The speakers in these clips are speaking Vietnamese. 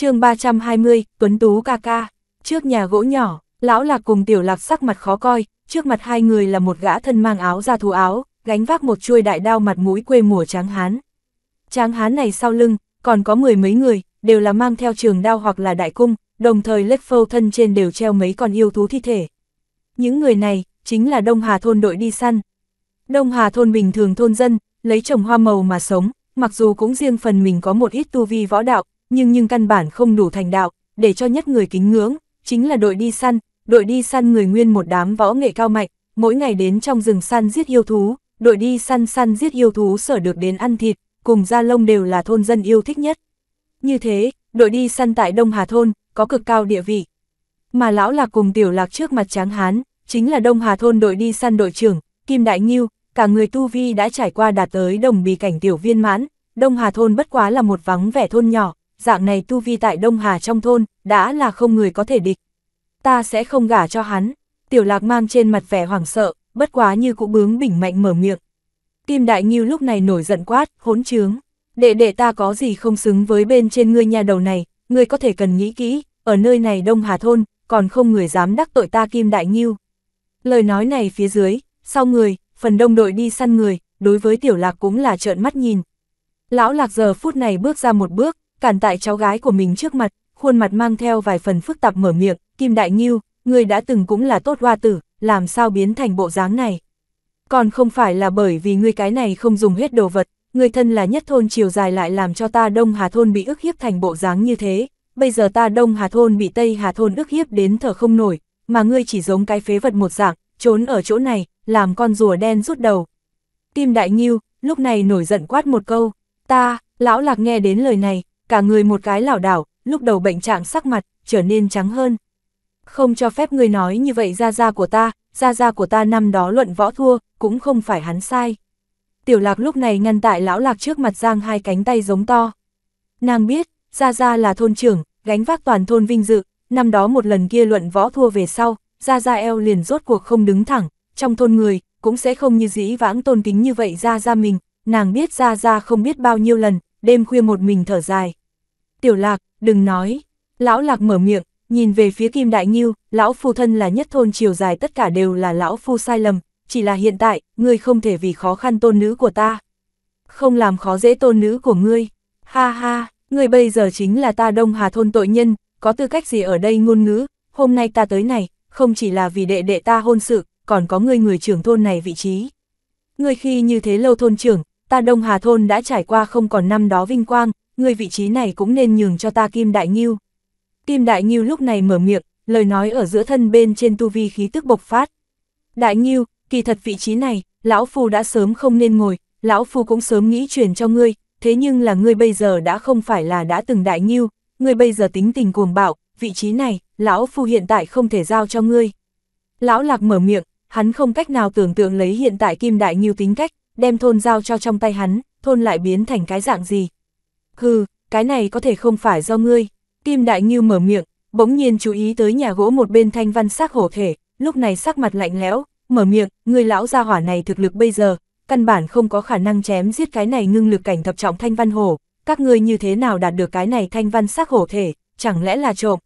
chương 320, Tuấn Tú ca ca, trước nhà gỗ nhỏ, lão lạc cùng tiểu lạc sắc mặt khó coi, trước mặt hai người là một gã thân mang áo ra thú áo, gánh vác một chuôi đại đao mặt mũi quê mùa tráng hán. Tráng hán này sau lưng, còn có mười mấy người, đều là mang theo trường đao hoặc là đại cung, đồng thời lết phâu thân trên đều treo mấy con yêu thú thi thể. Những người này, chính là Đông Hà thôn đội đi săn. Đông Hà thôn bình thường thôn dân, lấy trồng hoa màu mà sống, mặc dù cũng riêng phần mình có một ít tu vi võ đạo, nhưng nhưng căn bản không đủ thành đạo, để cho nhất người kính ngưỡng, chính là đội đi săn, đội đi săn người nguyên một đám võ nghệ cao mạnh, mỗi ngày đến trong rừng săn giết yêu thú, đội đi săn săn giết yêu thú sở được đến ăn thịt, cùng da lông đều là thôn dân yêu thích nhất. Như thế, đội đi săn tại Đông Hà Thôn, có cực cao địa vị. Mà lão lạc cùng tiểu lạc trước mặt tráng hán, chính là Đông Hà Thôn đội đi săn đội trưởng, Kim Đại Nghiêu, cả người tu vi đã trải qua đạt tới đồng bì cảnh tiểu viên mãn, Đông Hà Thôn bất quá là một vắng vẻ thôn nhỏ, dạng này tu vi tại Đông Hà trong thôn, đã là không người có thể địch. Ta sẽ không gả cho hắn, tiểu lạc mang trên mặt vẻ hoảng sợ, bất quá như cụ bướng bỉnh mạnh mở miệng. Kim Đại Nghiêu lúc này nổi giận quát, hỗn trướng, đệ đệ ta có gì không xứng với bên trên ngươi nhà đầu này, ngươi có thể cần nghĩ kỹ, ở nơi này Đông Hà Thôn, còn không người dám đắc tội ta Kim Đại Nghiêu. Lời nói này phía dưới, sau người, phần đông đội đi săn người, đối với tiểu lạc cũng là trợn mắt nhìn. Lão lạc giờ phút này bước ra một bước, cản tại cháu gái của mình trước mặt, khuôn mặt mang theo vài phần phức tạp mở miệng, Kim Đại Nghiêu, người đã từng cũng là tốt hoa tử, làm sao biến thành bộ dáng này. Còn không phải là bởi vì ngươi cái này không dùng hết đồ vật, người thân là nhất thôn chiều dài lại làm cho ta Đông Hà Thôn bị ức hiếp thành bộ dáng như thế, bây giờ ta Đông Hà Thôn bị Tây Hà Thôn ức hiếp đến thở không nổi, mà ngươi chỉ giống cái phế vật một dạng, trốn ở chỗ này, làm con rùa đen rút đầu. Kim Đại Nghiêu, lúc này nổi giận quát một câu, ta, lão lạc nghe đến lời này, cả người một cái lảo đảo, lúc đầu bệnh trạng sắc mặt, trở nên trắng hơn. Không cho phép người nói như vậy ra ra của ta, ra ra của ta năm đó luận võ thua, cũng không phải hắn sai. Tiểu lạc lúc này ngăn tại lão lạc trước mặt giang hai cánh tay giống to. Nàng biết, ra ra là thôn trưởng, gánh vác toàn thôn vinh dự, năm đó một lần kia luận võ thua về sau, ra ra eo liền rốt cuộc không đứng thẳng, trong thôn người, cũng sẽ không như dĩ vãng tôn kính như vậy ra ra mình, nàng biết ra ra không biết bao nhiêu lần, đêm khuya một mình thở dài tiểu lạc, đừng nói. Lão lạc mở miệng, nhìn về phía Kim Đại Nghiêu, lão phu thân là nhất thôn chiều dài tất cả đều là lão phu sai lầm, chỉ là hiện tại, ngươi không thể vì khó khăn tôn nữ của ta. Không làm khó dễ tôn nữ của ngươi. Ha ha, ngươi bây giờ chính là ta Đông Hà thôn tội nhân, có tư cách gì ở đây ngôn ngữ, hôm nay ta tới này, không chỉ là vì đệ đệ ta hôn sự, còn có ngươi người trưởng thôn này vị trí. Ngươi khi như thế lâu thôn trưởng, ta Đông Hà thôn đã trải qua không còn năm đó vinh quang, ngươi vị trí này cũng nên nhường cho ta Kim Đại Nghiêu. Kim Đại Nghiêu lúc này mở miệng, lời nói ở giữa thân bên trên tu vi khí tức bộc phát. Đại Nghiêu, kỳ thật vị trí này, Lão Phu đã sớm không nên ngồi, Lão Phu cũng sớm nghĩ truyền cho ngươi, thế nhưng là ngươi bây giờ đã không phải là đã từng Đại Nghiêu, ngươi bây giờ tính tình cuồng bạo, vị trí này, Lão Phu hiện tại không thể giao cho ngươi. Lão Lạc mở miệng, hắn không cách nào tưởng tượng lấy hiện tại Kim Đại Nghiêu tính cách, đem thôn giao cho trong tay hắn, thôn lại biến thành cái dạng gì, hừ, cái này có thể không phải do ngươi. Kim Đại Ngưu mở miệng, bỗng nhiên chú ý tới nhà gỗ một bên thanh văn sắc hổ thể, lúc này sắc mặt lạnh lẽo, mở miệng, người lão gia hỏa này thực lực bây giờ, căn bản không có khả năng chém giết cái này ngưng lực cảnh thập trọng thanh văn hổ, các ngươi như thế nào đạt được cái này thanh văn sắc hổ thể, chẳng lẽ là trộm.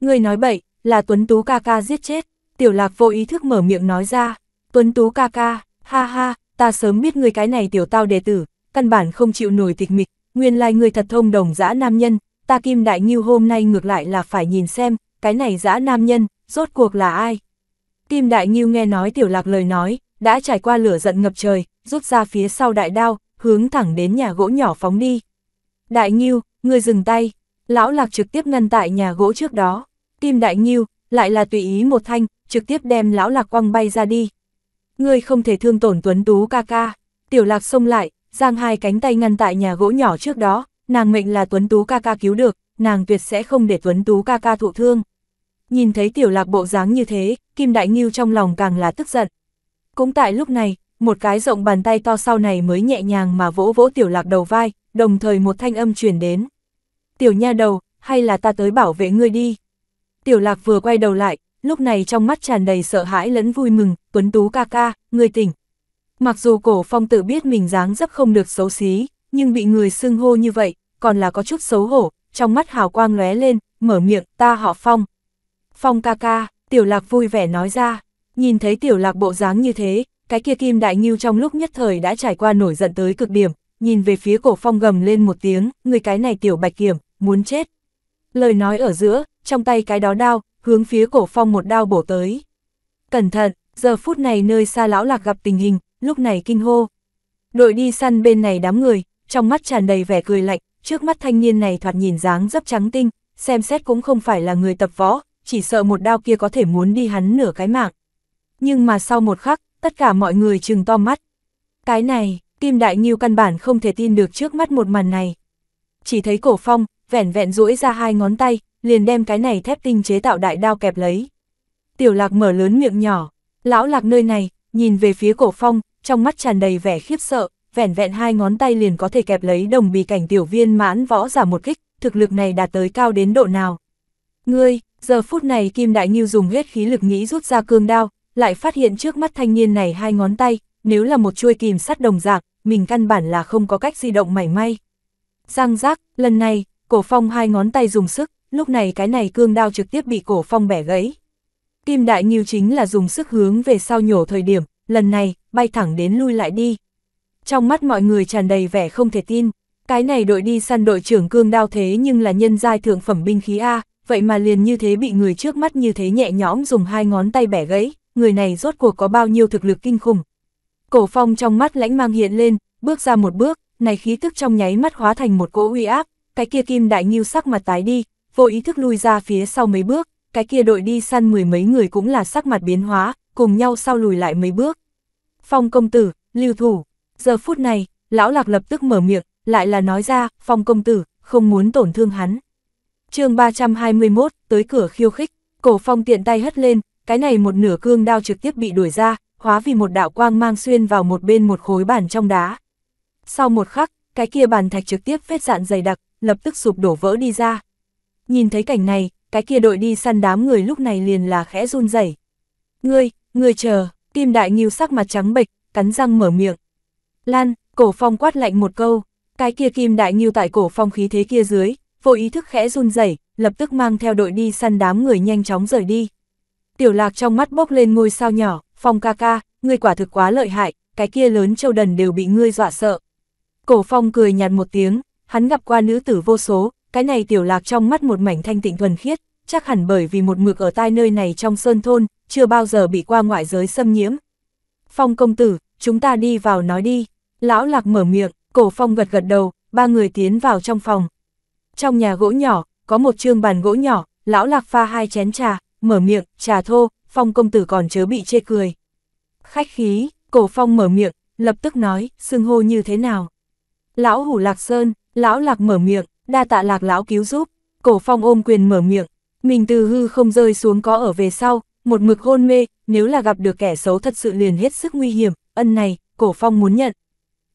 Ngươi nói bậy, là Tuấn Tú ca ca giết chết, tiểu lạc vô ý thức mở miệng nói ra, Tuấn Tú ca ca, ha ha, ta sớm biết ngươi cái này tiểu tao đệ tử, căn bản không chịu nổi tịch mịch, nguyên lai like người thật thông đồng dã nam nhân, ta Kim Đại Ngưu hôm nay ngược lại là phải nhìn xem, cái này dã nam nhân, rốt cuộc là ai. Kim Đại Ngưu nghe nói Tiểu Lạc lời nói, đã trải qua lửa giận ngập trời, rút ra phía sau đại đao, hướng thẳng đến nhà gỗ nhỏ phóng đi. Đại Ngưu, ngươi dừng tay, lão Lạc trực tiếp ngăn tại nhà gỗ trước đó. Kim Đại Ngưu, lại là tùy ý một thanh, trực tiếp đem lão Lạc quăng bay ra đi. Ngươi không thể thương tổn Tuấn Tú ca ca. Tiểu Lạc xông lại, giang hai cánh tay ngăn tại nhà gỗ nhỏ trước đó, nàng mệnh là Tuấn Tú ca ca cứu được, nàng tuyệt sẽ không để Tuấn Tú ca ca thụ thương. Nhìn thấy tiểu lạc bộ dáng như thế, Kim Đại Ngưu trong lòng càng là tức giận. Cũng tại lúc này, một cái rộng bàn tay to sau này mới nhẹ nhàng mà vỗ vỗ tiểu lạc đầu vai, đồng thời một thanh âm truyền đến. Tiểu nha đầu, hay là ta tới bảo vệ ngươi đi. Tiểu lạc vừa quay đầu lại, lúc này trong mắt tràn đầy sợ hãi lẫn vui mừng, tuấn tú ca ca, ngươi tỉnh. Mặc dù cổ phong tự biết mình dáng dấp không được xấu xí, nhưng bị người xưng hô như vậy, còn là có chút xấu hổ, trong mắt hào quang lóe lên, mở miệng, ta họ phong. Phong ca ca, tiểu lạc vui vẻ nói ra, nhìn thấy tiểu lạc bộ dáng như thế, cái kia kim đại nghiêu trong lúc nhất thời đã trải qua nổi giận tới cực điểm, nhìn về phía cổ phong gầm lên một tiếng, người cái này tiểu bạch kiểm, muốn chết. Lời nói ở giữa, trong tay cái đó đao, hướng phía cổ phong một đao bổ tới. Cẩn thận, giờ phút này nơi xa lão lạc gặp tình hình, lúc này kinh hô. Đội đi săn bên này đám người, trong mắt tràn đầy vẻ cười lạnh, trước mắt thanh niên này thoạt nhìn dáng dấp trắng tinh, xem xét cũng không phải là người tập võ, chỉ sợ một đao kia có thể muốn đi hắn nửa cái mạng. Nhưng mà sau một khắc, tất cả mọi người trừng to mắt. Cái này, Kim Đại Nghiêu căn bản không thể tin được trước mắt một màn này. Chỉ thấy cổ phong, vẻn vẹn duỗi ra hai ngón tay, liền đem cái này thép tinh chế tạo đại đao kẹp lấy. Tiểu lạc mở lớn miệng nhỏ, lão lạc nơi này, nhìn về phía cổ phong, trong mắt tràn đầy vẻ khiếp sợ, vẻn vẹn hai ngón tay liền có thể kẹp lấy đồng bì cảnh tiểu viên mãn võ giả một kích, thực lực này đạt tới cao đến độ nào. Ngươi, giờ phút này Kim Đại Nghiêu dùng hết khí lực nghĩ rút ra cương đao, lại phát hiện trước mắt thanh niên này hai ngón tay, nếu là một chuôi kìm sắt đồng dạng, mình căn bản là không có cách di động mảy may. Giang giác, lần này, cổ phong hai ngón tay dùng sức, lúc này cái này cương đao trực tiếp bị cổ phong bẻ gãy. Kim Đại Nghiêu chính là dùng sức hướng về sau nhổ thời điểm, lần này, bay thẳng đến lui lại đi. Trong mắt mọi người tràn đầy vẻ không thể tin, cái này đội đi săn đội trưởng cương đao thế nhưng là nhân giai thượng phẩm binh khí A, vậy mà liền như thế bị người trước mắt như thế nhẹ nhõm dùng hai ngón tay bẻ gãy, người này rốt cuộc có bao nhiêu thực lực kinh khủng. Cổ phong trong mắt lãnh mang hiện lên, bước ra một bước, này khí tức trong nháy mắt hóa thành một cỗ uy áp, cái kia kim đại nghiêu sắc mặt tái đi, vô ý thức lui ra phía sau mấy bước, cái kia đội đi săn mười mấy người cũng là sắc mặt biến hóa, cùng nhau sau lùi lại mấy bước phong công tử, lưu thủ. Giờ phút này, lão lạc lập tức mở miệng, lại là nói ra, phong công tử, không muốn tổn thương hắn. chương 321, tới cửa khiêu khích, cổ phong tiện tay hất lên, cái này một nửa cương đao trực tiếp bị đuổi ra, hóa vì một đạo quang mang xuyên vào một bên một khối bản trong đá. Sau một khắc, cái kia bàn thạch trực tiếp vết dạn dày đặc, lập tức sụp đổ vỡ đi ra. Nhìn thấy cảnh này, cái kia đội đi săn đám người lúc này liền là khẽ run rẩy. Ngươi, ngươi chờ, Kim Đại Nghiêu sắc mặt trắng bệch, cắn răng mở miệng. Lan, cổ phong quát lạnh một câu, cái kia Kim Đại Nghiêu tại cổ phong khí thế kia dưới, vô ý thức khẽ run rẩy, lập tức mang theo đội đi săn đám người nhanh chóng rời đi. Tiểu lạc trong mắt bốc lên ngôi sao nhỏ, phong ca ca, ngươi quả thực quá lợi hại, cái kia lớn châu đần đều bị ngươi dọa sợ. Cổ phong cười nhạt một tiếng, hắn gặp qua nữ tử vô số, cái này tiểu lạc trong mắt một mảnh thanh tịnh thuần khiết, chắc hẳn bởi vì một mực ở tai nơi này trong sơn thôn, chưa bao giờ bị qua ngoại giới xâm nhiễm. Phong công tử, chúng ta đi vào nói đi. Lão lạc mở miệng, cổ phong gật gật đầu, ba người tiến vào trong phòng. Trong nhà gỗ nhỏ, có một trương bàn gỗ nhỏ, lão lạc pha hai chén trà, mở miệng, trà thô, phong công tử còn chớ bị chê cười. Khách khí, cổ phong mở miệng, lập tức nói, xưng hô như thế nào. Lão hủ lạc sơn, lão lạc mở miệng, đa tạ lạc lão cứu giúp, cổ phong ôm quyền mở miệng, mình từ hư không rơi xuống có ở về sau, một mực hôn mê, nếu là gặp được kẻ xấu thật sự liền hết sức nguy hiểm, ân này, cổ phong muốn nhận.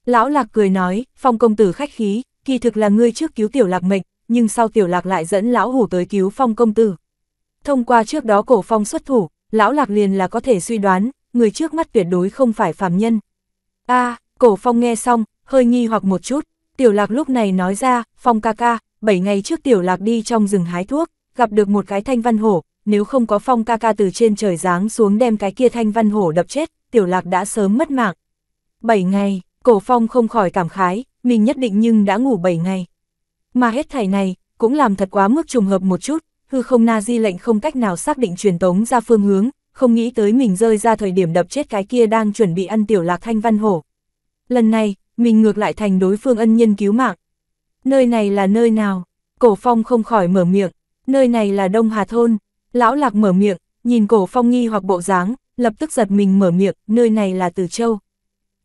Lão lạc cười nói, phong công tử khách khí, kỳ thực là ngươi trước cứu tiểu lạc mệnh, nhưng sau tiểu lạc lại dẫn lão hủ tới cứu phong công tử. Thông qua trước đó cổ phong xuất thủ, lão lạc liền là có thể suy đoán, người trước mắt tuyệt đối không phải phàm nhân. a à, cổ phong nghe xong, hơi nghi hoặc một chút, tiểu lạc lúc này nói ra, phong ca ca, 7 ngày trước tiểu lạc đi trong rừng hái thuốc, gặp được một cái thanh văn hổ, nếu không có phong ca ca từ trên trời giáng xuống đem cái kia thanh văn hổ đập chết, tiểu lạc đã sớm mất mạng. bảy ngày, cổ phong không khỏi cảm khái, mình nhất định nhưng đã ngủ bảy ngày. Mà hết thảy này, cũng làm thật quá mức trùng hợp một chút, hư không na di lệnh không cách nào xác định truyền tống ra phương hướng, không nghĩ tới mình rơi ra thời điểm đập chết cái kia đang chuẩn bị ăn tiểu lạc thanh văn hổ. Lần này, mình ngược lại thành đối phương ân nhân cứu mạng. Nơi này là nơi nào? Cổ phong không khỏi mở miệng, nơi này là Đông Hà Thôn, Lão Lạc mở miệng, nhìn cổ phong nghi hoặc bộ dáng, lập tức giật mình mở miệng, nơi này là Từ Châu.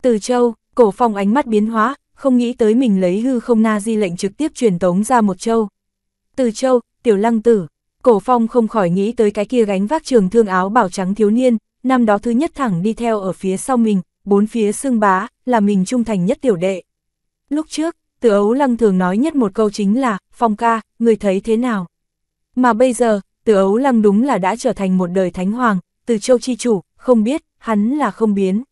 Từ Châu, cổ phong ánh mắt biến hóa, không nghĩ tới mình lấy hư không na di lệnh trực tiếp truyền tống ra một châu. Từ Châu, tiểu lăng tử, cổ phong không khỏi nghĩ tới cái kia gánh vác trường thương áo bảo trắng thiếu niên, năm đó thứ nhất thẳng đi theo ở phía sau mình, bốn phía xương bá, là mình trung thành nhất tiểu đệ. Lúc trước, từ ấu lăng thường nói nhất một câu chính là, phong ca, người thấy thế nào? Mà bây giờ, từ ấu lăng đúng là đã trở thành một đời thánh hoàng, từ châu chi chủ, không biết, hắn là không biến.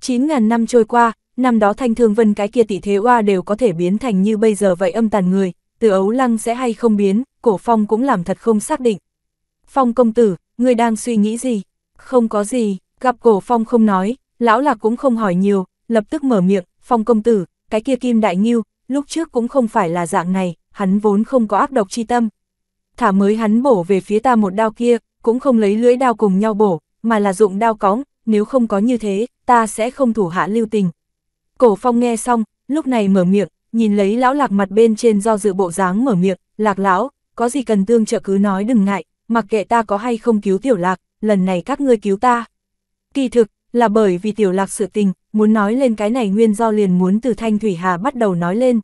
9.000 năm trôi qua, năm đó thanh thương vân cái kia tỷ thế oa đều có thể biến thành như bây giờ vậy âm tàn người, từ ấu lăng sẽ hay không biến, cổ phong cũng làm thật không xác định. Phong công tử, người đang suy nghĩ gì? Không có gì, gặp cổ phong không nói, lão lạc cũng không hỏi nhiều, lập tức mở miệng, phong công tử, cái kia kim đại nghiêu, lúc trước cũng không phải là dạng này, hắn vốn không có ác độc chi tâm, thả mới hắn bổ về phía ta một đao kia, cũng không lấy lưỡi đao cùng nhau bổ, mà là dụng đao cóng, nếu không có như thế, ta sẽ không thủ hạ lưu tình. Cổ phong nghe xong, lúc này mở miệng, nhìn lấy lão lạc mặt bên trên do dự bộ dáng mở miệng, lạc lão, có gì cần tương trợ cứ nói đừng ngại, mặc kệ ta có hay không cứu tiểu lạc, lần này các ngươi cứu ta. Kỳ thực, là bởi vì tiểu lạc sự tình, muốn nói lên cái này nguyên do liền muốn từ thanh thủy hà bắt đầu nói lên.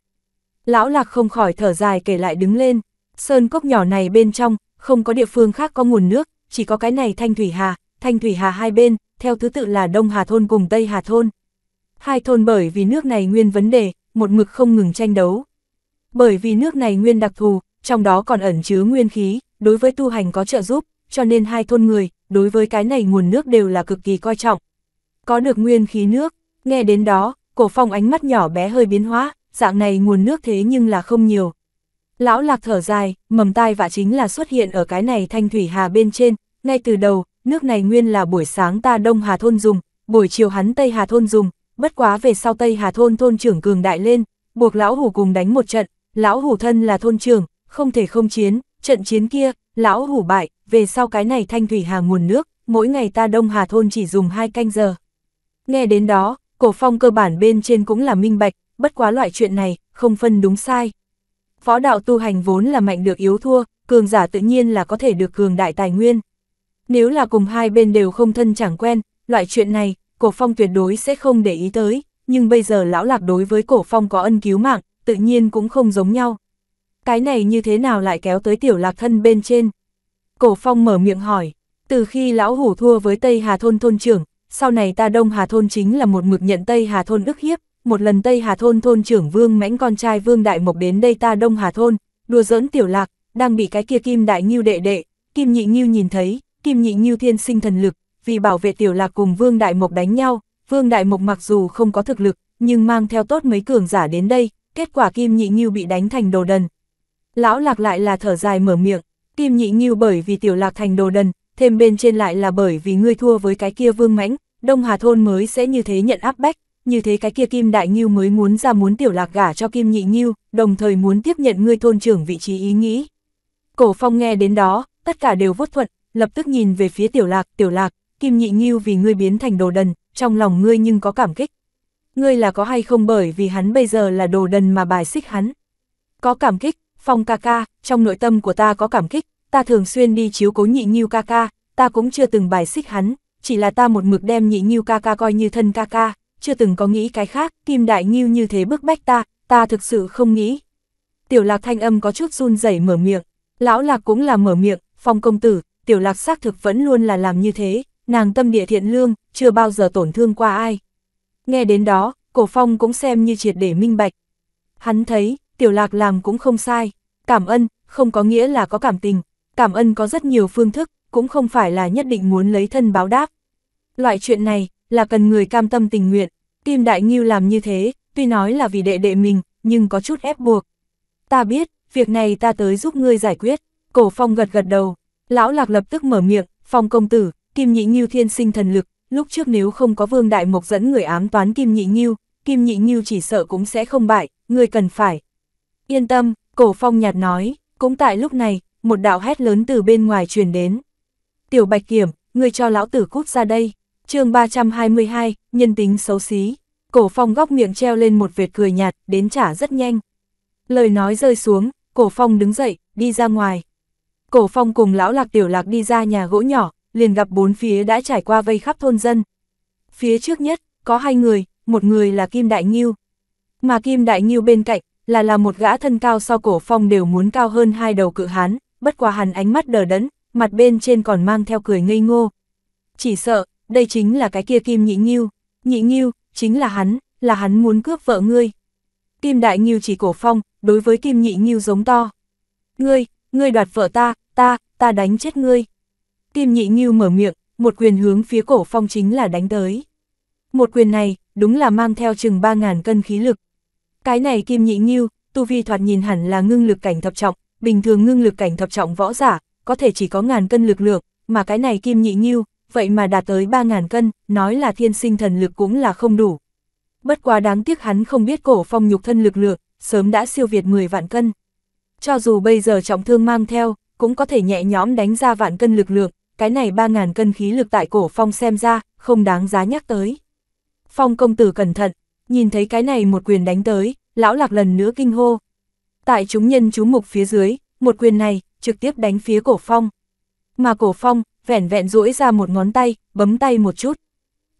Lão lạc không khỏi thở dài kể lại đứng lên, Sơn cốc nhỏ này bên trong, không có địa phương khác có nguồn nước, chỉ có cái này Thanh Thủy Hà, Thanh Thủy Hà hai bên, theo thứ tự là Đông Hà Thôn cùng Tây Hà Thôn. Hai thôn bởi vì nước này nguyên vấn đề, một mực không ngừng tranh đấu. Bởi vì nước này nguyên đặc thù, trong đó còn ẩn chứa nguyên khí, đối với tu hành có trợ giúp, cho nên hai thôn người, đối với cái này nguồn nước đều là cực kỳ coi trọng. Có được nguyên khí nước, nghe đến đó, cổ phong ánh mắt nhỏ bé hơi biến hóa, dạng này nguồn nước thế nhưng là không nhiều, Lão lạc thở dài, mầm tai vạ chính là xuất hiện ở cái này thanh thủy hà bên trên, ngay từ đầu, nước này nguyên là buổi sáng ta đông hà thôn dùng, buổi chiều hắn tây hà thôn dùng, bất quá về sau tây hà thôn thôn trưởng cường đại lên, buộc lão hủ cùng đánh một trận, lão hủ thân là thôn trưởng, không thể không chiến, trận chiến kia, lão hủ bại, về sau cái này thanh thủy hà nguồn nước, mỗi ngày ta đông hà thôn chỉ dùng hai canh giờ. Nghe đến đó, cổ phong cơ bản bên trên cũng là minh bạch, bất quá loại chuyện này, không phân đúng sai võ đạo tu hành vốn là mạnh được yếu thua, cường giả tự nhiên là có thể được cường đại tài nguyên. Nếu là cùng hai bên đều không thân chẳng quen, loại chuyện này, cổ phong tuyệt đối sẽ không để ý tới, nhưng bây giờ lão lạc đối với cổ phong có ân cứu mạng, tự nhiên cũng không giống nhau. Cái này như thế nào lại kéo tới tiểu lạc thân bên trên? Cổ phong mở miệng hỏi, từ khi lão hủ thua với Tây Hà Thôn thôn trưởng, sau này ta Đông Hà Thôn chính là một mực nhận Tây Hà Thôn ức hiếp, một lần Tây Hà Thôn thôn trưởng Vương Mãnh con trai Vương Đại Mộc đến đây ta Đông Hà Thôn, đùa giỡn tiểu lạc, đang bị cái kia Kim Đại Nghiêu đệ đệ, Kim Nhị Nghiêu nhìn thấy, Kim Nhị Nghiêu thiên sinh thần lực, vì bảo vệ tiểu lạc cùng Vương Đại Mộc đánh nhau, Vương Đại Mộc mặc dù không có thực lực, nhưng mang theo tốt mấy cường giả đến đây, kết quả Kim Nhị Nghiêu bị đánh thành đồ đần. Lão lạc lại là thở dài mở miệng, Kim Nhị Nghiêu bởi vì tiểu lạc thành đồ đần, thêm bên trên lại là bởi vì ngươi thua với cái kia Vương Mãnh, Đông Hà Thôn mới sẽ như thế nhận áp bách, như thế cái kia Kim Đại Ngưu mới muốn ra muốn tiểu lạc gả cho Kim Nhị Ngưu, đồng thời muốn tiếp nhận ngươi thôn trưởng vị trí ý nghĩ. Cổ Phong nghe đến đó, tất cả đều vốt thuận, lập tức nhìn về phía tiểu lạc, tiểu lạc, Kim Nhị Ngưu vì ngươi biến thành đồ đần, trong lòng ngươi nhưng có cảm kích. Ngươi là có hay không bởi vì hắn bây giờ là đồ đần mà bài xích hắn. Có cảm kích, Phong ca ca, trong nội tâm của ta có cảm kích, ta thường xuyên đi chiếu cố Nhị Ngưu ca ca, ta cũng chưa từng bài xích hắn, chỉ là ta một mực đem Nhị Ngưu ca ca coi như thân ca ca, chưa từng có nghĩ cái khác, Kim Đại Nghiêu như thế bức bách ta, ta thực sự không nghĩ. Tiểu lạc thanh âm có chút run rẩy mở miệng, lão lạc cũng là mở miệng, phong công tử, tiểu lạc xác thực vẫn luôn là làm như thế, nàng tâm địa thiện lương, chưa bao giờ tổn thương qua ai. Nghe đến đó, cổ phong cũng xem như triệt để minh bạch. Hắn thấy, tiểu lạc làm cũng không sai, cảm ơn, không có nghĩa là có cảm tình, cảm ơn có rất nhiều phương thức, cũng không phải là nhất định muốn lấy thân báo đáp. Loại chuyện này, là cần người cam tâm tình nguyện, Tim Đại Ngưu làm như thế, tuy nói là vì đệ đệ mình, nhưng có chút ép buộc. Ta biết, việc này ta tới giúp ngươi giải quyết. Cổ Phong gật gật đầu, lão lạc lập tức mở miệng, Phong công tử, Kim Nhị Ngưu thiên sinh thần lực, lúc trước nếu không có Vương Đại Mộc dẫn người ám toán Kim Nhị Ngưu, Kim Nhị Ngưu chỉ sợ cũng sẽ không bại, ngươi cần phải. Yên tâm, Cổ Phong nhạt nói, cũng tại lúc này, một đạo hét lớn từ bên ngoài truyền đến. Tiểu Bạch Kiểm, ngươi cho lão tử cút ra đây chương 322, nhân tính xấu xí, cổ phong góc miệng treo lên một vệt cười nhạt, đến trả rất nhanh. Lời nói rơi xuống, cổ phong đứng dậy, đi ra ngoài. Cổ phong cùng lão lạc tiểu lạc đi ra nhà gỗ nhỏ, liền gặp bốn phía đã trải qua vây khắp thôn dân. Phía trước nhất, có hai người, một người là Kim Đại Nghiêu. Mà Kim Đại Nghiêu bên cạnh, là là một gã thân cao so cổ phong đều muốn cao hơn hai đầu cự hán, bất quá hắn ánh mắt đờ đẫn, mặt bên trên còn mang theo cười ngây ngô. Chỉ sợ, đây chính là cái kia Kim Nhị Nghiêu, Nhị Nghiêu, chính là hắn, là hắn muốn cướp vợ ngươi. Kim Đại Nghiêu chỉ cổ phong, đối với Kim Nhị Nghiêu giống to. Ngươi, ngươi đoạt vợ ta, ta, ta đánh chết ngươi. Kim Nhị Nghiêu mở miệng, một quyền hướng phía cổ phong chính là đánh tới. Một quyền này, đúng là mang theo chừng ba ngàn cân khí lực. Cái này Kim Nhị Nghiêu, tu vi thoạt nhìn hẳn là ngưng lực cảnh thập trọng, bình thường ngưng lực cảnh thập trọng võ giả, có thể chỉ có ngàn cân lực lượng, mà cái này Kim Nhị Nghiêu, vậy mà đạt tới 3.000 cân, nói là thiên sinh thần lực cũng là không đủ. Bất quá đáng tiếc hắn không biết cổ phong nhục thân lực lượng, sớm đã siêu việt 10 vạn cân. Cho dù bây giờ trọng thương mang theo, cũng có thể nhẹ nhõm đánh ra vạn cân lực lượng, cái này 3.000 cân khí lực tại cổ phong xem ra, không đáng giá nhắc tới. Phong công tử cẩn thận, nhìn thấy cái này một quyền đánh tới, lão lạc lần nữa kinh hô. Tại chúng nhân chú mục phía dưới, một quyền này, trực tiếp đánh phía cổ phong. Mà cổ phong, vẻn vẹn duỗi ra một ngón tay, bấm tay một chút.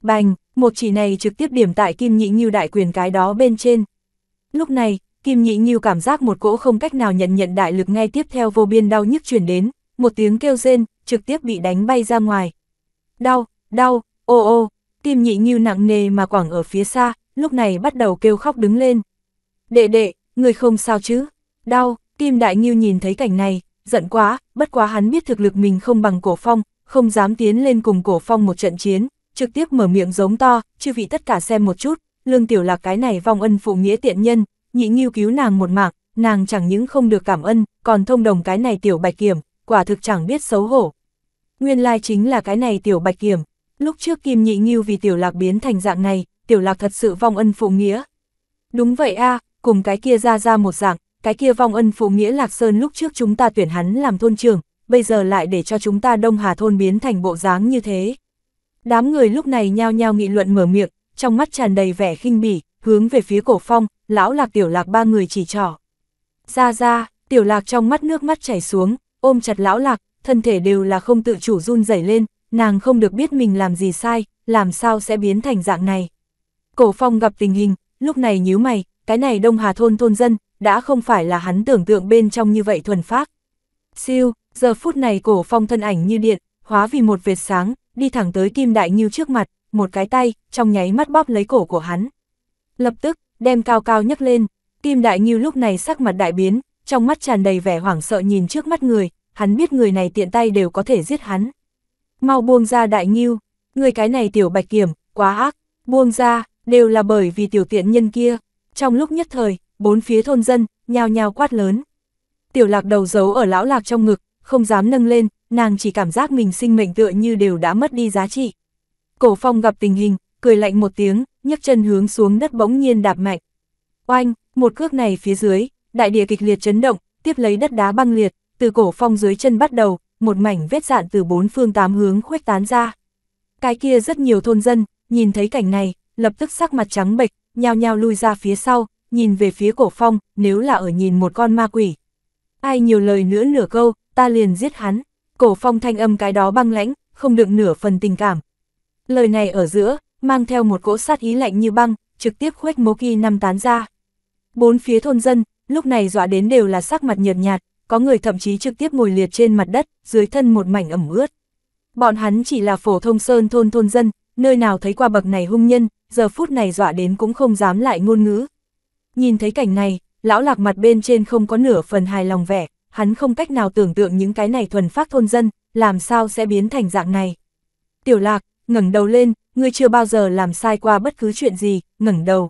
Bành, một chỉ này trực tiếp điểm tại Kim Nhị Nghiêu đại quyền cái đó bên trên. Lúc này, Kim Nhị Nghiêu cảm giác một cỗ không cách nào nhận nhận đại lực ngay tiếp theo vô biên đau nhức chuyển đến, một tiếng kêu rên, trực tiếp bị đánh bay ra ngoài. Đau, đau, ô ô, Kim Nhị Nghiêu nặng nề mà quảng ở phía xa, lúc này bắt đầu kêu khóc đứng lên. Đệ đệ, người không sao chứ? Đau, Kim Đại Nghiêu nhìn thấy cảnh này, giận quá, bất quá hắn biết thực lực mình không bằng cổ phong, không dám tiến lên cùng cổ phong một trận chiến, trực tiếp mở miệng giống to, chư vị tất cả xem một chút, lương tiểu lạc cái này vong ân phụ nghĩa tiện nhân, nhị nghiêu cứu nàng một mạng, nàng chẳng những không được cảm ân, còn thông đồng cái này tiểu bạch kiểm, quả thực chẳng biết xấu hổ. Nguyên lai chính là cái này tiểu bạch kiểm, lúc trước kim nhị nghiêu vì tiểu lạc biến thành dạng này, tiểu lạc thật sự vong ân phụ nghĩa. Đúng vậy a cùng cái kia ra ra một dạng, cái kia vong ân phụ nghĩa lạc sơn lúc trước chúng ta tuyển hắn làm thôn trường, bây giờ lại để cho chúng ta Đông Hà Thôn biến thành bộ dáng như thế. Đám người lúc này nhao nhao nghị luận mở miệng, trong mắt tràn đầy vẻ khinh bỉ, hướng về phía cổ phong, lão lạc tiểu lạc ba người chỉ trỏ. Ra ra, tiểu lạc trong mắt nước mắt chảy xuống, ôm chặt lão lạc, thân thể đều là không tự chủ run rẩy lên, nàng không được biết mình làm gì sai, làm sao sẽ biến thành dạng này. Cổ phong gặp tình hình, lúc này nhíu mày, cái này Đông Hà Thôn thôn dân, đã không phải là hắn tưởng tượng bên trong như vậy thuần phác. Siêu, giờ phút này cổ phong thân ảnh như điện, hóa vì một vệt sáng, đi thẳng tới Kim Đại Ngưu trước mặt, một cái tay, trong nháy mắt bóp lấy cổ của hắn. Lập tức, đem cao cao nhấc lên, Kim Đại Ngưu lúc này sắc mặt đại biến, trong mắt tràn đầy vẻ hoảng sợ nhìn trước mắt người, hắn biết người này tiện tay đều có thể giết hắn. Mau buông ra Đại Ngưu, người cái này tiểu bạch kiểm, quá ác, buông ra, đều là bởi vì tiểu tiện nhân kia. Trong lúc nhất thời, bốn phía thôn dân, nhao nhao quát lớn tiểu lạc đầu giấu ở lão lạc trong ngực, không dám nâng lên, nàng chỉ cảm giác mình sinh mệnh tựa như đều đã mất đi giá trị. Cổ phong gặp tình hình, cười lạnh một tiếng, nhấc chân hướng xuống đất bỗng nhiên đạp mạnh. Oanh, một cước này phía dưới, đại địa kịch liệt chấn động, tiếp lấy đất đá băng liệt, từ cổ phong dưới chân bắt đầu, một mảnh vết dạn từ bốn phương tám hướng khuếch tán ra. Cái kia rất nhiều thôn dân, nhìn thấy cảnh này, lập tức sắc mặt trắng bệch, nhao nhao lui ra phía sau, nhìn về phía cổ phong, nếu là ở nhìn một con ma quỷ, ai nhiều lời nữa nửa câu, ta liền giết hắn. Cổ phong thanh âm cái đó băng lãnh, không đựng nửa phần tình cảm. Lời này ở giữa, mang theo một cỗ sát ý lạnh như băng, trực tiếp khuếch mô kỳ năm tán ra. Bốn phía thôn dân, lúc này dọa đến đều là sắc mặt nhợt nhạt, có người thậm chí trực tiếp ngồi liệt trên mặt đất, dưới thân một mảnh ẩm ướt. Bọn hắn chỉ là phổ thông sơn thôn thôn dân, nơi nào thấy qua bậc này hung nhân, giờ phút này dọa đến cũng không dám lại ngôn ngữ. Nhìn thấy cảnh này, lão lạc mặt bên trên không có nửa phần hài lòng vẻ, hắn không cách nào tưởng tượng những cái này thuần phát thôn dân, làm sao sẽ biến thành dạng này. Tiểu lạc, ngẩng đầu lên, ngươi chưa bao giờ làm sai qua bất cứ chuyện gì, ngẩng đầu.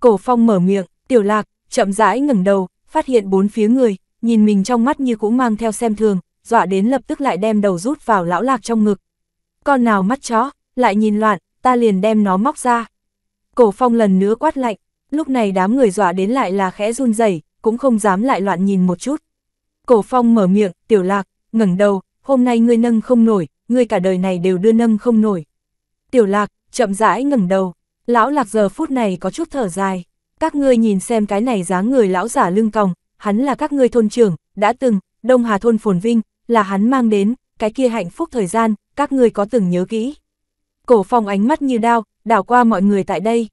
Cổ phong mở miệng, tiểu lạc, chậm rãi ngẩng đầu, phát hiện bốn phía người, nhìn mình trong mắt như cũng mang theo xem thường, dọa đến lập tức lại đem đầu rút vào lão lạc trong ngực. Con nào mắt chó, lại nhìn loạn, ta liền đem nó móc ra. Cổ phong lần nữa quát lạnh, lúc này đám người dọa đến lại là khẽ run rẩy cũng không dám lại loạn nhìn một chút. Cổ phong mở miệng, tiểu lạc, ngẩng đầu, hôm nay ngươi nâng không nổi, ngươi cả đời này đều đưa nâng không nổi. Tiểu lạc, chậm rãi ngẩng đầu, lão lạc giờ phút này có chút thở dài, các ngươi nhìn xem cái này dáng người lão giả lưng còng, hắn là các ngươi thôn trưởng, đã từng, Đông Hà thôn phồn vinh, là hắn mang đến, cái kia hạnh phúc thời gian, các ngươi có từng nhớ kỹ. Cổ phong ánh mắt như đao, đảo qua mọi người tại đây.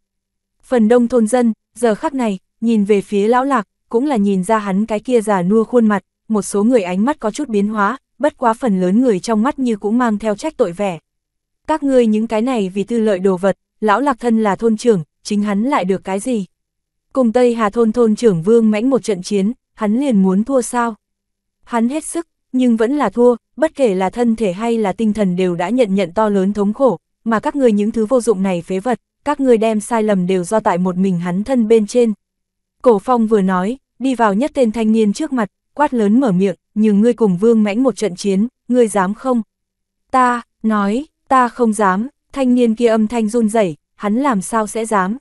Phần đông thôn dân, giờ khắc này, nhìn về phía lão lạc, cũng là nhìn ra hắn cái kia già nua khuôn mặt, một số người ánh mắt có chút biến hóa, bất quá phần lớn người trong mắt như cũng mang theo trách tội vẻ. Các ngươi những cái này vì tư lợi đồ vật, lão lạc thân là thôn trưởng, chính hắn lại được cái gì? Cùng Tây Hà thôn thôn trưởng Vương mãnh một trận chiến, hắn liền muốn thua sao? Hắn hết sức, nhưng vẫn là thua, bất kể là thân thể hay là tinh thần đều đã nhận nhận to lớn thống khổ, mà các ngươi những thứ vô dụng này phế vật, các người đem sai lầm đều do tại một mình hắn thân bên trên. Cổ phong vừa nói, đi vào nhất tên thanh niên trước mặt, quát lớn mở miệng, nhưng ngươi cùng vương mãnh một trận chiến, ngươi dám không? Ta, nói, ta không dám, thanh niên kia âm thanh run rẩy, hắn làm sao sẽ dám?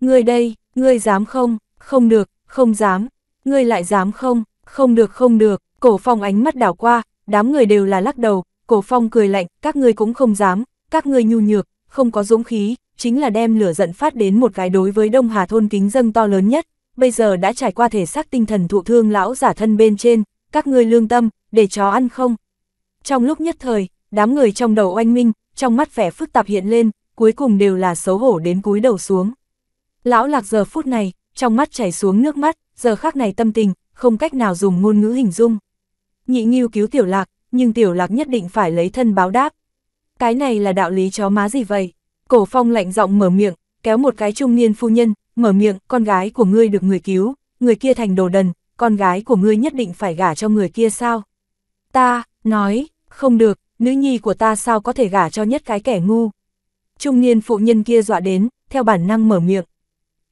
Ngươi đây, ngươi dám không? Không được, không dám. Ngươi lại dám không? Không được không được, cổ phong ánh mắt đảo qua, đám người đều là lắc đầu, cổ phong cười lạnh, các ngươi cũng không dám, các ngươi nhu nhược, không có dũng khí, chính là đem lửa giận phát đến một cái đối với Đông Hà thôn kính dâng to lớn nhất, bây giờ đã trải qua thể xác tinh thần thụ thương lão giả thân bên trên, các ngươi lương tâm, để chó ăn không. Trong lúc nhất thời, đám người trong đầu oanh minh, trong mắt vẻ phức tạp hiện lên, cuối cùng đều là xấu hổ đến cúi đầu xuống. Lão lạc giờ phút này, trong mắt chảy xuống nước mắt, giờ khắc này tâm tình, không cách nào dùng ngôn ngữ hình dung. Nhị nghiêu cứu tiểu lạc, nhưng tiểu lạc nhất định phải lấy thân báo đáp. Cái này là đạo lý chó má gì vậy? Cổ phong lạnh giọng mở miệng, kéo một cái trung niên phu nhân, mở miệng, con gái của ngươi được người cứu, người kia thành đồ đần, con gái của ngươi nhất định phải gả cho người kia sao? Ta, nói, không được, nữ nhi của ta sao có thể gả cho nhất cái kẻ ngu? Trung niên phụ nhân kia dọa đến, theo bản năng mở miệng.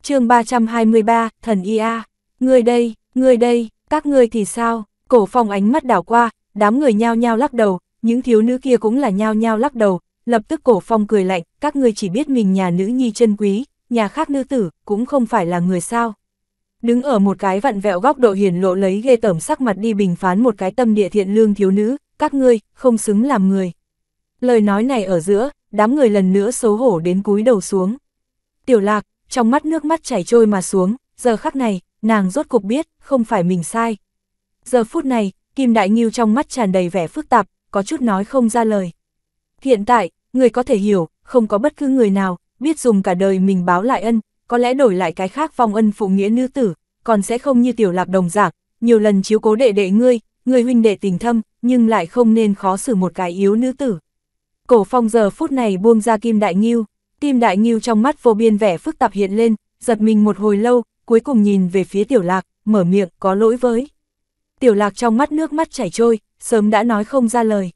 chương 323, thần IA, ngươi đây, ngươi đây, các ngươi thì sao? Cổ phong ánh mắt đảo qua, đám người nhao nhao lắc đầu, những thiếu nữ kia cũng là nhao nhao lắc đầu, Lập tức cổ phong cười lạnh, các ngươi chỉ biết mình nhà nữ nhi chân quý, nhà khác nữ tử, cũng không phải là người sao. Đứng ở một cái vặn vẹo góc độ hiển lộ lấy ghê tởm sắc mặt đi bình phán một cái tâm địa thiện lương thiếu nữ, các ngươi, không xứng làm người. Lời nói này ở giữa, đám người lần nữa xấu hổ đến cúi đầu xuống. Tiểu lạc, trong mắt nước mắt chảy trôi mà xuống, giờ khắc này, nàng rốt cục biết, không phải mình sai. Giờ phút này, Kim Đại Nghiêu trong mắt tràn đầy vẻ phức tạp, có chút nói không ra lời. Hiện tại, người có thể hiểu, không có bất cứ người nào, biết dùng cả đời mình báo lại ân, có lẽ đổi lại cái khác phong ân phụ nghĩa nữ tử, còn sẽ không như tiểu lạc đồng giảng, nhiều lần chiếu cố đệ đệ ngươi, người huynh đệ tình thâm, nhưng lại không nên khó xử một cái yếu nữ tử. Cổ phong giờ phút này buông ra kim đại nghiêu, kim đại nghiêu trong mắt vô biên vẻ phức tạp hiện lên, giật mình một hồi lâu, cuối cùng nhìn về phía tiểu lạc, mở miệng có lỗi với. Tiểu lạc trong mắt nước mắt chảy trôi, sớm đã nói không ra lời.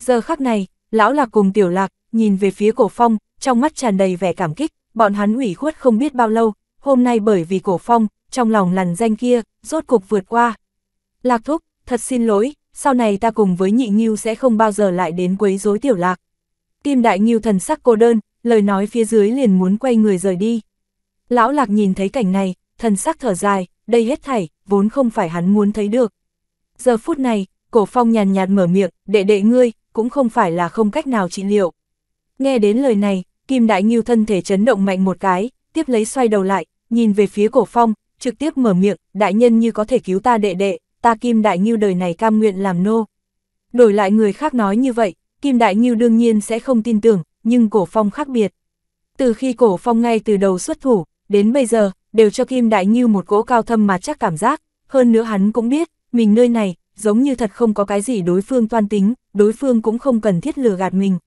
Giờ khắc này, lão lạc cùng tiểu lạc, nhìn về phía cổ phong, trong mắt tràn đầy vẻ cảm kích, bọn hắn ủy khuất không biết bao lâu, hôm nay bởi vì cổ phong, trong lòng lằn danh kia, rốt cục vượt qua. Lạc thúc, thật xin lỗi, sau này ta cùng với nhị nghiêu sẽ không bao giờ lại đến quấy rối tiểu lạc. Kim đại nghiêu thần sắc cô đơn, lời nói phía dưới liền muốn quay người rời đi. Lão lạc nhìn thấy cảnh này, thần sắc thở dài, đây hết thảy, vốn không phải hắn muốn thấy được. Giờ phút này, cổ phong nhàn nhạt mở miệng, đệ đệ ngươi, cũng không phải là không cách nào trị liệu. Nghe đến lời này, Kim Đại Nghiêu thân thể chấn động mạnh một cái, tiếp lấy xoay đầu lại, nhìn về phía cổ phong, trực tiếp mở miệng, đại nhân như có thể cứu ta đệ đệ, ta Kim Đại Nghiêu đời này cam nguyện làm nô. Đổi lại người khác nói như vậy, Kim Đại Nghiêu đương nhiên sẽ không tin tưởng, nhưng cổ phong khác biệt. Từ khi cổ phong ngay từ đầu xuất thủ, đến bây giờ, đều cho Kim Đại Nghiêu một cỗ cao thâm mà chắc cảm giác, hơn nữa hắn cũng biết, mình nơi này, giống như thật không có cái gì đối phương toan tính, đối phương cũng không cần thiết lừa gạt mình.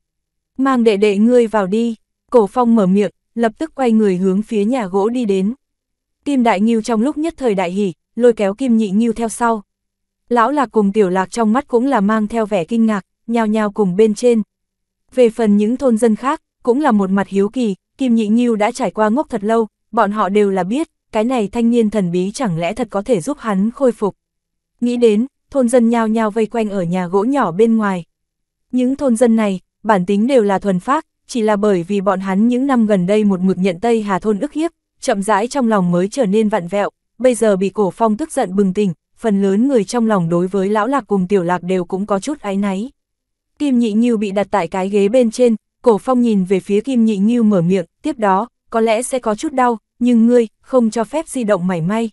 Mang đệ đệ ngươi vào đi, cổ phong mở miệng, lập tức quay người hướng phía nhà gỗ đi đến. Kim Đại Nghiêu trong lúc nhất thời đại hỉ, lôi kéo Kim Nhị Nghiêu theo sau. Lão Lạc cùng Tiểu Lạc trong mắt cũng là mang theo vẻ kinh ngạc, nhao nhao cùng bên trên. Về phần những thôn dân khác, cũng là một mặt hiếu kỳ, Kim Nhị Nghiêu đã trải qua ngốc thật lâu, bọn họ đều là biết, cái này thanh niên thần bí chẳng lẽ thật có thể giúp hắn khôi phục. Nghĩ đến, thôn dân nhao nhao vây quanh ở nhà gỗ nhỏ bên ngoài. Những thôn dân này, bản tính đều là thuần phác, chỉ là bởi vì bọn hắn những năm gần đây một mực nhận Tây Hà thôn ức hiếp, chậm rãi trong lòng mới trở nên vặn vẹo, bây giờ bị cổ phong tức giận bừng tỉnh, phần lớn người trong lòng đối với lão lạc cùng tiểu lạc đều cũng có chút áy náy. Kim Nhị Nhiêu bị đặt tại cái ghế bên trên, cổ phong nhìn về phía Kim Nhị Nhiêu mở miệng, tiếp đó, có lẽ sẽ có chút đau, nhưng ngươi, không cho phép di động mảy may.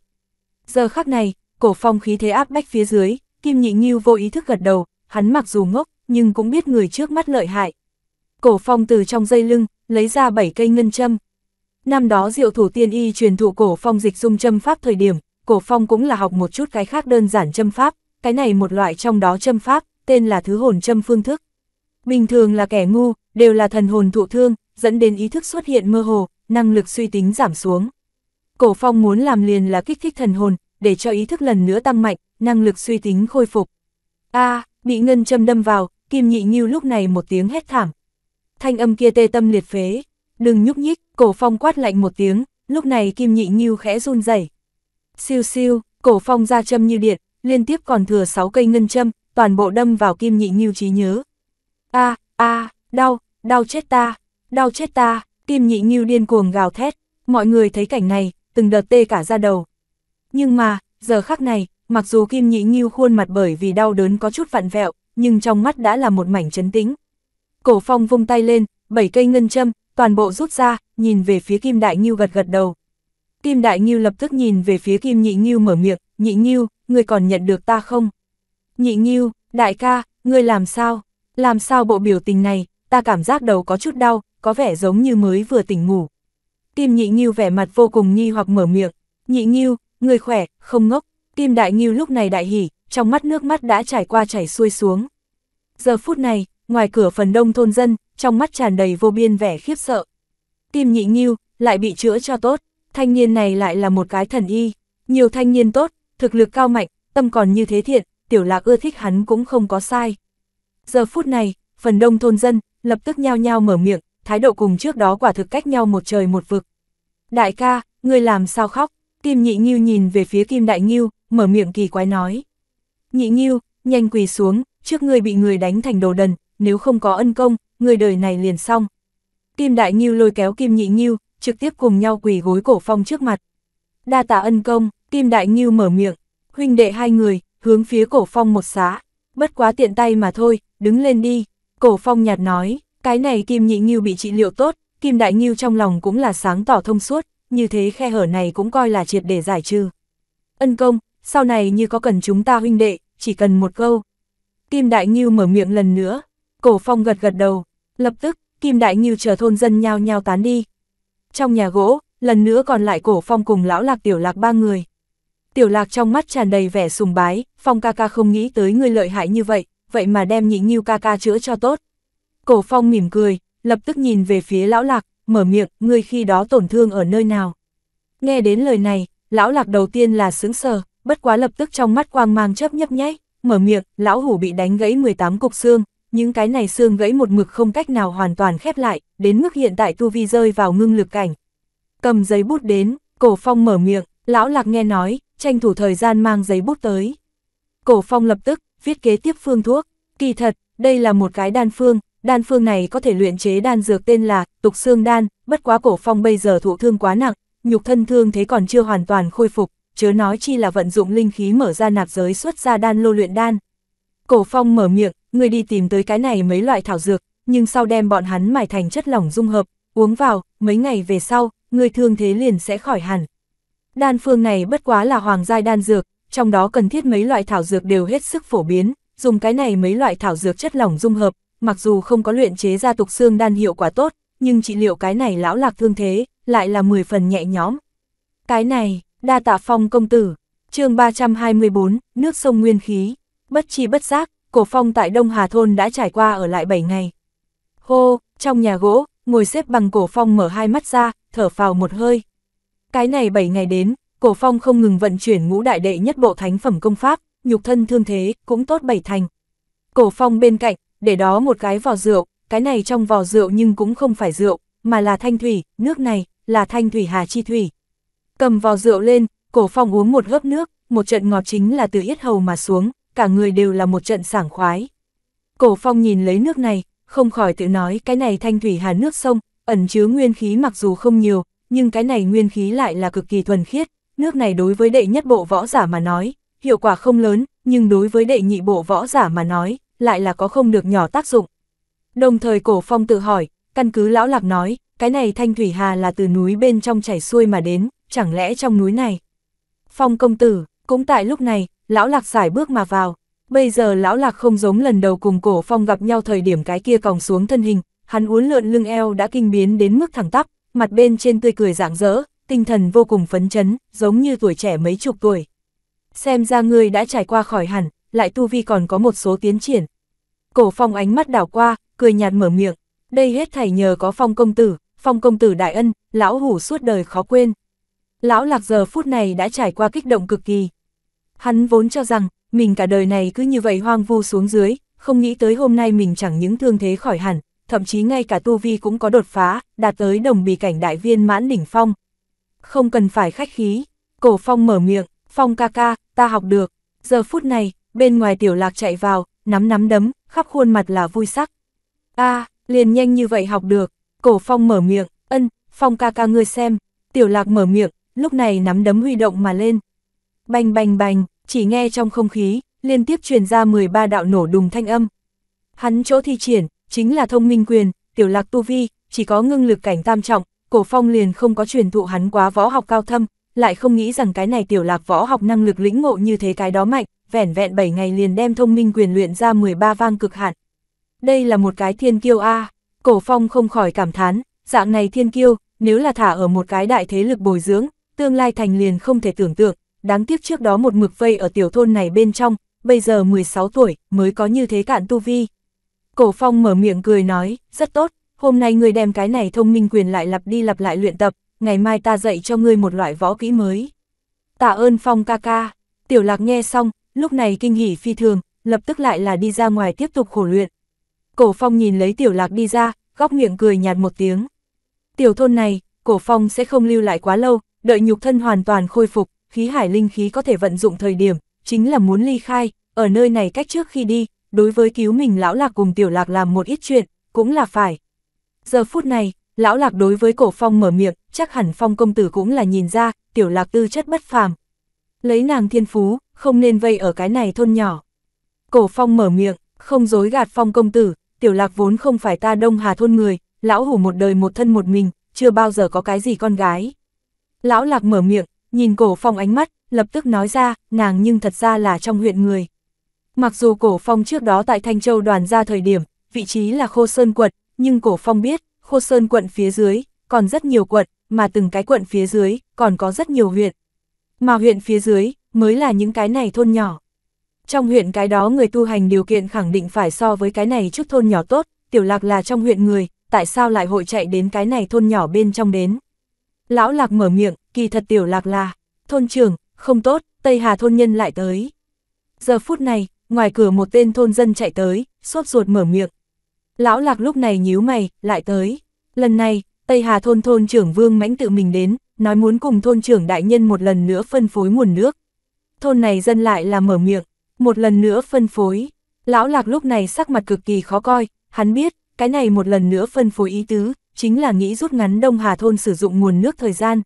Giờ khắc này, cổ phong khí thế áp bách phía dưới, Kim Nhị Nghiêu vô ý thức gật đầu, hắn mặc dù ngốc, nhưng cũng biết người trước mắt lợi hại. Cổ phong từ trong dây lưng, lấy ra bảy cây ngân châm. Năm đó diệu thủ tiên y truyền thụ cổ phong dịch dung châm pháp thời điểm, cổ phong cũng là học một chút cái khác đơn giản châm pháp, cái này một loại trong đó châm pháp, tên là thứ hồn châm phương thức. Bình thường là kẻ ngu, đều là thần hồn thụ thương, dẫn đến ý thức xuất hiện mơ hồ, năng lực suy tính giảm xuống. Cổ phong muốn làm liền là kích thích thần hồn, để cho ý thức lần nữa tăng mạnh, năng lực suy tính khôi phục. A, à, bị ngân châm đâm vào, Kim Nhị Ngưu lúc này một tiếng hét thảm. Thanh âm kia tê tâm liệt phế, đừng nhúc nhích, Cổ Phong quát lạnh một tiếng, lúc này Kim Nhị Ngưu khẽ run rẩy. Siêu siêu, Cổ Phong ra châm như điện, liên tiếp còn thừa 6 cây ngân châm, toàn bộ đâm vào Kim Nhị Ngưu trí nhớ. A, à, a, à, đau, đau chết ta, đau chết ta, Kim Nhị Ngưu điên cuồng gào thét, mọi người thấy cảnh này, từng đợt tê cả ra đầu. Nhưng mà, giờ khắc này, Mặc dù Kim Nhị Nghiêu khuôn mặt bởi vì đau đớn có chút vặn vẹo, nhưng trong mắt đã là một mảnh chấn tĩnh. Cổ Phong vung tay lên, bảy cây ngân châm, toàn bộ rút ra, nhìn về phía Kim Đại Nghiêu gật gật đầu. Kim Đại Nghiêu lập tức nhìn về phía Kim Nhị Nghiêu mở miệng, Nhị Nghiêu, người còn nhận được ta không? Nhị Nghiêu, đại ca, người làm sao? Làm sao bộ biểu tình này, ta cảm giác đầu có chút đau, có vẻ giống như mới vừa tỉnh ngủ. Kim Nhị Nghiêu vẻ mặt vô cùng nghi hoặc mở miệng, Nhị Nghiêu, người khỏe, không ngốc. Tim đại nghiêu lúc này đại hỉ, trong mắt nước mắt đã trải qua chảy xuôi xuống. Giờ phút này, ngoài cửa phần đông thôn dân, trong mắt tràn đầy vô biên vẻ khiếp sợ. Tim nhị nghiêu, lại bị chữa cho tốt, thanh niên này lại là một cái thần y. Nhiều thanh niên tốt, thực lực cao mạnh, tâm còn như thế thiện, tiểu lạc ưa thích hắn cũng không có sai. Giờ phút này, phần đông thôn dân, lập tức nhao nhao mở miệng, thái độ cùng trước đó quả thực cách nhau một trời một vực. Đại ca, ngươi làm sao khóc? Kim Nhị Nghiêu nhìn về phía Kim Đại Nghiêu, mở miệng kỳ quái nói. Nhị Nghiêu, nhanh quỳ xuống, trước ngươi bị người đánh thành đồ đần, nếu không có ân công, người đời này liền xong. Kim Đại Nghiêu lôi kéo Kim Nhị Nghiêu, trực tiếp cùng nhau quỳ gối cổ phong trước mặt. Đa tạ ân công, Kim Đại Nghiêu mở miệng, huynh đệ hai người, hướng phía cổ phong một xá, bất quá tiện tay mà thôi, đứng lên đi. Cổ phong nhạt nói, cái này Kim Nhị Nghiêu bị trị liệu tốt, Kim Đại Nghiêu trong lòng cũng là sáng tỏ thông suốt, như thế khe hở này cũng coi là triệt để giải trừ. Ân công, sau này như có cần chúng ta huynh đệ, chỉ cần một câu. Kim Đại Nghiêu mở miệng lần nữa, cổ phong gật gật đầu, lập tức, Kim Đại Nghiêu chờ thôn dân nhao nhao tán đi. Trong nhà gỗ, lần nữa còn lại cổ phong cùng lão lạc tiểu lạc ba người. Tiểu lạc trong mắt tràn đầy vẻ sùng bái, phong ca ca không nghĩ tới người lợi hại như vậy, vậy mà đem nhị nghiêu ca ca chữa cho tốt. Cổ phong mỉm cười, lập tức nhìn về phía lão lạc, mở miệng, ngươi khi đó tổn thương ở nơi nào. Nghe đến lời này, lão lạc đầu tiên là sướng sờ, bất quá lập tức trong mắt quang mang chớp nhấp nháy, mở miệng, lão hủ bị đánh gãy 18 cục xương, những cái này xương gãy một mực không cách nào hoàn toàn khép lại, đến mức hiện tại tu vi rơi vào ngưng lực cảnh. Cầm giấy bút đến, cổ phong mở miệng, lão lạc nghe nói, tranh thủ thời gian mang giấy bút tới. Cổ phong lập tức, viết kế tiếp phương thuốc, kỳ thật, đây là một cái đan phương, đan phương này có thể luyện chế đan dược tên là tục xương đan, bất quá cổ phong bây giờ thụ thương quá nặng, nhục thân thương thế còn chưa hoàn toàn khôi phục, chớ nói chi là vận dụng linh khí mở ra nạp giới xuất ra đan lô luyện đan. Cổ phong mở miệng, người đi tìm tới cái này mấy loại thảo dược, nhưng sau đem bọn hắn mài thành chất lỏng dung hợp, uống vào, mấy ngày về sau, người thương thế liền sẽ khỏi hẳn. Đan phương này bất quá là hoàng giai đan dược, trong đó cần thiết mấy loại thảo dược đều hết sức phổ biến, dùng cái này mấy loại thảo dược chất lỏng dung hợp, mặc dù không có luyện chế ra tục xương đan hiệu quả tốt, nhưng trị liệu cái này lão lạc thương thế, lại là 10 phần nhẹ nhóm. Cái này, đa tạ phong công tử, chương 324, nước sông nguyên khí, bất chi bất giác, cổ phong tại Đông Hà Thôn đã trải qua ở lại 7 ngày. Hô, trong nhà gỗ, ngồi xếp bằng cổ phong mở hai mắt ra, thở phào một hơi. Cái này 7 ngày đến, cổ phong không ngừng vận chuyển ngũ đại đệ nhất bộ thánh phẩm công pháp, nhục thân thương thế, cũng tốt bảy thành. Cổ phong bên cạnh, để đó một cái vò rượu, cái này trong vò rượu nhưng cũng không phải rượu, mà là thanh thủy, nước này, là thanh thủy hà chi thủy. Cầm vò rượu lên, cổ phong uống một hớp nước, một trận ngọt chính là từ yết hầu mà xuống, cả người đều là một trận sảng khoái. Cổ phong nhìn lấy nước này, không khỏi tự nói cái này thanh thủy hà nước sông, ẩn chứa nguyên khí mặc dù không nhiều, nhưng cái này nguyên khí lại là cực kỳ thuần khiết, nước này đối với đệ nhất bộ võ giả mà nói, hiệu quả không lớn, nhưng đối với đệ nhị bộ võ giả mà nói, lại là có không được nhỏ tác dụng. Đồng thời cổ phong tự hỏi, căn cứ lão lạc nói, cái này thanh thủy hà là từ núi bên trong chảy xuôi mà đến, chẳng lẽ trong núi này. Phong công tử, cũng tại lúc này, lão lạc xài bước mà vào, bây giờ lão lạc không giống lần đầu cùng cổ phong gặp nhau thời điểm cái kia còng xuống thân hình, hắn uốn lượn lưng eo đã kinh biến đến mức thẳng tắp, mặt bên trên tươi cười rạng rỡ, tinh thần vô cùng phấn chấn, giống như tuổi trẻ mấy chục tuổi. Xem ra ngươi đã trải qua khỏi hẳn, lại tu vi còn có một số tiến triển, Cổ phong ánh mắt đảo qua, cười nhạt mở miệng. Đây hết thảy nhờ có phong công tử, phong công tử đại ân, lão hủ suốt đời khó quên. Lão lạc giờ phút này đã trải qua kích động cực kỳ. Hắn vốn cho rằng, mình cả đời này cứ như vậy hoang vu xuống dưới, không nghĩ tới hôm nay mình chẳng những thương thế khỏi hẳn, thậm chí ngay cả tu vi cũng có đột phá, đạt tới đồng bì cảnh đại viên mãn đỉnh phong. Không cần phải khách khí, cổ phong mở miệng, phong ca ca, ta học được. Giờ phút này, bên ngoài tiểu lạc chạy vào, nắm nắm đấm, khắp khuôn mặt là vui sắc. a à, liền nhanh như vậy học được, cổ phong mở miệng, ân, phong ca ca ngươi xem, tiểu lạc mở miệng, lúc này nắm đấm huy động mà lên. Bành bành bành, chỉ nghe trong không khí, liên tiếp truyền ra 13 đạo nổ đùng thanh âm. Hắn chỗ thi triển, chính là thông minh quyền, tiểu lạc tu vi, chỉ có ngưng lực cảnh tam trọng, cổ phong liền không có truyền thụ hắn quá võ học cao thâm, lại không nghĩ rằng cái này tiểu lạc võ học năng lực lĩnh ngộ như thế cái đó mạnh, vẻn vẹn 7 ngày liền đem thông minh quyền luyện ra 13 vang cực hạn. Đây là một cái thiên kiêu A, cổ phong không khỏi cảm thán, dạng này thiên kiêu, nếu là thả ở một cái đại thế lực bồi dưỡng, tương lai thành liền không thể tưởng tượng, đáng tiếc trước đó một mực vây ở tiểu thôn này bên trong, bây giờ 16 tuổi mới có như thế cạn tu vi. Cổ phong mở miệng cười nói, rất tốt, hôm nay người đem cái này thông minh quyền lại lặp đi lặp lại luyện tập, ngày mai ta dạy cho ngươi một loại võ kỹ mới. Tạ ơn phong ca ca, tiểu lạc nghe xong, lúc này kinh hỉ phi thường, lập tức lại là đi ra ngoài tiếp tục khổ luyện. Cổ Phong nhìn lấy Tiểu Lạc đi ra, góc miệng cười nhạt một tiếng. Tiểu thôn này, Cổ Phong sẽ không lưu lại quá lâu, đợi nhục thân hoàn toàn khôi phục, khí hải linh khí có thể vận dụng thời điểm, chính là muốn ly khai, ở nơi này cách trước khi đi, đối với cứu mình lão lạc cùng Tiểu Lạc làm một ít chuyện, cũng là phải. Giờ phút này, lão lạc đối với Cổ Phong mở miệng, chắc hẳn Phong công tử cũng là nhìn ra, Tiểu Lạc tư chất bất phàm, lấy nàng thiên phú, không nên vây ở cái này thôn nhỏ. Cổ phong mở miệng, không dối gạt phong công tử, tiểu lạc vốn không phải ta đông hà thôn người, lão hủ một đời một thân một mình, chưa bao giờ có cái gì con gái. Lão lạc mở miệng, nhìn cổ phong ánh mắt, lập tức nói ra, nàng nhưng thật ra là trong huyện người. Mặc dù cổ phong trước đó tại Thanh Châu đoàn ra thời điểm, vị trí là khô sơn quận, nhưng cổ phong biết, khô sơn quận phía dưới, còn rất nhiều quận, mà từng cái quận phía dưới, còn có rất nhiều huyện, mà huyện phía dưới, mới là những cái này thôn nhỏ. Trong huyện cái đó người tu hành điều kiện khẳng định phải so với cái này chút thôn nhỏ tốt, tiểu lạc là trong huyện người, tại sao lại hội chạy đến cái này thôn nhỏ bên trong đến. Lão lạc mở miệng, kỳ thật tiểu lạc là, thôn trưởng, không tốt, Tây Hà thôn nhân lại tới. Giờ phút này, ngoài cửa một tên thôn dân chạy tới, sốt ruột mở miệng. Lão lạc lúc này nhíu mày, lại tới. Lần này, Tây Hà thôn thôn trưởng Vương Mãnh tự mình đến, nói muốn cùng thôn trưởng đại nhân một lần nữa phân phối nguồn nước. Thôn này dân lại là mở miệng, một lần nữa phân phối. Lão Lạc lúc này sắc mặt cực kỳ khó coi, hắn biết, cái này một lần nữa phân phối ý tứ, chính là nghĩ rút ngắn Đông Hà Thôn sử dụng nguồn nước thời gian.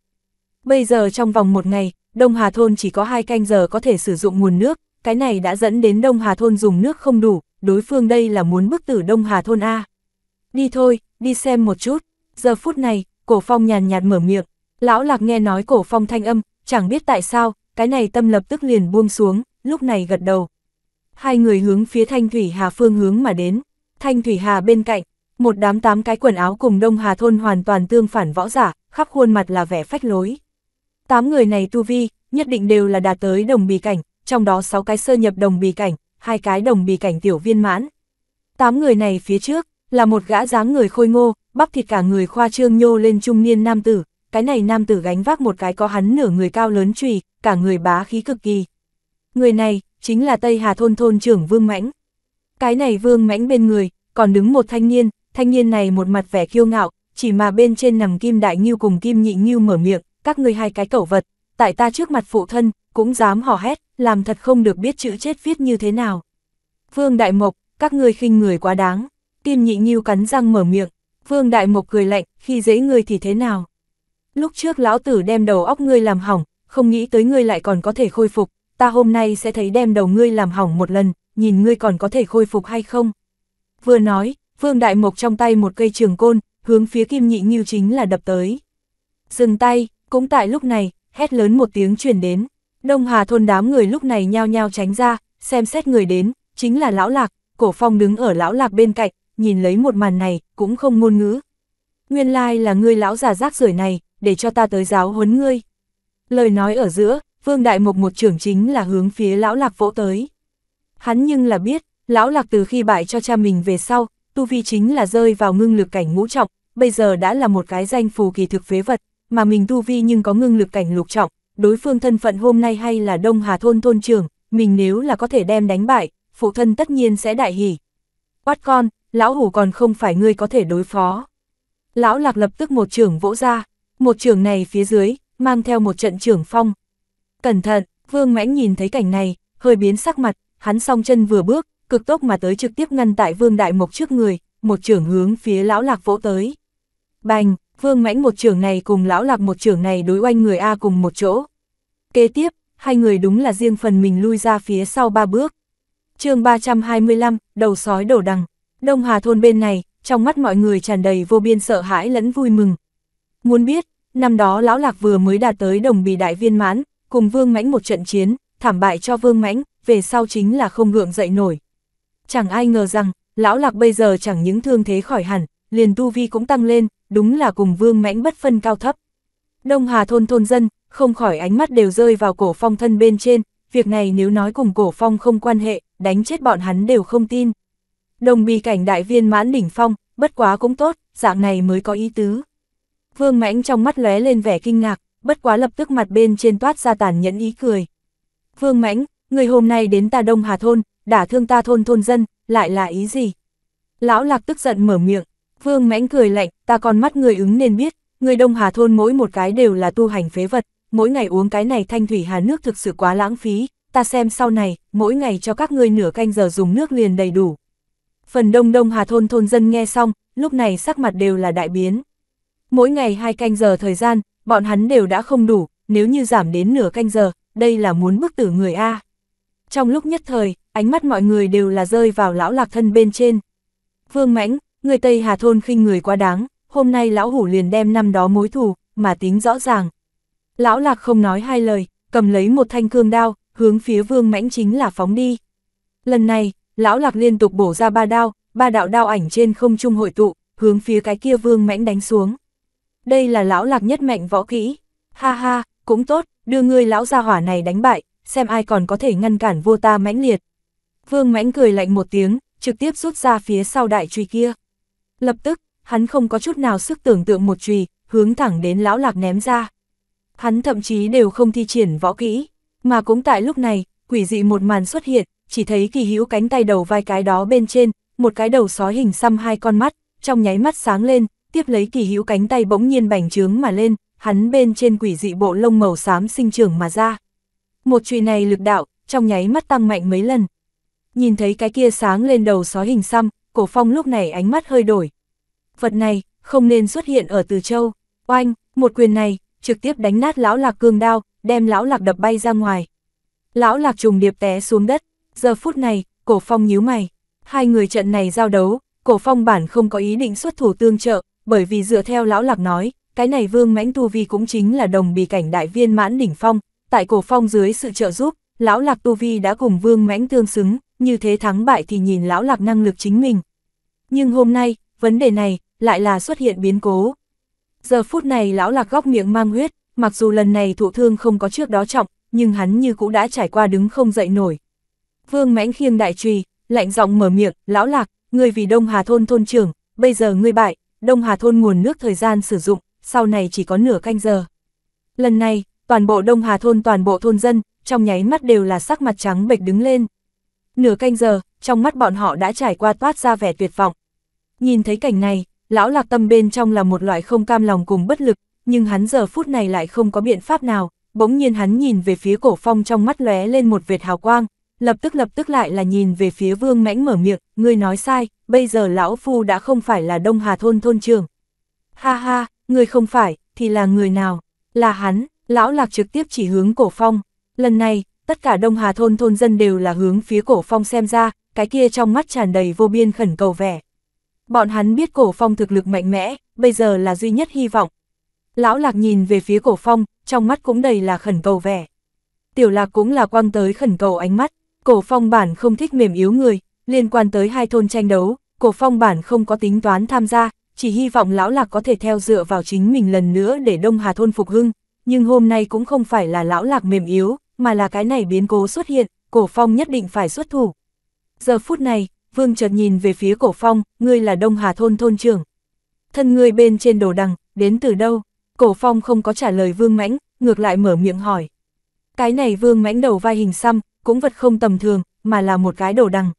Bây giờ trong vòng một ngày, Đông Hà Thôn chỉ có hai canh giờ có thể sử dụng nguồn nước, cái này đã dẫn đến Đông Hà Thôn dùng nước không đủ, đối phương đây là muốn bức tử Đông Hà Thôn A. Đi thôi, đi xem một chút, giờ phút này, cổ phong nhàn nhạt mở miệng, Lão Lạc nghe nói cổ phong thanh âm, chẳng biết tại sao, cái này tâm lập tức liền buông xuống, lúc này gật đầu. Hai người hướng phía Thanh Thủy Hà phương hướng mà đến, Thanh Thủy Hà bên cạnh, một đám tám cái quần áo cùng Đông Hà Thôn hoàn toàn tương phản võ giả, khắp khuôn mặt là vẻ phách lối. Tám người này tu vi, nhất định đều là đạt tới đồng bì cảnh, trong đó sáu cái sơ nhập đồng bì cảnh, hai cái đồng bì cảnh tiểu viên mãn. Tám người này phía trước, là một gã dáng người khôi ngô, bắp thịt cả người khoa trương nhô lên trung niên nam tử, cái này nam tử gánh vác một cái có hắn nửa người cao lớn trùy, cả người bá khí cực kỳ. Người này, chính là Tây Hà Thôn Thôn trưởng Vương Mãnh. Cái này Vương Mãnh bên người, còn đứng một thanh niên, thanh niên này một mặt vẻ kiêu ngạo, chỉ mà bên trên nằm Kim Đại Nghiêu cùng Kim Nhị Nghiêu mở miệng, các người hai cái cẩu vật, tại ta trước mặt phụ thân, cũng dám hò hét, làm thật không được biết chữ chết viết như thế nào. Vương Đại Mộc, các ngươi khinh người quá đáng, Kim Nhị Nghiêu cắn răng mở miệng, Vương Đại Mộc cười lạnh, khi dễ người thì thế nào lúc trước lão tử đem đầu óc ngươi làm hỏng, không nghĩ tới ngươi lại còn có thể khôi phục, ta hôm nay sẽ thấy đem đầu ngươi làm hỏng một lần, nhìn ngươi còn có thể khôi phục hay không. Vừa nói, Vương Đại Mộc trong tay một cây trường côn, hướng phía Kim Nhị Nghiêu chính là đập tới. Dừng tay, cũng tại lúc này, hét lớn một tiếng truyền đến. Đông Hà thôn đám người lúc này nhao nhao tránh ra, xem xét người đến, chính là Lão Lạc, Cổ Phong đứng ở Lão Lạc bên cạnh, nhìn lấy một màn này, cũng không ngôn ngữ. Nguyên lai là ngươi lão già rác rưởi này, để cho ta tới giáo huấn ngươi. Lời nói ở giữa, Vương Đại Mộc một trưởng chính là hướng phía Lão Lạc vỗ tới. Hắn nhưng là biết, Lão Lạc từ khi bại cho cha mình về sau, Tu Vi chính là rơi vào ngưng lực cảnh ngũ trọng, bây giờ đã là một cái danh phù kỳ thực phế vật, mà mình Tu Vi nhưng có ngưng lực cảnh lục trọng, đối phương thân phận hôm nay hay là Đông Hà Thôn Thôn trưởng, mình nếu là có thể đem đánh bại, phụ thân tất nhiên sẽ đại hỉ. Quát con, Lão Hủ còn không phải ngươi có thể đối phó. Lão Lạc lập tức một trưởng vỗ ra, một trường này phía dưới, mang theo một trận trưởng phong. Cẩn thận, Vương Mãnh nhìn thấy cảnh này, hơi biến sắc mặt, hắn song chân vừa bước, cực tốc mà tới trực tiếp ngăn tại Vương Đại Mộc trước người, một trường hướng phía lão lạc vỗ tới. Bành, Vương Mãnh một trường này cùng lão lạc một trường này đối oanh người A cùng một chỗ. Kế tiếp, hai người đúng là riêng phần mình lui ra phía sau ba bước. chương 325, đầu sói đổ đằng. Đông Hà thôn bên này, trong mắt mọi người tràn đầy vô biên sợ hãi lẫn vui mừng, Muốn biết, năm đó Lão Lạc vừa mới đạt tới đồng bì đại viên mãn, cùng Vương Mãnh một trận chiến, thảm bại cho Vương Mãnh, về sau chính là không gượng dậy nổi. Chẳng ai ngờ rằng, Lão Lạc bây giờ chẳng những thương thế khỏi hẳn, liền tu vi cũng tăng lên, đúng là cùng Vương Mãnh bất phân cao thấp. Đông Hà thôn thôn dân, không khỏi ánh mắt đều rơi vào cổ phong thân bên trên, việc này nếu nói cùng cổ phong không quan hệ, đánh chết bọn hắn đều không tin. Đồng bì cảnh đại viên mãn đỉnh phong, bất quá cũng tốt, dạng này mới có ý tứ. Vương Mãnh trong mắt lóe lên vẻ kinh ngạc, bất quá lập tức mặt bên trên toát ra tàn nhẫn ý cười. Vương Mãnh, người hôm nay đến ta Đông Hà Thôn, đã thương ta thôn thôn dân, lại là ý gì? Lão Lạc tức giận mở miệng, Vương Mãnh cười lạnh, ta còn mắt người ứng nên biết, người Đông Hà Thôn mỗi một cái đều là tu hành phế vật, mỗi ngày uống cái này thanh thủy hà nước thực sự quá lãng phí, ta xem sau này, mỗi ngày cho các ngươi nửa canh giờ dùng nước liền đầy đủ. Phần đông đông hà thôn thôn dân nghe xong, lúc này sắc mặt đều là đại biến. Mỗi ngày hai canh giờ thời gian, bọn hắn đều đã không đủ, nếu như giảm đến nửa canh giờ, đây là muốn bức tử người A. Trong lúc nhất thời, ánh mắt mọi người đều là rơi vào lão lạc thân bên trên. Vương Mãnh, người Tây Hà Thôn khinh người quá đáng, hôm nay lão hủ liền đem năm đó mối thù, mà tính rõ ràng. Lão lạc không nói hai lời, cầm lấy một thanh cương đao, hướng phía vương mãnh chính là phóng đi. Lần này, lão lạc liên tục bổ ra ba đao, ba đạo đao ảnh trên không trung hội tụ, hướng phía cái kia vương mãnh đánh xuống đây là lão lạc nhất mạnh võ kỹ. Ha ha, cũng tốt, đưa ngươi lão gia hỏa này đánh bại, xem ai còn có thể ngăn cản vua ta mãnh liệt. Vương mãnh cười lạnh một tiếng, trực tiếp rút ra phía sau đại truy kia. Lập tức, hắn không có chút nào sức tưởng tượng một truy, hướng thẳng đến lão lạc ném ra. Hắn thậm chí đều không thi triển võ kỹ, mà cũng tại lúc này, quỷ dị một màn xuất hiện, chỉ thấy kỳ hữu cánh tay đầu vai cái đó bên trên, một cái đầu sói hình xăm hai con mắt, trong nháy mắt sáng lên, tiếp lấy kỳ hữu cánh tay bỗng nhiên bành trướng mà lên, hắn bên trên quỷ dị bộ lông màu xám sinh trưởng mà ra. Một chùy này lực đạo, trong nháy mắt tăng mạnh mấy lần. Nhìn thấy cái kia sáng lên đầu sói hình xăm, cổ phong lúc này ánh mắt hơi đổi. Vật này, không nên xuất hiện ở Từ Châu. Oanh, một quyền này, trực tiếp đánh nát lão lạc cương đao, đem lão lạc đập bay ra ngoài. Lão lạc trùng điệp té xuống đất, giờ phút này, cổ phong nhíu mày. Hai người trận này giao đấu, cổ phong bản không có ý định xuất thủ tương trợ, bởi vì dựa theo lão lạc nói, cái này vương mãnh tu vi cũng chính là đồng bì cảnh đại viên mãn đỉnh phong, tại cổ phong dưới sự trợ giúp, lão lạc tu vi đã cùng vương mãnh tương xứng, như thế thắng bại thì nhìn lão lạc năng lực chính mình. Nhưng hôm nay, vấn đề này lại là xuất hiện biến cố. Giờ phút này lão lạc góc miệng mang huyết, mặc dù lần này thụ thương không có trước đó trọng, nhưng hắn như cũng đã trải qua đứng không dậy nổi. Vương mãnh khiêng đại trùy, lạnh giọng mở miệng, lão lạc, người vì Đông Hà Thôn thôn trưởng, bây giờ ngươi bại, Đông Hà thôn nguồn nước thời gian sử dụng, sau này chỉ có nửa canh giờ. Lần này, toàn bộ Đông Hà thôn toàn bộ thôn dân, trong nháy mắt đều là sắc mặt trắng bệch đứng lên. Nửa canh giờ, trong mắt bọn họ đã trải qua toát ra vẻ tuyệt vọng. Nhìn thấy cảnh này, lão lạc tâm bên trong là một loại không cam lòng cùng bất lực, nhưng hắn giờ phút này lại không có biện pháp nào, bỗng nhiên hắn nhìn về phía cổ phong trong mắt lóe lên một vệt hào quang, lập tức lập tức lại là nhìn về phía vương mãnh mở miệng, ngươi nói sai, bây giờ lão phu đã không phải là Đông Hà Thôn thôn trường. Ha ha, ngươi không phải, thì là người nào? Là hắn, lão lạc trực tiếp chỉ hướng cổ phong. Lần này, tất cả Đông Hà Thôn thôn dân đều là hướng phía cổ phong xem ra, cái kia trong mắt tràn đầy vô biên khẩn cầu vẻ. Bọn hắn biết cổ phong thực lực mạnh mẽ, bây giờ là duy nhất hy vọng. Lão lạc nhìn về phía cổ phong, trong mắt cũng đầy là khẩn cầu vẻ. Tiểu lạc cũng là quăng tới khẩn cầu ánh mắt, Cổ phong bản không thích mềm yếu người, liên quan tới hai thôn tranh đấu, cổ phong bản không có tính toán tham gia, chỉ hy vọng lão lạc có thể theo dựa vào chính mình lần nữa để Đông Hà thôn phục hưng, nhưng hôm nay cũng không phải là lão lạc mềm yếu, mà là cái này biến cố xuất hiện, cổ phong nhất định phải xuất thủ. Giờ phút này, vương chợt nhìn về phía cổ phong, ngươi là Đông Hà thôn thôn trưởng. Thân ngươi bên trên đồ đằng, đến từ đâu? Cổ phong không có trả lời vương mãnh, ngược lại mở miệng hỏi. Cái này vương mãnh đầu vai hình xăm, cũng vật không tầm thường, mà là một cái đồ đằng.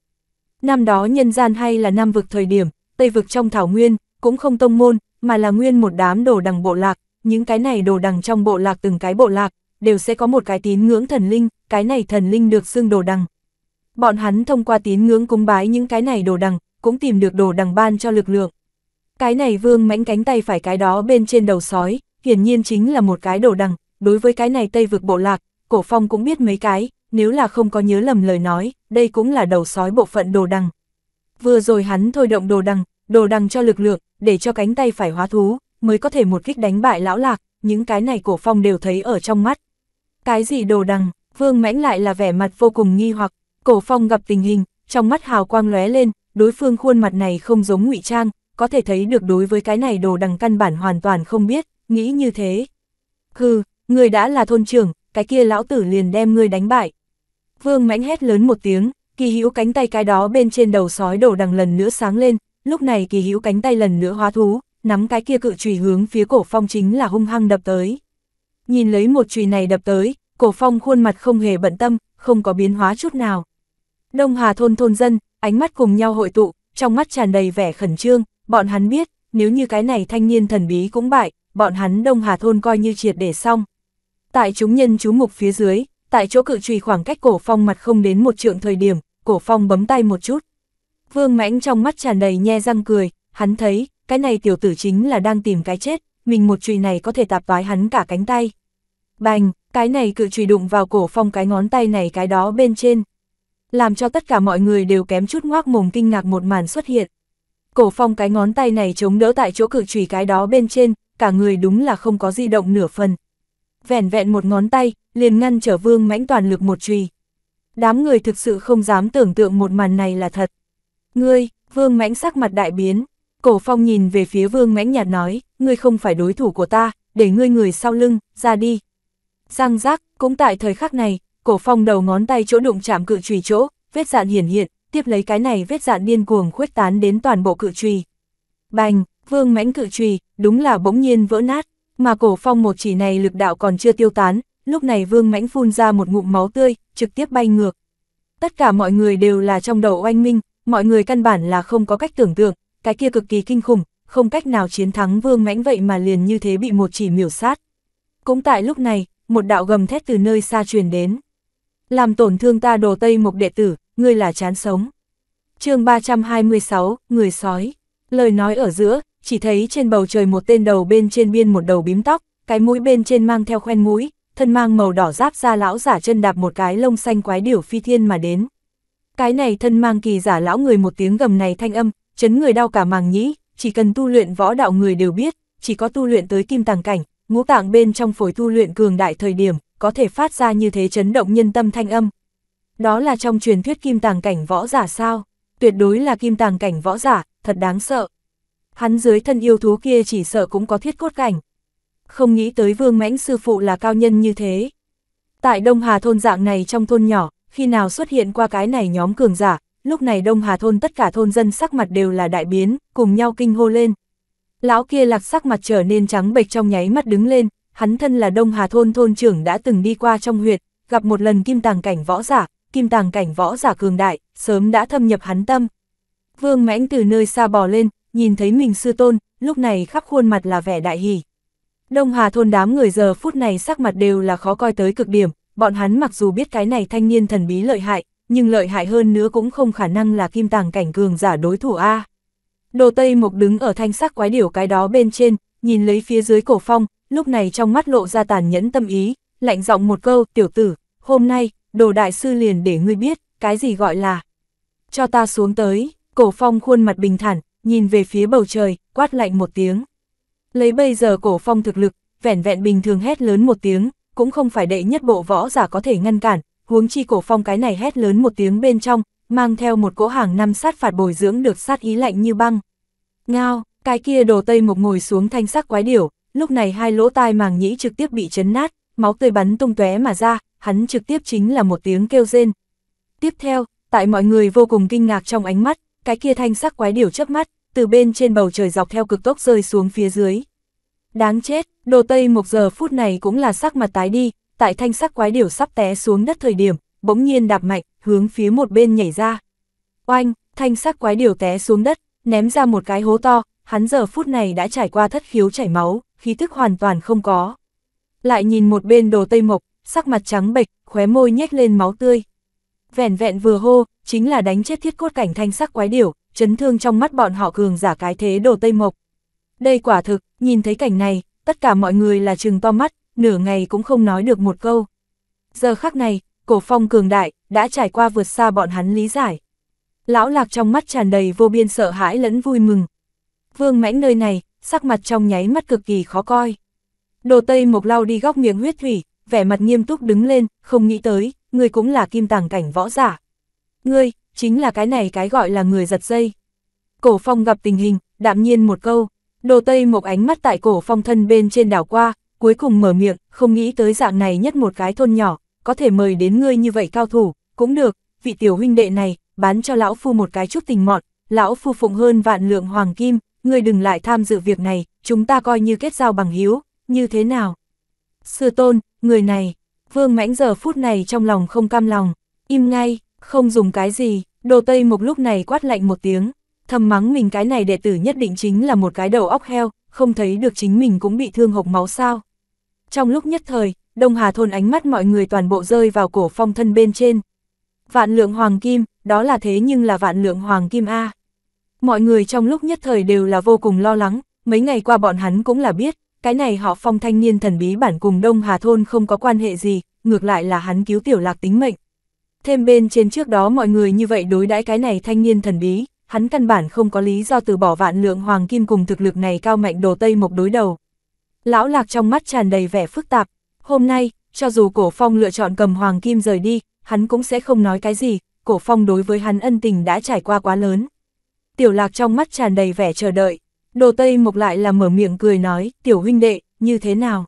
Năm đó nhân gian hay là nam vực thời điểm, tây vực trong thảo nguyên, cũng không tông môn, mà là nguyên một đám đồ đằng bộ lạc, những cái này đồ đằng trong bộ lạc từng cái bộ lạc, đều sẽ có một cái tín ngưỡng thần linh, cái này thần linh được xưng đồ đằng. Bọn hắn thông qua tín ngưỡng cúng bái những cái này đồ đằng, cũng tìm được đồ đằng ban cho lực lượng. Cái này vương mãnh cánh tay phải cái đó bên trên đầu sói, hiển nhiên chính là một cái đồ đằng, đối với cái này tây vực bộ lạc, cổ phong cũng biết mấy cái, nếu là không có nhớ lầm lời nói, đây cũng là đầu sói bộ phận đồ đằng. Vừa rồi hắn thôi động đồ đằng, đồ đằng cho lực lượng, để cho cánh tay phải hóa thú, mới có thể một kích đánh bại lão lạc, những cái này cổ phong đều thấy ở trong mắt. Cái gì đồ đằng, vương mãnh lại là vẻ mặt vô cùng nghi hoặc, cổ phong gặp tình hình, trong mắt hào quang lóe lên, đối phương khuôn mặt này không giống ngụy trang, có thể thấy được đối với cái này đồ đằng căn bản hoàn toàn không biết, nghĩ như thế. Hừ, người đã là thôn trưởng, cái kia lão tử liền đem ngươi đánh bại, Vương mãnh hét lớn một tiếng, kỳ hữu cánh tay cái đó bên trên đầu sói đổ đằng lần nữa sáng lên, lúc này kỳ hữu cánh tay lần nữa hóa thú, nắm cái kia cự chùy hướng phía cổ phong chính là hung hăng đập tới. Nhìn lấy một chùy này đập tới, cổ phong khuôn mặt không hề bận tâm, không có biến hóa chút nào. Đông Hà thôn thôn dân, ánh mắt cùng nhau hội tụ, trong mắt tràn đầy vẻ khẩn trương, bọn hắn biết, nếu như cái này thanh niên thần bí cũng bại, bọn hắn Đông Hà thôn coi như triệt để xong. Tại chúng nhân chú mục phía dưới, tại chỗ cự trùy khoảng cách cổ phong mặt không đến một trượng thời điểm, cổ phong bấm tay một chút. Vương mãnh trong mắt tràn đầy nhe răng cười, hắn thấy, cái này tiểu tử chính là đang tìm cái chết, mình một chùy này có thể tạp vái hắn cả cánh tay. Bành, cái này cự chùy đụng vào cổ phong cái ngón tay này cái đó bên trên. Làm cho tất cả mọi người đều kém chút ngoác mồm kinh ngạc một màn xuất hiện. Cổ phong cái ngón tay này chống đỡ tại chỗ cự chùy cái đó bên trên, cả người đúng là không có di động nửa phần, vẻn vẹn một ngón tay, liền ngăn trở vương mãnh toàn lực một chùy. Đám người thực sự không dám tưởng tượng một màn này là thật. Ngươi, vương mãnh sắc mặt đại biến, cổ phong nhìn về phía vương mãnh nhạt nói, ngươi không phải đối thủ của ta, để ngươi người sau lưng, ra đi. Giang giác, cũng tại thời khắc này, cổ phong đầu ngón tay chỗ đụng chạm cự trùy chỗ, vết dạn hiển hiện, tiếp lấy cái này vết dạn điên cuồng khuếch tán đến toàn bộ cự trùy. Bành, vương mãnh cự trùy, đúng là bỗng nhiên vỡ nát, mà cổ phong một chỉ này lực đạo còn chưa tiêu tán, lúc này vương mãnh phun ra một ngụm máu tươi, trực tiếp bay ngược. Tất cả mọi người đều là trong đầu oanh minh, mọi người căn bản là không có cách tưởng tượng, cái kia cực kỳ kinh khủng, không cách nào chiến thắng vương mãnh vậy mà liền như thế bị một chỉ miểu sát. Cũng tại lúc này, một đạo gầm thét từ nơi xa truyền đến. Làm tổn thương ta đồ tây mục đệ tử, ngươi là chán sống. chương 326, người sói. Lời nói ở giữa, chỉ thấy trên bầu trời một tên đầu bên trên biên một đầu bím tóc, cái mũi bên trên mang theo khoen mũi, thân mang màu đỏ giáp ra lão giả chân đạp một cái lông xanh quái điểu phi thiên mà đến. Cái này thân mang kỳ giả lão người một tiếng gầm này thanh âm, chấn người đau cả màng nhĩ, chỉ cần tu luyện võ đạo người đều biết, chỉ có tu luyện tới kim tàng cảnh, ngũ tạng bên trong phổi tu luyện cường đại thời điểm, có thể phát ra như thế chấn động nhân tâm thanh âm. Đó là trong truyền thuyết kim tàng cảnh võ giả sao? Tuyệt đối là kim tàng cảnh võ giả, thật đáng sợ hắn dưới thân yêu thú kia chỉ sợ cũng có thiết cốt cảnh. Không nghĩ tới vương mãnh sư phụ là cao nhân như thế. Tại Đông Hà thôn dạng này trong thôn nhỏ, khi nào xuất hiện qua cái này nhóm cường giả, lúc này Đông Hà thôn tất cả thôn dân sắc mặt đều là đại biến, cùng nhau kinh hô lên. Lão kia lạc sắc mặt trở nên trắng bệch trong nháy mắt đứng lên, hắn thân là Đông Hà thôn thôn trưởng đã từng đi qua trong huyệt, gặp một lần kim tàng cảnh võ giả, kim tàng cảnh võ giả cường đại, sớm đã thâm nhập hắn tâm. Vương Mãnh từ nơi xa bò lên, nhìn thấy mình sư tôn, lúc này khắp khuôn mặt là vẻ đại hỉ. Đông Hà thôn đám người giờ phút này sắc mặt đều là khó coi tới cực điểm, bọn hắn mặc dù biết cái này thanh niên thần bí lợi hại, nhưng lợi hại hơn nữa cũng không khả năng là kim tàng cảnh cường giả đối thủ A. Đồ Tây Mộc đứng ở thanh sắc quái điểu cái đó bên trên, nhìn lấy phía dưới cổ phong, lúc này trong mắt lộ ra tàn nhẫn tâm ý, lạnh giọng một câu, tiểu tử, hôm nay, đồ đại sư liền để ngươi biết, cái gì gọi là, cho ta xuống tới, cổ phong khuôn mặt bình thản, nhìn về phía bầu trời, quát lạnh một tiếng. Lấy bây giờ cổ phong thực lực, vẻn vẹn bình thường hét lớn một tiếng, cũng không phải đệ nhất bộ võ giả có thể ngăn cản, huống chi cổ phong cái này hét lớn một tiếng bên trong, mang theo một cỗ hàng năm sát phạt bồi dưỡng được sát ý lạnh như băng. Ngao, cái kia đồ tây mục ngồi xuống thanh sắc quái điểu, lúc này hai lỗ tai màng nhĩ trực tiếp bị chấn nát, máu tươi bắn tung tóe mà ra, hắn trực tiếp chính là một tiếng kêu rên. Tiếp theo, tại mọi người vô cùng kinh ngạc trong ánh mắt, cái kia thanh sắc quái điểu chớp mắt, từ bên trên bầu trời dọc theo cực tốc rơi xuống phía dưới. Đáng chết, đồ tây một giờ phút này cũng là sắc mặt tái đi, tại thanh sắc quái điểu sắp té xuống đất thời điểm, bỗng nhiên đạp mạnh, hướng phía một bên nhảy ra. Oanh, thanh sắc quái điểu té xuống đất, ném ra một cái hố to, hắn giờ phút này đã trải qua thất khiếu chảy máu, khí tức hoàn toàn không có. Lại nhìn một bên đồ tây mộc, sắc mặt trắng bệch, khóe môi nhếch lên máu tươi, vẹn vẹn vừa hô, chính là đánh chết thiết cốt cảnh thanh sắc quái điểu, chấn thương trong mắt bọn họ cường giả cái thế đồ Tây Mộc. Đây quả thực, nhìn thấy cảnh này, tất cả mọi người là trừng to mắt, nửa ngày cũng không nói được một câu. Giờ khắc này, cổ phong cường đại, đã trải qua vượt xa bọn hắn lý giải. Lão lạc trong mắt tràn đầy vô biên sợ hãi lẫn vui mừng. Vương mãnh nơi này, sắc mặt trong nháy mắt cực kỳ khó coi. Đồ Tây Mộc lau đi góc miệng huyết thủy, vẻ mặt nghiêm túc đứng lên, không nghĩ tới, ngươi cũng là kim tàng cảnh võ giả. Ngươi, chính là cái này cái gọi là người giật dây. Cổ phong gặp tình hình, đạm nhiên một câu, đồ tây một ánh mắt tại cổ phong thân bên trên đảo qua, cuối cùng mở miệng, không nghĩ tới dạng này nhất một cái thôn nhỏ, có thể mời đến ngươi như vậy cao thủ, cũng được, vị tiểu huynh đệ này, bán cho lão phu một cái chút tình mọn, lão phu phụng hơn vạn lượng hoàng kim, ngươi đừng lại tham dự việc này, chúng ta coi như kết giao bằng hiếu, như thế nào? Sư tôn, người này, vương mãnh giờ phút này trong lòng không cam lòng, im ngay, không dùng cái gì, đồ tây một lúc này quát lạnh một tiếng, thầm mắng mình cái này đệ tử nhất định chính là một cái đầu óc heo, không thấy được chính mình cũng bị thương hộc máu sao. Trong lúc nhất thời, Đông Hà Thôn ánh mắt mọi người toàn bộ rơi vào cổ phong thân bên trên. Vạn lượng hoàng kim, đó là thế nhưng là vạn lượng hoàng kim A. Mọi người trong lúc nhất thời đều là vô cùng lo lắng, mấy ngày qua bọn hắn cũng là biết, cái này họ phong thanh niên thần bí bản cùng Đông Hà Thôn không có quan hệ gì, ngược lại là hắn cứu tiểu lạc tính mệnh. Thêm bên trên trước đó mọi người như vậy đối đãi cái này thanh niên thần bí, hắn căn bản không có lý do từ bỏ vạn lượng hoàng kim cùng thực lực này cao mạnh đồ Tây Mộc đối đầu. Lão lạc trong mắt tràn đầy vẻ phức tạp, hôm nay, cho dù cổ phong lựa chọn cầm hoàng kim rời đi, hắn cũng sẽ không nói cái gì, cổ phong đối với hắn ân tình đã trải qua quá lớn. Tiểu lạc trong mắt tràn đầy vẻ chờ đợi, Đồ Tây Mộc lại là mở miệng cười nói, tiểu huynh đệ, như thế nào?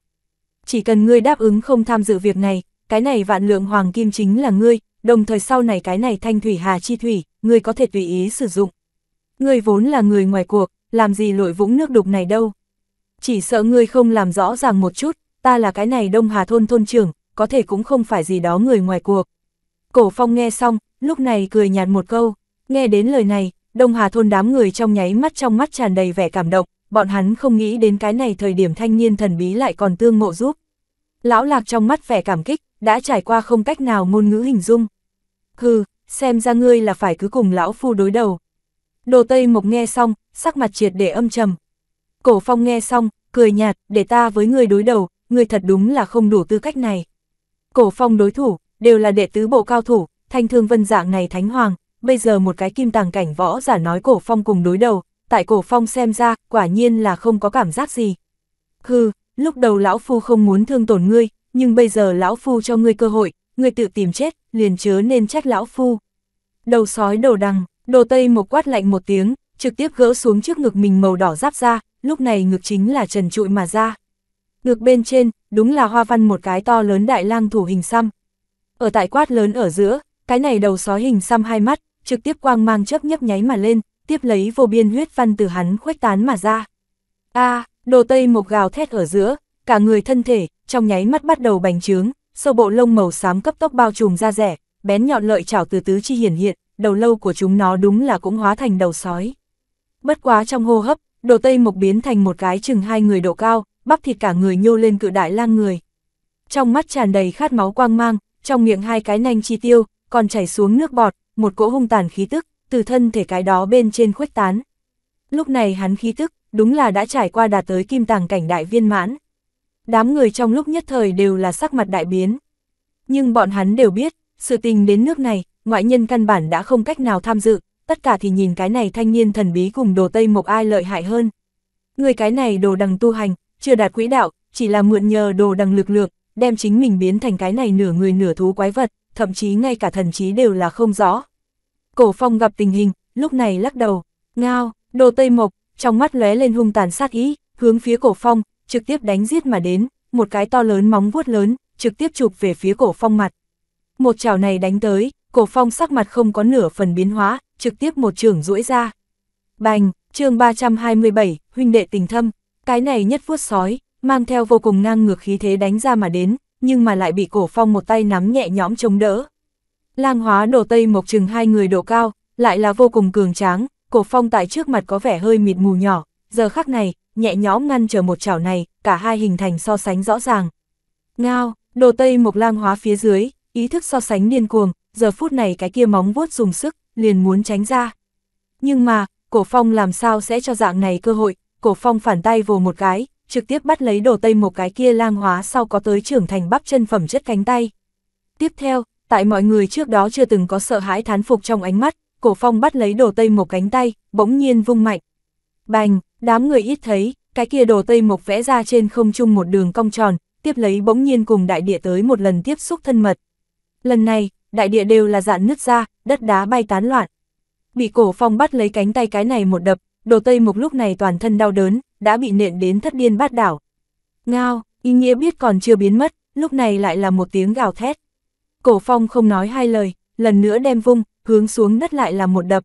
Chỉ cần ngươi đáp ứng không tham dự việc này, cái này vạn lượng hoàng kim chính là ngươi, đồng thời sau này cái này thanh thủy hà chi thủy, ngươi có thể tùy ý sử dụng. Ngươi vốn là người ngoài cuộc, làm gì lội vũng nước đục này đâu. Chỉ sợ ngươi không làm rõ ràng một chút, ta là cái này đông hà thôn thôn trưởng, có thể cũng không phải gì đó người ngoài cuộc. Cổ phong nghe xong, lúc này cười nhạt một câu, nghe đến lời này, Đông Hà thôn đám người trong nháy mắt trong mắt tràn đầy vẻ cảm động, bọn hắn không nghĩ đến cái này thời điểm thanh niên thần bí lại còn tương ngộ giúp. Lão Lạc trong mắt vẻ cảm kích, đã trải qua không cách nào ngôn ngữ hình dung. Hừ, xem ra ngươi là phải cứ cùng lão phu đối đầu. Đồ Tây Mộc nghe xong, sắc mặt triệt để âm trầm. Cổ Phong nghe xong, cười nhạt, để ta với ngươi đối đầu, ngươi thật đúng là không đủ tư cách này. Cổ Phong đối thủ, đều là đệ tứ bộ cao thủ, thanh thương vân dạng này thánh hoàng, bây giờ một cái kim tàng cảnh võ giả nói cổ phong cùng đối đầu, tại cổ phong xem ra, quả nhiên là không có cảm giác gì. Hừ, lúc đầu lão phu không muốn thương tổn ngươi, nhưng bây giờ lão phu cho ngươi cơ hội, ngươi tự tìm chết, liền chớ nên trách lão phu. Đầu sói đầu đằng, đồ tây một quát lạnh một tiếng, trực tiếp gỡ xuống trước ngực mình màu đỏ giáp ra, lúc này ngực chính là trần trụi mà ra. Ngực bên trên, đúng là hoa văn một cái to lớn đại lang thủ hình xăm. Ở tại quát lớn ở giữa, cái này đầu sói hình xăm hai mắt, trực tiếp quang mang chớp nhấp nháy mà lên, tiếp lấy vô biên huyết văn từ hắn khuếch tán mà ra. A, đồ tây mộc gào thét ở giữa, cả người thân thể, trong nháy mắt bắt đầu bành trướng, sâu bộ lông màu xám cấp tốc bao trùm ra rẻ, bén nhọn lợi chảo từ tứ chi hiển hiện, đầu lâu của chúng nó đúng là cũng hóa thành đầu sói. Bất quá trong hô hấp, đồ tây mộc biến thành một cái chừng hai người độ cao, bắp thịt cả người nhô lên cự đại lang người. Trong mắt tràn đầy khát máu quang mang, trong miệng hai cái nanh chi tiêu, còn chảy xuống nước bọt, một cỗ hung tàn khí tức, từ thân thể cái đó bên trên khuếch tán. Lúc này hắn khí tức, đúng là đã trải qua đạt tới kim tàng cảnh đại viên mãn. Đám người trong lúc nhất thời đều là sắc mặt đại biến. Nhưng bọn hắn đều biết, sự tình đến nước này, ngoại nhân căn bản đã không cách nào tham dự, tất cả thì nhìn cái này thanh niên thần bí cùng đồ Tây Mộc ai lợi hại hơn. Người cái này đồ đằng tu hành, chưa đạt quỹ đạo, chỉ là mượn nhờ đồ đằng lực lượng, đem chính mình biến thành cái này nửa người nửa thú quái vật, thậm chí ngay cả thần trí đều là không rõ. Cổ phong gặp tình hình, lúc này lắc đầu, ngao, đồ tây mộc, trong mắt lóe lên hung tàn sát ý, hướng phía cổ phong, trực tiếp đánh giết mà đến, một cái to lớn móng vuốt lớn, trực tiếp chụp về phía cổ phong mặt. Một chảo này đánh tới, cổ phong sắc mặt không có nửa phần biến hóa, trực tiếp một trường duỗi ra. Bành, chương 327, huynh đệ tình thâm, cái này nhất vuốt sói, mang theo vô cùng ngang ngược khí thế đánh ra mà đến, nhưng mà lại bị cổ phong một tay nắm nhẹ nhõm chống đỡ. Lang hóa đồ tây mộc chừng hai người độ cao, lại là vô cùng cường tráng, cổ phong tại trước mặt có vẻ hơi mịt mù nhỏ, giờ khắc này, nhẹ nhõm ngăn trở một chảo này, cả hai hình thành so sánh rõ ràng. Ngao, đồ tây mộc lang hóa phía dưới, ý thức so sánh điên cuồng, giờ phút này cái kia móng vuốt dùng sức, liền muốn tránh ra. Nhưng mà, cổ phong làm sao sẽ cho dạng này cơ hội, cổ phong phản tay vồ một cái, trực tiếp bắt lấy đồ tây một cái kia lang hóa sau có tới trưởng thành bắp chân phẩm chất cánh tay. Tiếp theo, tại mọi người trước đó chưa từng có sợ hãi thán phục trong ánh mắt, cổ phong bắt lấy đồ tây một cánh tay, bỗng nhiên vung mạnh. Bành, đám người ít thấy, cái kia đồ tây mộc vẽ ra trên không trung một đường cong tròn, tiếp lấy bỗng nhiên cùng đại địa tới một lần tiếp xúc thân mật. Lần này, đại địa đều là dạn nứt ra, đất đá bay tán loạn. Bị cổ phong bắt lấy cánh tay cái này một đập, đồ tây mộc lúc này toàn thân đau đớn, đã bị nện đến thất điên bát đảo. Ngao, ý nghĩa biết còn chưa biến mất, lúc này lại là một tiếng gào thét. Cổ phong không nói hai lời, lần nữa đem vung, hướng xuống đất lại là một đập.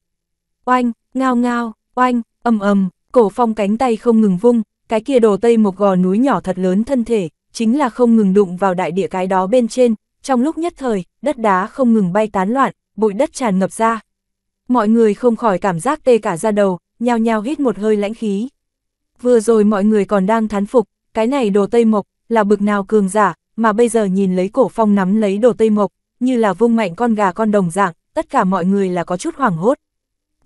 Oanh, ngao ngao, oanh, ầm ầm, cổ phong cánh tay không ngừng vung, cái kia đồ tây một gò núi nhỏ thật lớn thân thể, chính là không ngừng đụng vào đại địa cái đó bên trên, trong lúc nhất thời, đất đá không ngừng bay tán loạn, bụi đất tràn ngập ra. Mọi người không khỏi cảm giác tê cả ra đầu, nhao nhao hít một hơi lãnh khí. Vừa rồi mọi người còn đang thán phục, cái này đồ tây mộc, là bực nào cường giả, mà bây giờ nhìn lấy cổ phong nắm lấy đồ tây mộc, như là vung mạnh con gà con đồng dạng, tất cả mọi người là có chút hoảng hốt.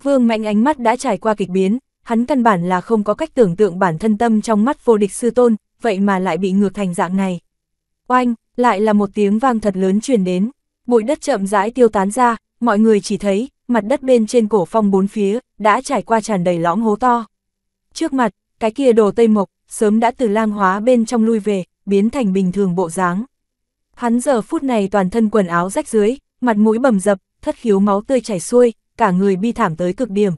Vương mạnh ánh mắt đã trải qua kịch biến, hắn căn bản là không có cách tưởng tượng bản thân tâm trong mắt vô địch sư tôn, vậy mà lại bị ngược thành dạng này. Oanh, lại là một tiếng vang thật lớn truyền đến, bụi đất chậm rãi tiêu tán ra, mọi người chỉ thấy, mặt đất bên trên cổ phong bốn phía, đã trải qua tràn đầy lõm hố to. Trước mặt, cái kia đồ tây mộc, sớm đã từ lang hóa bên trong lui về, biến thành bình thường bộ dáng. Hắn giờ phút này toàn thân quần áo rách dưới, mặt mũi bầm dập, thất khiếu máu tươi chảy xuôi, cả người bi thảm tới cực điểm.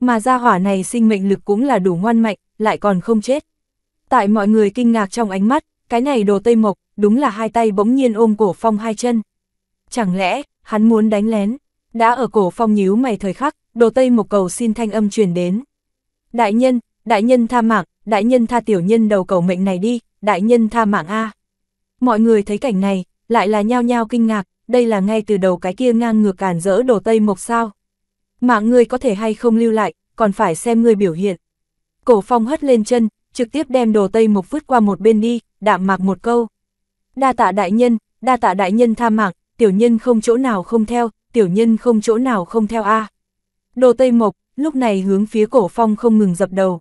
Mà gia hỏa này sinh mệnh lực cũng là đủ ngoan mạnh, lại còn không chết. Tại mọi người kinh ngạc trong ánh mắt, cái này đồ Tây Mộc, đúng là hai tay bỗng nhiên ôm cổ phong hai chân. Chẳng lẽ, hắn muốn đánh lén? Đã ở cổ phong nhíu mày thời khắc, đồ Tây Mộc cầu xin thanh âm truyền đến. Đại nhân, đại nhân tha mạng, đại nhân tha tiểu nhân đầu cầu mệnh này đi, đại nhân tha mạng A. Mọi người thấy cảnh này, lại là nhao nhao kinh ngạc, đây là ngay từ đầu cái kia ngang ngược cản rỡ đồ Tây Mộc sao. Mạng người có thể hay không lưu lại, còn phải xem người biểu hiện. Cổ phong hất lên chân, trực tiếp đem đồ Tây Mộc vứt qua một bên đi, đạm mạc một câu. Đa tạ đại nhân, đa tạ đại nhân tha mạng, tiểu nhân không chỗ nào không theo, tiểu nhân không chỗ nào không theo A. Đồ Tây Mộc, lúc này hướng phía cổ phong không ngừng dập đầu.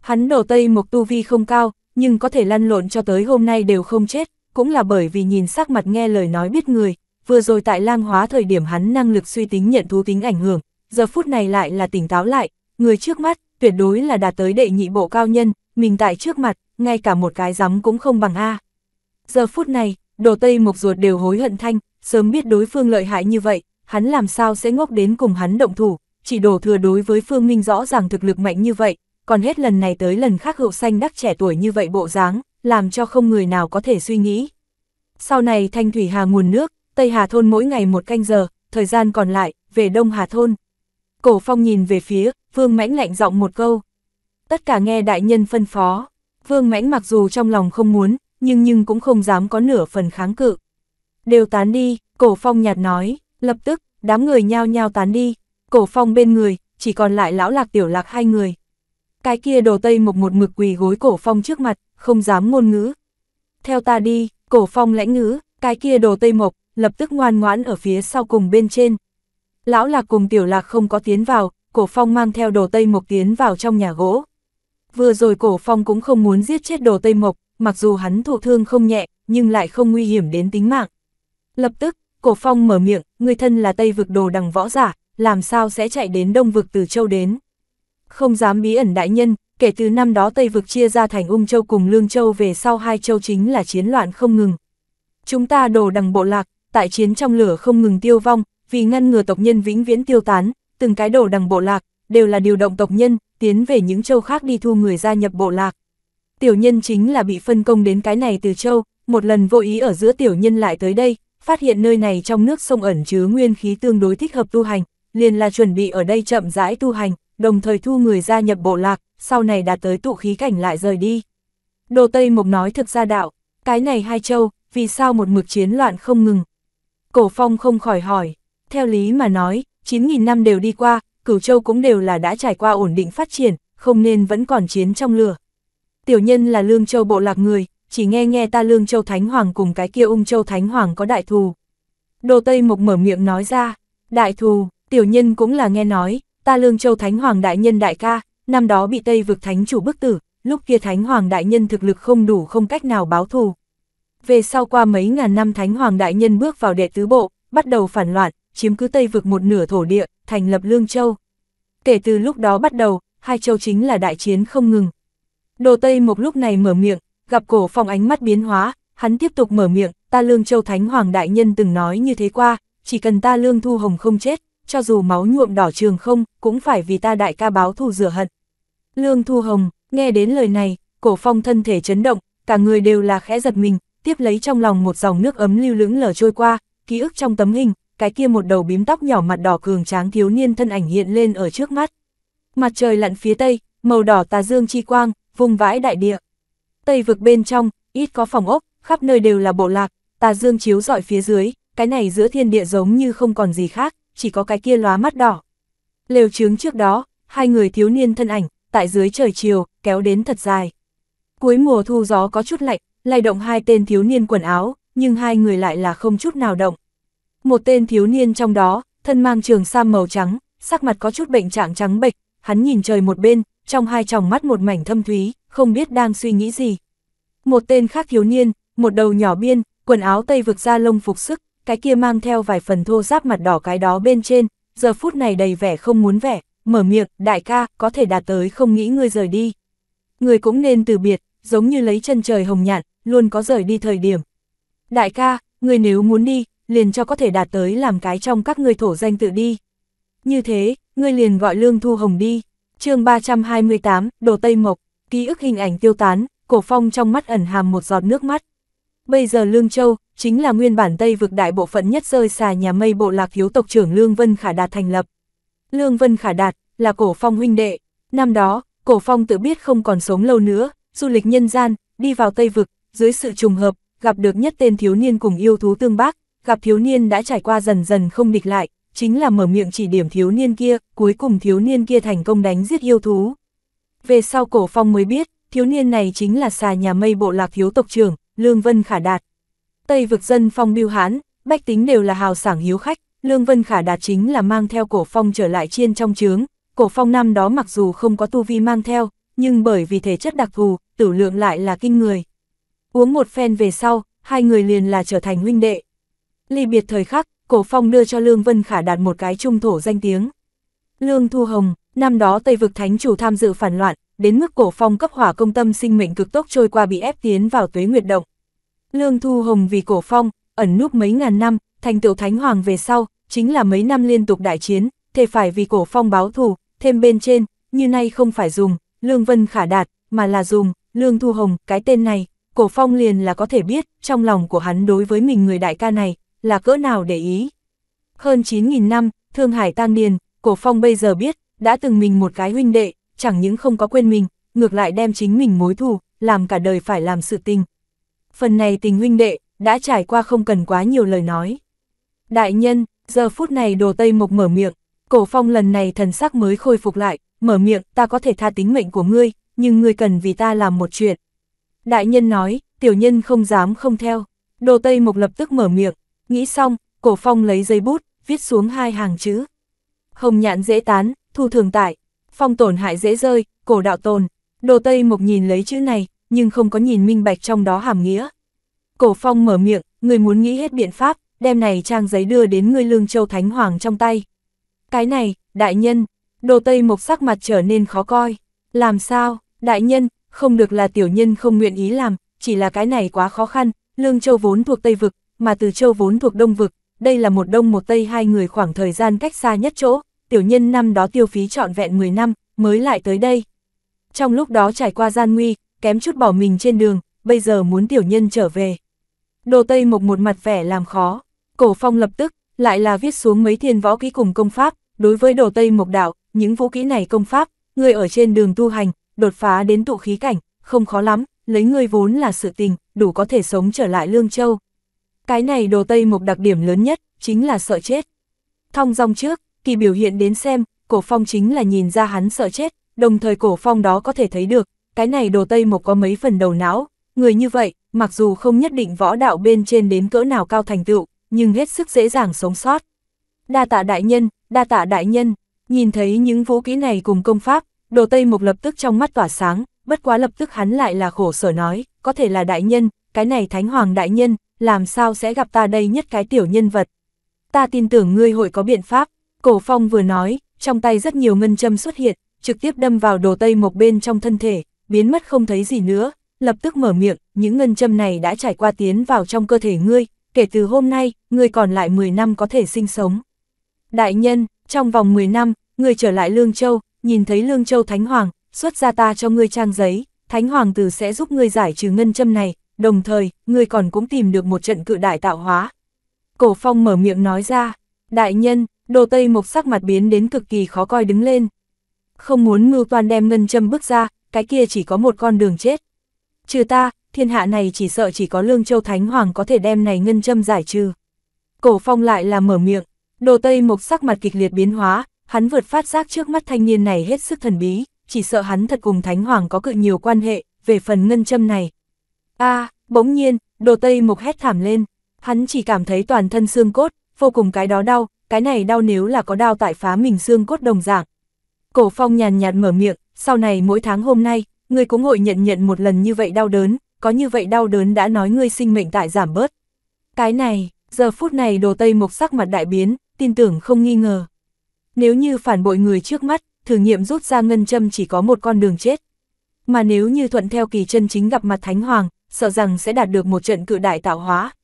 Hắn đồ Tây Mộc tu vi không cao, nhưng có thể lăn lộn cho tới hôm nay đều không chết, cũng là bởi vì nhìn sắc mặt nghe lời nói biết người, vừa rồi tại lang hóa thời điểm hắn năng lực suy tính nhận thú tính ảnh hưởng, giờ phút này lại là tỉnh táo lại, người trước mắt, tuyệt đối là đạt tới đệ nhị bộ cao nhân, mình tại trước mặt, ngay cả một cái giấm cũng không bằng A. Giờ phút này, đồ tây mộc ruột đều hối hận thanh, sớm biết đối phương lợi hại như vậy, hắn làm sao sẽ ngốc đến cùng hắn động thủ, chỉ đổ thừa đối với phương minh rõ ràng thực lực mạnh như vậy, còn hết lần này tới lần khác hậu xanh đắc trẻ tuổi như vậy bộ dáng, làm cho không người nào có thể suy nghĩ. Sau này Thanh Thủy Hà nguồn nước, Tây Hà Thôn mỗi ngày một canh giờ, thời gian còn lại, về Đông Hà Thôn. Cổ Phong nhìn về phía, Vương Mãnh lạnh giọng một câu. Tất cả nghe đại nhân phân phó, Vương Mãnh mặc dù trong lòng không muốn, nhưng nhưng cũng không dám có nửa phần kháng cự. Đều tán đi, Cổ Phong nhạt nói, lập tức, đám người nhao nhao tán đi, Cổ Phong bên người, chỉ còn lại lão lạc tiểu lạc hai người. Cái kia đồ tây mộc một mực quỳ gối cổ phong trước mặt, không dám ngôn ngữ. Theo ta đi, cổ phong lãnh ngữ, cái kia đồ tây mộc, lập tức ngoan ngoãn ở phía sau cùng bên trên. Lão lạc cùng tiểu lạc không có tiến vào, cổ phong mang theo đồ tây mộc tiến vào trong nhà gỗ. Vừa rồi cổ phong cũng không muốn giết chết đồ tây mộc, mặc dù hắn thụ thương không nhẹ, nhưng lại không nguy hiểm đến tính mạng. Lập tức, cổ phong mở miệng, người thân là tây vực đồ đằng võ giả, làm sao sẽ chạy đến đông vực từ châu đến không dám bí ẩn đại nhân, kể từ năm đó Tây vực chia ra thành Ung Châu cùng Lương Châu về sau hai châu chính là chiến loạn không ngừng. Chúng ta đổ đằng bộ lạc, tại chiến trong lửa không ngừng tiêu vong, vì ngăn ngừa tộc nhân vĩnh viễn tiêu tán, từng cái đổ đằng bộ lạc, đều là điều động tộc nhân, tiến về những châu khác đi thu người gia nhập bộ lạc. Tiểu nhân chính là bị phân công đến cái này từ châu, một lần vô ý ở giữa tiểu nhân lại tới đây, phát hiện nơi này trong nước sông ẩn chứa nguyên khí tương đối thích hợp tu hành, liền là chuẩn bị ở đây chậm rãi tu hành, đồng thời thu người gia nhập bộ lạc, sau này đạt tới tụ khí cảnh lại rời đi. Đồ Tây Mộc nói thực ra đạo, cái này hai châu, vì sao một mực chiến loạn không ngừng? Cổ Phong không khỏi hỏi, theo lý mà nói, 9.000 năm đều đi qua, cửu châu cũng đều là đã trải qua ổn định phát triển, không nên vẫn còn chiến trong lửa. Tiểu nhân là Lương Châu bộ lạc người, chỉ nghe nghe ta Lương Châu Thánh Hoàng cùng cái kia ung Châu Thánh Hoàng có đại thù. Đồ Tây Mộc mở miệng nói ra, đại thù, tiểu nhân cũng là nghe nói, ta lương châu thánh hoàng đại nhân đại ca, năm đó bị Tây vực thánh chủ bức tử, lúc kia thánh hoàng đại nhân thực lực không đủ không cách nào báo thù. Về sau qua mấy ngàn năm thánh hoàng đại nhân bước vào đệ tứ bộ, bắt đầu phản loạn, chiếm cứ Tây vực một nửa thổ địa, thành lập lương châu. Kể từ lúc đó bắt đầu, hai châu chính là đại chiến không ngừng. Đồ Tây một lúc này mở miệng, gặp cổ phong ánh mắt biến hóa, hắn tiếp tục mở miệng, ta lương châu thánh hoàng đại nhân từng nói như thế qua, chỉ cần ta lương thu hồng không chết, cho dù máu nhuộm đỏ trường không, cũng phải vì ta đại ca báo thù rửa hận. Lương Thu Hồng, nghe đến lời này, cổ phong thân thể chấn động, cả người đều là khẽ giật mình, tiếp lấy trong lòng một dòng nước ấm lưu lững lờ trôi qua, ký ức trong tấm hình, cái kia một đầu bím tóc nhỏ mặt đỏ cường tráng thiếu niên thân ảnh hiện lên ở trước mắt. Mặt trời lặn phía tây, màu đỏ tà dương chi quang, vùng vãi đại địa. Tây vực bên trong, ít có phòng ốc, khắp nơi đều là bộ lạc, tà dương chiếu rọi phía dưới, cái này giữa thiên địa giống như không còn gì khác, chỉ có cái kia lóa mắt đỏ. Lều trướng trước đó, hai người thiếu niên thân ảnh, tại dưới trời chiều, kéo đến thật dài. Cuối mùa thu gió có chút lạnh, lay động hai tên thiếu niên quần áo, nhưng hai người lại là không chút nào động. Một tên thiếu niên trong đó, thân mang trường sam màu trắng, sắc mặt có chút bệnh trạng trắng bệch, hắn nhìn trời một bên, trong hai tròng mắt một mảnh thâm thúy, không biết đang suy nghĩ gì. Một tên khác thiếu niên, một đầu nhỏ biên, quần áo tây vực ra lông phục sức, cái kia mang theo vài phần thô giáp mặt đỏ cái đó bên trên, giờ phút này đầy vẻ không muốn vẻ, mở miệng, đại ca, có thể đạt tới không nghĩ ngươi rời đi. Người cũng nên từ biệt, giống như lấy chân trời hồng nhạn, luôn có rời đi thời điểm. Đại ca, người nếu muốn đi, liền cho có thể đạt tới làm cái trong các người thổ danh tự đi. Như thế, người liền gọi Lương Thu Hồng đi. chương 328, Đồ Tây Mộc, ký ức hình ảnh tiêu tán, cổ phong trong mắt ẩn hàm một giọt nước mắt. Bây giờ Lương Châu, chính là nguyên bản Tây vực đại bộ phận nhất rơi xà nhà mây bộ lạc hiếu tộc trưởng Lương Vân Khả Đạt thành lập. Lương Vân Khả Đạt là cổ phong huynh đệ, năm đó, cổ phong tự biết không còn sống lâu nữa, du lịch nhân gian, đi vào Tây vực, dưới sự trùng hợp, gặp được nhất tên thiếu niên cùng yêu thú tương bác, gặp thiếu niên đã trải qua dần dần không địch lại, chính là mở miệng chỉ điểm thiếu niên kia, cuối cùng thiếu niên kia thành công đánh giết yêu thú. Về sau cổ phong mới biết, thiếu niên này chính là xà nhà mây bộ lạc thiếu tộc trưởng, Lương Vân Khả Đạt, Tây vực dân phong biêu hán, bách tính đều là hào sảng hiếu khách, Lương Vân Khả đạt chính là mang theo cổ phong trở lại chiên trong trướng, cổ phong năm đó mặc dù không có tu vi mang theo, nhưng bởi vì thể chất đặc thù, tử lượng lại là kinh người. Uống một phen về sau, hai người liền là trở thành huynh đệ. Ly biệt thời khắc, cổ phong đưa cho Lương Vân Khả đạt một cái trung thổ danh tiếng. Lương Thu Hồng, năm đó Tây vực thánh chủ tham dự phản loạn, đến mức cổ phong cấp hỏa công tâm sinh mệnh cực tốc trôi qua bị ép tiến vào tuế nguyệt động. Lương Thu Hồng vì cổ phong, ẩn núp mấy ngàn năm, thành tựu thánh hoàng về sau, chính là mấy năm liên tục đại chiến, thề phải vì cổ phong báo thù, thêm bên trên, như nay không phải dùng, Lương Vân khả đạt, mà là dùng, Lương Thu Hồng, cái tên này, cổ phong liền là có thể biết, trong lòng của hắn đối với mình người đại ca này, là cỡ nào để ý. Hơn 9.000 năm, Thương Hải Tăng niên, cổ phong bây giờ biết, đã từng mình một cái huynh đệ, chẳng những không có quên mình, ngược lại đem chính mình mối thù, làm cả đời phải làm sự tình, phần này tình huynh đệ, đã trải qua không cần quá nhiều lời nói. Đại nhân, giờ phút này đồ Tây Mộc mở miệng, cổ phong lần này thần sắc mới khôi phục lại, mở miệng, ta có thể tha tính mệnh của ngươi, nhưng ngươi cần vì ta làm một chuyện. Đại nhân nói, tiểu nhân không dám không theo, đồ Tây Mộc lập tức mở miệng, nghĩ xong, cổ phong lấy dây bút, viết xuống hai hàng chữ. Hồng nhạn dễ tán, thu thường tại, phong tổn hại dễ rơi, cổ đạo tồn. Đồ Tây Mộc nhìn lấy chữ này, nhưng không có nhìn minh bạch trong đó hàm nghĩa. Cổ phong mở miệng, người muốn nghĩ hết biện pháp, đem này trang giấy đưa đến người lương châu thánh hoàng trong tay. Cái này, đại nhân, đồ tây mộc sắc mặt trở nên khó coi. Làm sao, đại nhân, không được là tiểu nhân không nguyện ý làm, chỉ là cái này quá khó khăn, lương châu vốn thuộc Tây Vực, mà từ châu vốn thuộc Đông Vực, đây là một đông một tây hai người khoảng thời gian cách xa nhất chỗ, tiểu nhân năm đó tiêu phí trọn vẹn 10 năm, mới lại tới đây. Trong lúc đó trải qua gian nguy, kém chút bỏ mình trên đường, bây giờ muốn tiểu nhân trở về. Đồ Tây Mộc một mặt vẻ làm khó, cổ phong lập tức, lại là viết xuống mấy thiên võ kỹ cùng công pháp, đối với đồ Tây Mộc đạo, những vũ kỹ này công pháp, người ở trên đường tu hành, đột phá đến tụ khí cảnh, không khó lắm, lấy người vốn là sự tình, đủ có thể sống trở lại Lương Châu. Cái này đồ Tây Mộc đặc điểm lớn nhất, chính là sợ chết. Thong dong trước, kỳ biểu hiện đến xem, cổ phong chính là nhìn ra hắn sợ chết, đồng thời cổ phong đó có thể thấy được, cái này đồ Tây Mộc có mấy phần đầu não, người như vậy, mặc dù không nhất định võ đạo bên trên đến cỡ nào cao thành tựu, nhưng hết sức dễ dàng sống sót. Đa tạ đại nhân, đa tạ đại nhân, nhìn thấy những vũ kỹ này cùng công pháp, đồ Tây Mộc lập tức trong mắt tỏa sáng, bất quá lập tức hắn lại là khổ sở nói, có thể là đại nhân, cái này thánh hoàng đại nhân, làm sao sẽ gặp ta đây nhất cái tiểu nhân vật. Ta tin tưởng ngươi hội có biện pháp, cổ phong vừa nói, trong tay rất nhiều ngân châm xuất hiện, trực tiếp đâm vào đồ Tây Mộc bên trong thân thể, biến mất không thấy gì nữa, lập tức mở miệng, những ngân châm này đã trải qua tiến vào trong cơ thể ngươi, kể từ hôm nay, ngươi còn lại 10 năm có thể sinh sống. Đại nhân, trong vòng 10 năm, ngươi trở lại Lương Châu, nhìn thấy Lương Châu Thánh Hoàng, xuất ra ta cho ngươi trang giấy, Thánh Hoàng tử sẽ giúp ngươi giải trừ ngân châm này, đồng thời, ngươi còn cũng tìm được một trận cự đại tạo hóa. Cổ Phong mở miệng nói ra, đại nhân, đồ Tây Mộc sắc mặt biến đến cực kỳ khó coi đứng lên. Không muốn mưu toàn đem ngân châm bước ra, cái kia chỉ có một con đường chết. Trừ ta, thiên hạ này chỉ sợ chỉ có Lương Châu Thánh Hoàng có thể đem này ngân châm giải trừ. Cổ phong lại là mở miệng, đồ tây mộc sắc mặt kịch liệt biến hóa, hắn vượt phát giác trước mắt thanh niên này hết sức thần bí, chỉ sợ hắn thật cùng Thánh Hoàng có cự nhiều quan hệ, về phần ngân châm này. a bỗng nhiên, đồ tây mộc hét thảm lên, hắn chỉ cảm thấy toàn thân xương cốt, vô cùng cái đó đau, cái này đau nếu là có đau tại phá mình xương cốt đồng dạng. Cổ phong nhàn nhạt mở miệng, sau này mỗi tháng hôm nay, ngươi cũng hội nhận nhận một lần như vậy đau đớn, có như vậy đau đớn đã nói ngươi sinh mệnh tại giảm bớt. Cái này, giờ phút này đồ tây mộc sắc mặt đại biến, tin tưởng không nghi ngờ. Nếu như phản bội người trước mắt, thử nghiệm rút ra ngân châm chỉ có một con đường chết. Mà nếu như thuận theo kỳ chân chính gặp mặt Thánh Hoàng, sợ rằng sẽ đạt được một trận cự đại tạo hóa.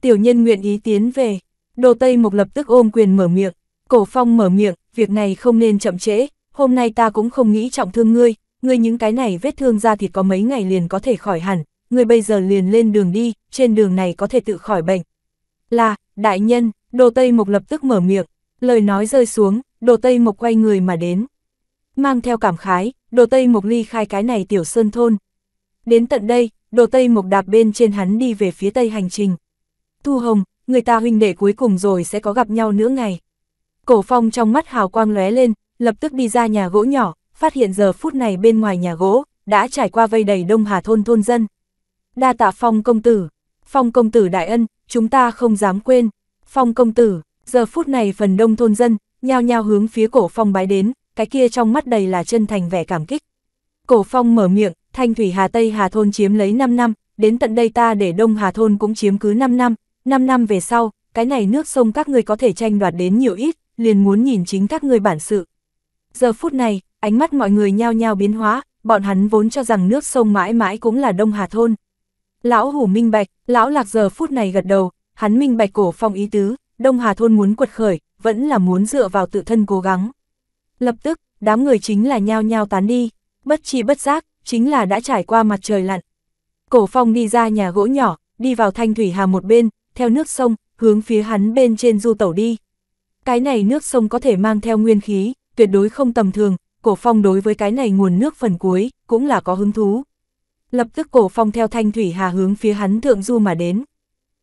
Tiểu nhân nguyện ý tiến về, đồ Tây Mộc lập tức ôm quyền mở miệng, cổ phong mở miệng, việc này không nên chậm trễ, hôm nay ta cũng không nghĩ trọng thương ngươi, ngươi những cái này vết thương da thịt có mấy ngày liền có thể khỏi hẳn, ngươi bây giờ liền lên đường đi, trên đường này có thể tự khỏi bệnh. Là, đại nhân, đồ Tây Mộc lập tức mở miệng, lời nói rơi xuống, đồ Tây Mộc quay người mà đến. Mang theo cảm khái, đồ Tây Mộc ly khai cái này tiểu sơn thôn. Đến tận đây, đồ Tây Mộc đạp bên trên hắn đi về phía Tây hành trình. Thu Hồng, người ta huynh đệ cuối cùng rồi sẽ có gặp nhau nữa ngày. Cổ phong trong mắt hào quang lóe lên, lập tức đi ra nhà gỗ nhỏ, phát hiện giờ phút này bên ngoài nhà gỗ, đã trải qua vây đầy Đông Hà thôn thôn dân. Đa tạ Phong công tử, Phong công tử đại ân, chúng ta không dám quên. Phong công tử, giờ phút này phần đông thôn dân, nhao nhao hướng phía cổ Phong bái đến, cái kia trong mắt đầy là chân thành vẻ cảm kích. Cổ Phong mở miệng, Thanh Thủy Hà Tây Hà thôn chiếm lấy 5 năm, đến tận đây ta để Đông Hà thôn cũng chiếm cứ 5 năm, 5 năm về sau, cái này nước sông các người có thể tranh đoạt đến nhiều ít, liền muốn nhìn chính các người bản sự. Giờ phút này, ánh mắt mọi người nhao nhao biến hóa, bọn hắn vốn cho rằng nước sông mãi mãi cũng là Đông Hà Thôn. Lão hủ minh bạch, lão lạc giờ phút này gật đầu, hắn minh bạch cổ phong ý tứ, Đông Hà Thôn muốn quật khởi, vẫn là muốn dựa vào tự thân cố gắng. Lập tức, đám người chính là nhao nhao tán đi, bất chi bất giác, chính là đã trải qua mặt trời lặn. Cổ phong đi ra nhà gỗ nhỏ, đi vào thanh thủy hà một bên, theo nước sông, hướng phía hắn bên trên du tẩu đi. Cái này nước sông có thể mang theo nguyên khí, tuyệt đối không tầm thường, cổ phong đối với cái này nguồn nước phần cuối, cũng là có hứng thú. Lập tức cổ phong theo thanh thủy hà hướng phía hắn thượng du mà đến.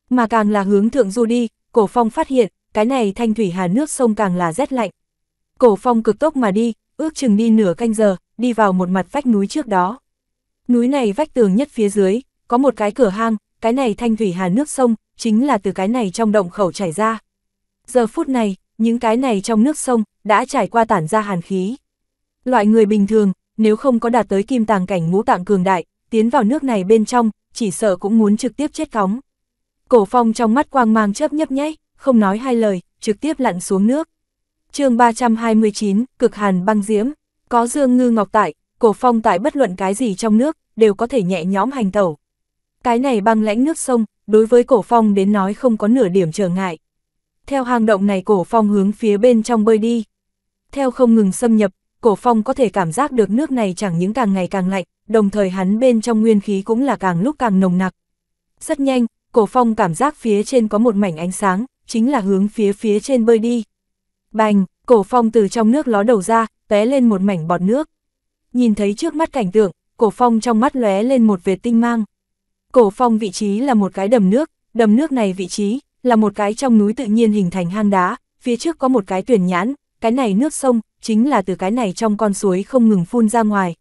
Mà càng là hướng thượng du đi, cổ phong phát hiện, cái này thanh thủy hà nước sông càng là rét lạnh. Cổ phong cực tốc mà đi, ước chừng đi nửa canh giờ, đi vào một mặt vách núi trước đó. Núi này vách tường nhất phía dưới, có một cái cửa hang, cái này thanh thủy hà nước sông, chính là từ cái này trong động khẩu chảy ra. Giờ phút này, những cái này trong nước sông, đã trải qua tản ra hàn khí. Loại người bình thường, nếu không có đạt tới kim tàng cảnh ngũ tạng cường đại, tiến vào nước này bên trong, chỉ sợ cũng muốn trực tiếp chết cóng. Cổ phong trong mắt quang mang chớp nhấp nháy, không nói hai lời, trực tiếp lặn xuống nước. chương 329, cực hàn băng diễm, có dương ngư ngọc tại, cổ phong tại bất luận cái gì trong nước, đều có thể nhẹ nhõm hành tẩu. Cái này băng lãnh nước sông, đối với cổ phong đến nói không có nửa điểm trở ngại. Theo hang động này cổ phong hướng phía bên trong bơi đi. Theo không ngừng xâm nhập, cổ phong có thể cảm giác được nước này chẳng những càng ngày càng lạnh, đồng thời hắn bên trong nguyên khí cũng là càng lúc càng nồng nặc. Rất nhanh, cổ phong cảm giác phía trên có một mảnh ánh sáng, chính là hướng phía phía trên bơi đi. Bành, cổ phong từ trong nước ló đầu ra, té lên một mảnh bọt nước. Nhìn thấy trước mắt cảnh tượng, cổ phong trong mắt lóe lên một vệt tinh mang. Cổ phong vị trí là một cái đầm nước, đầm nước này vị trí, là một cái trong núi tự nhiên hình thành hang đá, phía trước có một cái tuyển nhãn, cái này nước sông, chính là từ cái này trong con suối không ngừng phun ra ngoài.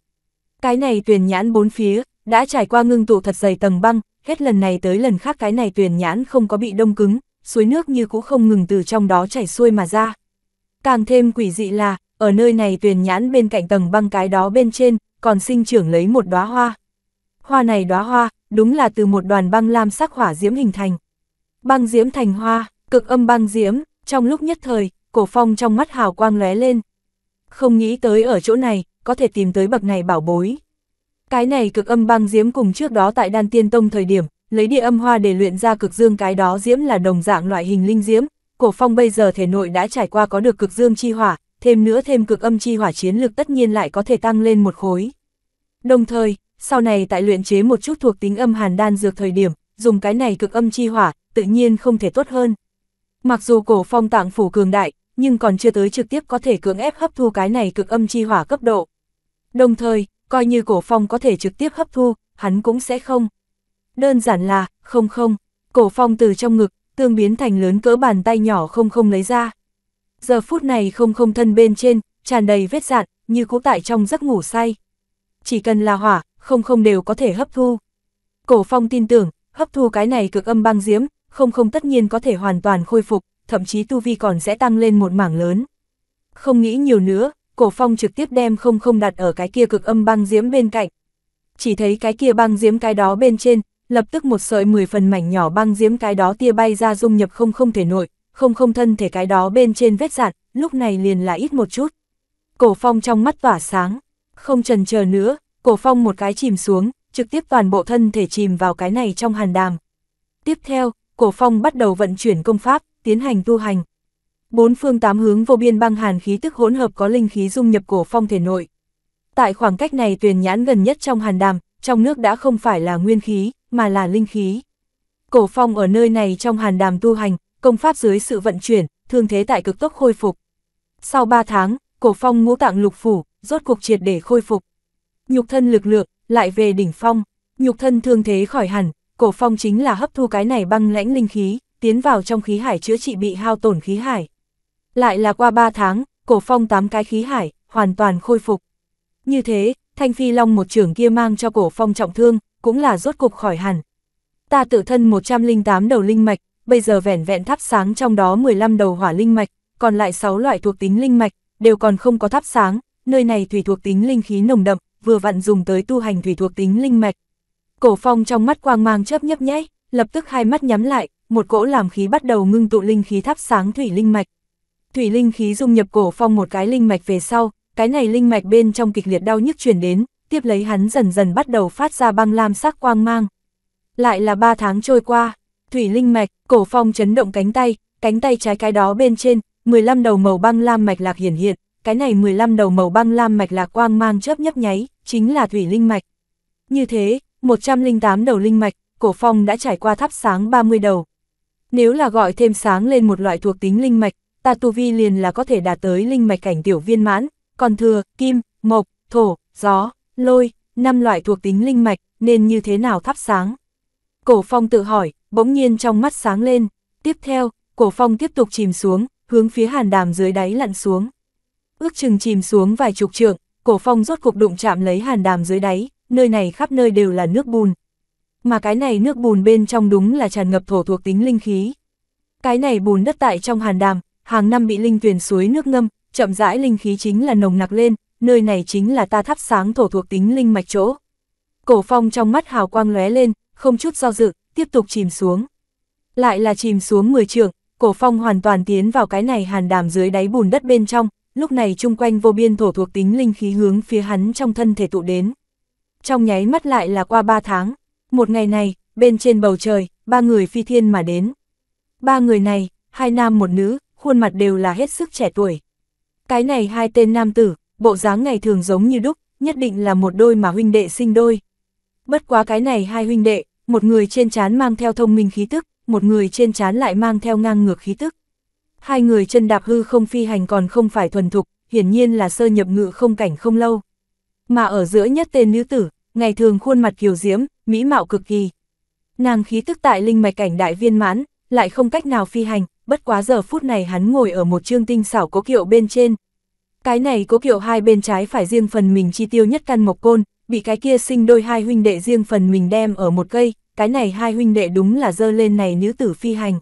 Cái này tuyển nhãn bốn phía, đã trải qua ngưng tụ thật dày tầng băng, hết lần này tới lần khác cái này tuyển nhãn không có bị đông cứng, suối nước như cũ không ngừng từ trong đó chảy xuôi mà ra. Càng thêm quỷ dị là, ở nơi này tuyển nhãn bên cạnh tầng băng cái đó bên trên, còn sinh trưởng lấy một đóa hoa. Hoa này đóa hoa, đúng là từ một đoàn băng lam sắc hỏa diễm hình thành. Băng diễm thành hoa, cực âm băng diễm, trong lúc nhất thời, cổ phong trong mắt hào quang lóe lên. Không nghĩ tới ở chỗ này, có thể tìm tới bậc này bảo bối. Cái này cực âm băng diễm cùng trước đó tại đan tiên tông thời điểm, lấy địa âm hoa để luyện ra cực dương cái đó diễm là đồng dạng loại hình linh diễm. Cổ phong bây giờ thể nội đã trải qua có được cực dương chi hỏa, thêm nữa thêm cực âm chi hỏa chiến lực tất nhiên lại có thể tăng lên một khối. Đồng thời, sau này tại luyện chế một chút thuộc tính âm hàn đan dược thời điểm, dùng cái này cực âm chi hỏa, tự nhiên không thể tốt hơn. Mặc dù cổ phong tạng phủ cường đại, nhưng còn chưa tới trực tiếp có thể cưỡng ép hấp thu cái này cực âm chi hỏa cấp độ. Đồng thời, coi như cổ phong có thể trực tiếp hấp thu, hắn cũng sẽ không. Đơn giản là, không không, cổ phong từ trong ngực, tương biến thành lớn cỡ bàn tay nhỏ không không lấy ra. Giờ phút này không không thân bên trên, tràn đầy vết dạn, như cũ tại trong giấc ngủ say. Chỉ cần là hỏa, không không đều có thể hấp thu. Cổ phong tin tưởng, hấp thu cái này cực âm băng diếm không không tất nhiên có thể hoàn toàn khôi phục, thậm chí tu vi còn sẽ tăng lên một mảng lớn. Không nghĩ nhiều nữa, cổ phong trực tiếp đem không không đặt ở cái kia cực âm băng diễm bên cạnh. Chỉ thấy cái kia băng diễm cái đó bên trên, lập tức một sợi 10 phần mảnh nhỏ băng diễm cái đó tia bay ra dung nhập không không thể nội, không không thân thể cái đó bên trên vết dạn, lúc này liền là ít một chút. Cổ phong trong mắt tỏa sáng, không trần chờ nữa, cổ phong một cái chìm xuống, trực tiếp toàn bộ thân thể chìm vào cái này trong hàn đàm. Tiếp theo, Cổ Phong bắt đầu vận chuyển công pháp, tiến hành tu hành. Bốn phương tám hướng vô biên băng hàn khí tức hỗn hợp có linh khí dung nhập Cổ Phong thể nội. Tại khoảng cách này tuyền nhãn gần nhất trong hàn đàm, trong nước đã không phải là nguyên khí, mà là linh khí. Cổ Phong ở nơi này trong hàn đàm tu hành, công pháp dưới sự vận chuyển, thương thế tại cực tốc khôi phục. Sau 3 tháng, Cổ Phong ngũ tạng lục phủ, rốt cuộc triệt để khôi phục. Nhục thân lực lượng lại về đỉnh phong, nhục thân thương thế khỏi hẳn, cổ phong chính là hấp thu cái này băng lãnh linh khí, tiến vào trong khí hải chữa trị bị hao tổn khí hải. Lại là qua 3 tháng, cổ phong 8 cái khí hải, hoàn toàn khôi phục. Như thế, Thanh Phi Long một trưởng kia mang cho cổ phong trọng thương, cũng là rốt cục khỏi hẳn. Ta tự thân 108 đầu linh mạch, bây giờ vẻn vẹn thắp sáng trong đó 15 đầu hỏa linh mạch, còn lại 6 loại thuộc tính linh mạch, đều còn không có thắp sáng, nơi này thủy thuộc tính linh khí nồng đậm, vừa vặn dùng tới tu hành thủy thuộc tính linh mạch, Cổ phong trong mắt quang mang chớp nhấp nháy, lập tức hai mắt nhắm lại, một cỗ làm khí bắt đầu ngưng tụ linh khí thắp sáng thủy linh mạch. Thủy linh khí dung nhập cổ phong một cái linh mạch về sau, cái này linh mạch bên trong kịch liệt đau nhức truyền đến, tiếp lấy hắn dần dần bắt đầu phát ra băng lam sắc quang mang. Lại là ba tháng trôi qua, thủy linh mạch, cổ phong chấn động cánh tay, cánh tay trái cái đó bên trên, 15 đầu màu băng lam mạch lạc hiển hiện, cái này 15 đầu màu băng lam mạch lạc quang mang chớp nhấp nháy, chính là thủy linh mạch. Như thế, 108 đầu linh mạch, cổ phong đã trải qua thắp sáng 30 đầu. Nếu là gọi thêm sáng lên một loại thuộc tính linh mạch, ta tu vi liền là có thể đạt tới linh mạch cảnh tiểu viên mãn, còn thừa, kim, mộc, thổ, gió, lôi, năm loại thuộc tính linh mạch, nên như thế nào thắp sáng? Cổ phong tự hỏi, bỗng nhiên trong mắt sáng lên. Tiếp theo, cổ phong tiếp tục chìm xuống, hướng phía hàn đàm dưới đáy lặn xuống. Ước chừng chìm xuống vài chục trượng, cổ phong rốt cục đụng chạm lấy hàn đàm dưới đáy, nơi này khắp nơi đều là nước bùn. Mà cái này nước bùn bên trong đúng là tràn ngập thổ thuộc tính linh khí. Cái này bùn đất tại trong hàn đàm, hàng năm bị linh tuyển suối nước ngâm, chậm rãi linh khí chính là nồng nặc lên, nơi này chính là ta thắp sáng thổ thuộc tính linh mạch chỗ. Cổ phong trong mắt hào quang lóe lên, không chút do dự, tiếp tục chìm xuống. Lại là chìm xuống 10 trượng, cổ phong hoàn toàn tiến vào cái này hàn đàm dưới đáy bùn đất bên trong, lúc này chung quanh vô biên thổ thuộc tính linh khí hướng phía hắn trong thân thể tụ đến trong nháy mắt lại là qua ba tháng. Một ngày này, bên trên bầu trời, ba người phi thiên mà đến. Ba người này, hai nam một nữ, khuôn mặt đều là hết sức trẻ tuổi. Cái này hai tên nam tử, bộ dáng ngày thường giống như đúc, nhất định là một đôi mà huynh đệ sinh đôi. Bất quá cái này hai huynh đệ, một người trên chán mang theo thông minh khí tức, một người trên chán lại mang theo ngang ngược khí tức. Hai người chân đạp hư không phi hành còn không phải thuần thục, hiển nhiên là sơ nhập ngự không cảnh không lâu mà ở giữa nhất tên nữ tử, ngày thường khuôn mặt kiều diễm, mỹ mạo cực kỳ. Nàng khí tức tại linh mạch cảnh đại viên mãn, lại không cách nào phi hành, bất quá giờ phút này hắn ngồi ở một chương tinh xảo cố kiệu bên trên. Cái này cố kiệu hai bên trái phải riêng phần mình chi tiêu nhất căn mộc côn, bị cái kia sinh đôi hai huynh đệ riêng phần mình đem ở một cây, cái này hai huynh đệ đúng là dơ lên này nữ tử phi hành.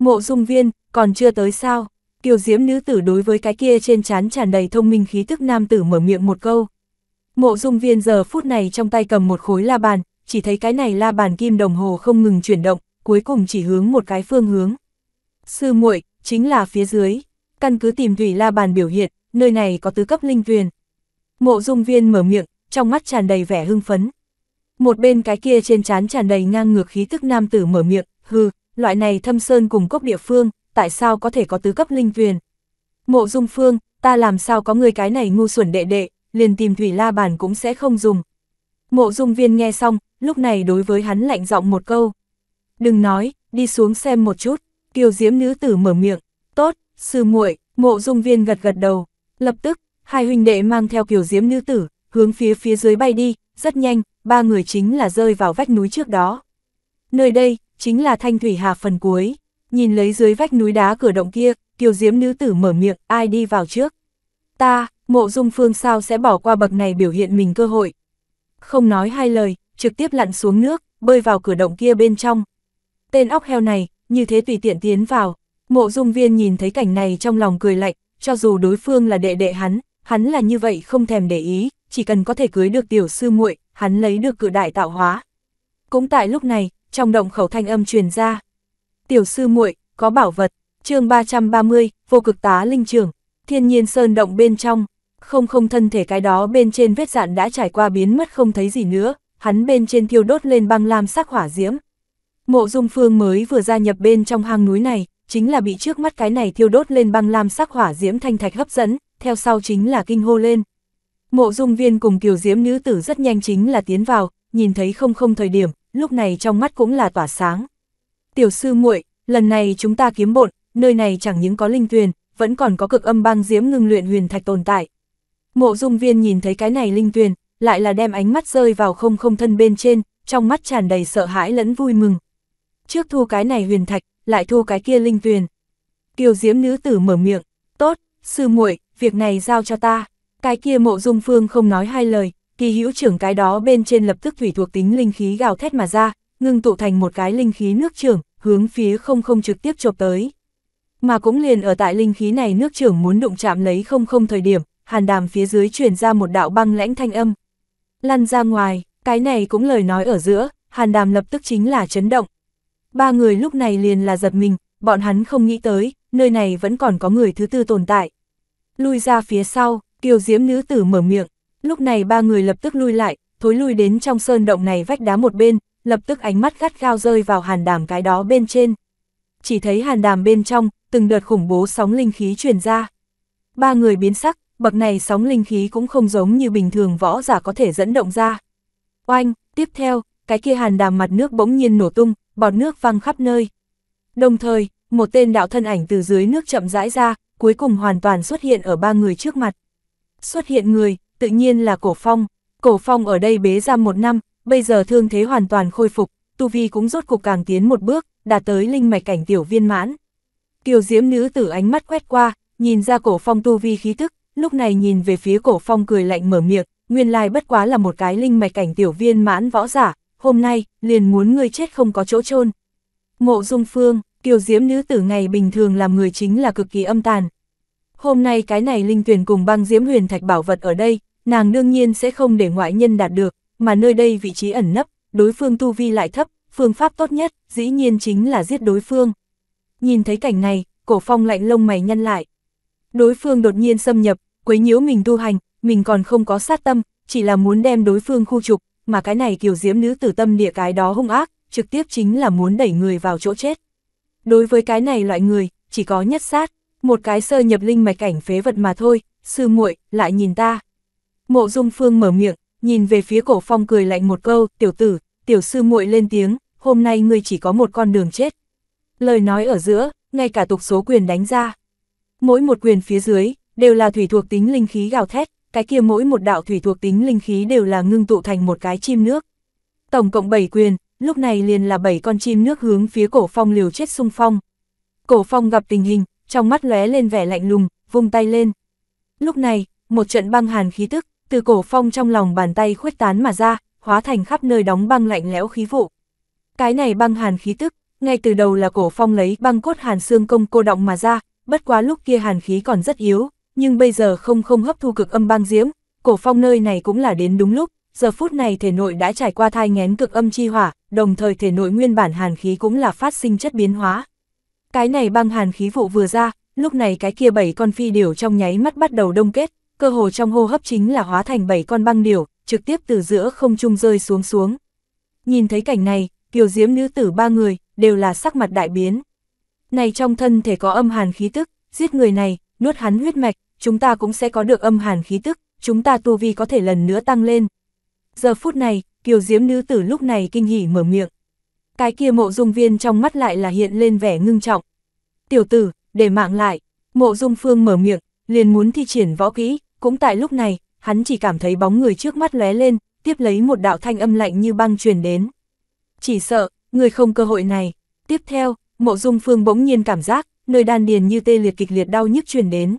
Mộ dung viên, còn chưa tới sao, kiều diễm nữ tử đối với cái kia trên chán tràn đầy thông minh khí tức nam tử mở miệng một câu. Mộ dung viên giờ phút này trong tay cầm một khối la bàn, chỉ thấy cái này la bàn kim đồng hồ không ngừng chuyển động, cuối cùng chỉ hướng một cái phương hướng. Sư muội chính là phía dưới, căn cứ tìm thủy la bàn biểu hiện, nơi này có tứ cấp linh viên. Mộ dung viên mở miệng, trong mắt tràn đầy vẻ hưng phấn. Một bên cái kia trên trán tràn đầy ngang ngược khí tức nam tử mở miệng, hừ, loại này thâm sơn cùng cốc địa phương, tại sao có thể có tứ cấp linh viên? Mộ dung phương, ta làm sao có người cái này ngu xuẩn đệ đệ, liền tìm Thủy La Bàn cũng sẽ không dùng. Mộ dung viên nghe xong, lúc này đối với hắn lạnh giọng một câu. Đừng nói, đi xuống xem một chút, kiều diễm nữ tử mở miệng, tốt, sư muội mộ dung viên gật gật đầu. Lập tức, hai huynh đệ mang theo kiều diễm nữ tử, hướng phía phía dưới bay đi, rất nhanh, ba người chính là rơi vào vách núi trước đó. Nơi đây, chính là thanh thủy hà phần cuối, nhìn lấy dưới vách núi đá cửa động kia, kiều diễm nữ tử mở miệng, ai đi vào trước. Ta, Mộ Dung Phương sao sẽ bỏ qua bậc này biểu hiện mình cơ hội. Không nói hai lời, trực tiếp lặn xuống nước, bơi vào cửa động kia bên trong. Tên óc heo này, như thế tùy tiện tiến vào. Mộ Dung Viên nhìn thấy cảnh này trong lòng cười lạnh, cho dù đối phương là đệ đệ hắn, hắn là như vậy không thèm để ý, chỉ cần có thể cưới được tiểu sư muội, hắn lấy được cự đại tạo hóa. Cũng tại lúc này, trong động khẩu thanh âm truyền ra. Tiểu sư muội có bảo vật, chương 330, vô cực tá linh trường, thiên nhiên sơn động bên trong không không thân thể cái đó bên trên vết dạn đã trải qua biến mất không thấy gì nữa, hắn bên trên thiêu đốt lên băng lam sắc hỏa diễm. Mộ Dung Phương mới vừa gia nhập bên trong hang núi này, chính là bị trước mắt cái này thiêu đốt lên băng lam sắc hỏa diễm thanh thạch hấp dẫn, theo sau chính là kinh hô lên. Mộ Dung Viên cùng Kiều Diễm nữ tử rất nhanh chính là tiến vào, nhìn thấy không không thời điểm, lúc này trong mắt cũng là tỏa sáng. Tiểu sư muội, lần này chúng ta kiếm bộn, nơi này chẳng những có linh tuyền, vẫn còn có cực âm băng diễm ngưng luyện huyền thạch tồn tại, Mộ dung viên nhìn thấy cái này linh tuyền, lại là đem ánh mắt rơi vào không không thân bên trên, trong mắt tràn đầy sợ hãi lẫn vui mừng. Trước thu cái này huyền thạch, lại thu cái kia linh tuyền. Kiều diễm nữ tử mở miệng, tốt, sư muội việc này giao cho ta. Cái kia mộ dung phương không nói hai lời, kỳ hữu trưởng cái đó bên trên lập tức thủy thuộc tính linh khí gào thét mà ra, ngưng tụ thành một cái linh khí nước trưởng, hướng phía không không trực tiếp chộp tới. Mà cũng liền ở tại linh khí này nước trưởng muốn đụng chạm lấy không không thời điểm, hàn đàm phía dưới chuyển ra một đạo băng lãnh thanh âm. Lăn ra ngoài, cái này cũng lời nói ở giữa, hàn đàm lập tức chính là chấn động. Ba người lúc này liền là giật mình, bọn hắn không nghĩ tới, nơi này vẫn còn có người thứ tư tồn tại. Lui ra phía sau, kiều diễm nữ tử mở miệng, lúc này ba người lập tức lui lại, thối lui đến trong sơn động này vách đá một bên, lập tức ánh mắt gắt gao rơi vào hàn đàm cái đó bên trên. Chỉ thấy hàn đàm bên trong, từng đợt khủng bố sóng linh khí truyền ra. Ba người biến sắc, bậc này sóng linh khí cũng không giống như bình thường võ giả có thể dẫn động ra. Oanh, tiếp theo, cái kia hàn đàm mặt nước bỗng nhiên nổ tung, bọt nước văng khắp nơi. Đồng thời, một tên đạo thân ảnh từ dưới nước chậm rãi ra, cuối cùng hoàn toàn xuất hiện ở ba người trước mặt. Xuất hiện người, tự nhiên là Cổ Phong. Cổ Phong ở đây bế ra một năm, bây giờ thương thế hoàn toàn khôi phục, tu vi cũng rốt cục càng tiến một bước, đạt tới linh mạch cảnh tiểu viên mãn. Kiều Diễm nữ tử ánh mắt quét qua, nhìn ra Cổ Phong tu vi khí tức, lúc này nhìn về phía cổ phong cười lạnh mở miệng, nguyên lai bất quá là một cái linh mạch cảnh tiểu viên mãn võ giả, hôm nay, liền muốn ngươi chết không có chỗ chôn Mộ dung phương, kiều diễm nữ tử ngày bình thường làm người chính là cực kỳ âm tàn. Hôm nay cái này linh tuyển cùng băng diễm huyền thạch bảo vật ở đây, nàng đương nhiên sẽ không để ngoại nhân đạt được, mà nơi đây vị trí ẩn nấp, đối phương tu vi lại thấp, phương pháp tốt nhất, dĩ nhiên chính là giết đối phương. Nhìn thấy cảnh này, cổ phong lạnh lông mày nhăn lại, đối phương đột nhiên xâm nhập, quấy nhiễu mình tu hành, mình còn không có sát tâm, chỉ là muốn đem đối phương khu trục, mà cái này kiều diễm nữ tử tâm địa cái đó hung ác, trực tiếp chính là muốn đẩy người vào chỗ chết. Đối với cái này loại người, chỉ có nhất sát, một cái sơ nhập linh mạch cảnh phế vật mà thôi, sư muội lại nhìn ta. Mộ dung phương mở miệng, nhìn về phía cổ phong cười lạnh một câu, tiểu tử, tiểu sư muội lên tiếng, hôm nay ngươi chỉ có một con đường chết. Lời nói ở giữa, ngay cả tục số quyền đánh ra. Mỗi một quyền phía dưới, đều là thủy thuộc tính linh khí gào thét, cái kia mỗi một đạo thủy thuộc tính linh khí đều là ngưng tụ thành một cái chim nước. Tổng cộng 7 quyền, lúc này liền là 7 con chim nước hướng phía cổ phong liều chết xung phong. Cổ phong gặp tình hình, trong mắt lóe lên vẻ lạnh lùng, vung tay lên. Lúc này, một trận băng hàn khí tức, từ cổ phong trong lòng bàn tay khuếch tán mà ra, hóa thành khắp nơi đóng băng lạnh lẽo khí vụ. Cái này băng hàn khí tức, ngay từ đầu là cổ phong lấy băng cốt hàn xương công cô động mà ra, bất quá lúc kia hàn khí còn rất yếu, nhưng bây giờ không không hấp thu cực âm băng diễm, cổ phong nơi này cũng là đến đúng lúc, giờ phút này thể nội đã trải qua thai ngén cực âm chi hỏa, đồng thời thể nội nguyên bản hàn khí cũng là phát sinh chất biến hóa. Cái này băng hàn khí vụ vừa ra, lúc này cái kia bảy con phi điểu trong nháy mắt bắt đầu đông kết, cơ hồ trong hô hấp chính là hóa thành bảy con băng điểu, trực tiếp từ giữa không trung rơi xuống xuống. Nhìn thấy cảnh này, kiều diễm nữ tử ba người, đều là sắc mặt đại biến này trong thân thể có âm hàn khí tức, giết người này, nuốt hắn huyết mạch, chúng ta cũng sẽ có được âm hàn khí tức, chúng ta tu vi có thể lần nữa tăng lên. Giờ phút này, kiều diễm nữ tử lúc này kinh hỉ mở miệng. Cái kia mộ dung viên trong mắt lại là hiện lên vẻ ngưng trọng. Tiểu tử, để mạng lại, mộ dung phương mở miệng, liền muốn thi triển võ kỹ, cũng tại lúc này, hắn chỉ cảm thấy bóng người trước mắt lóe lên, tiếp lấy một đạo thanh âm lạnh như băng truyền đến. Chỉ sợ, người không cơ hội này. Tiếp theo, Mộ Dung Phương bỗng nhiên cảm giác, nơi đan điền như tê liệt kịch liệt đau nhức truyền đến.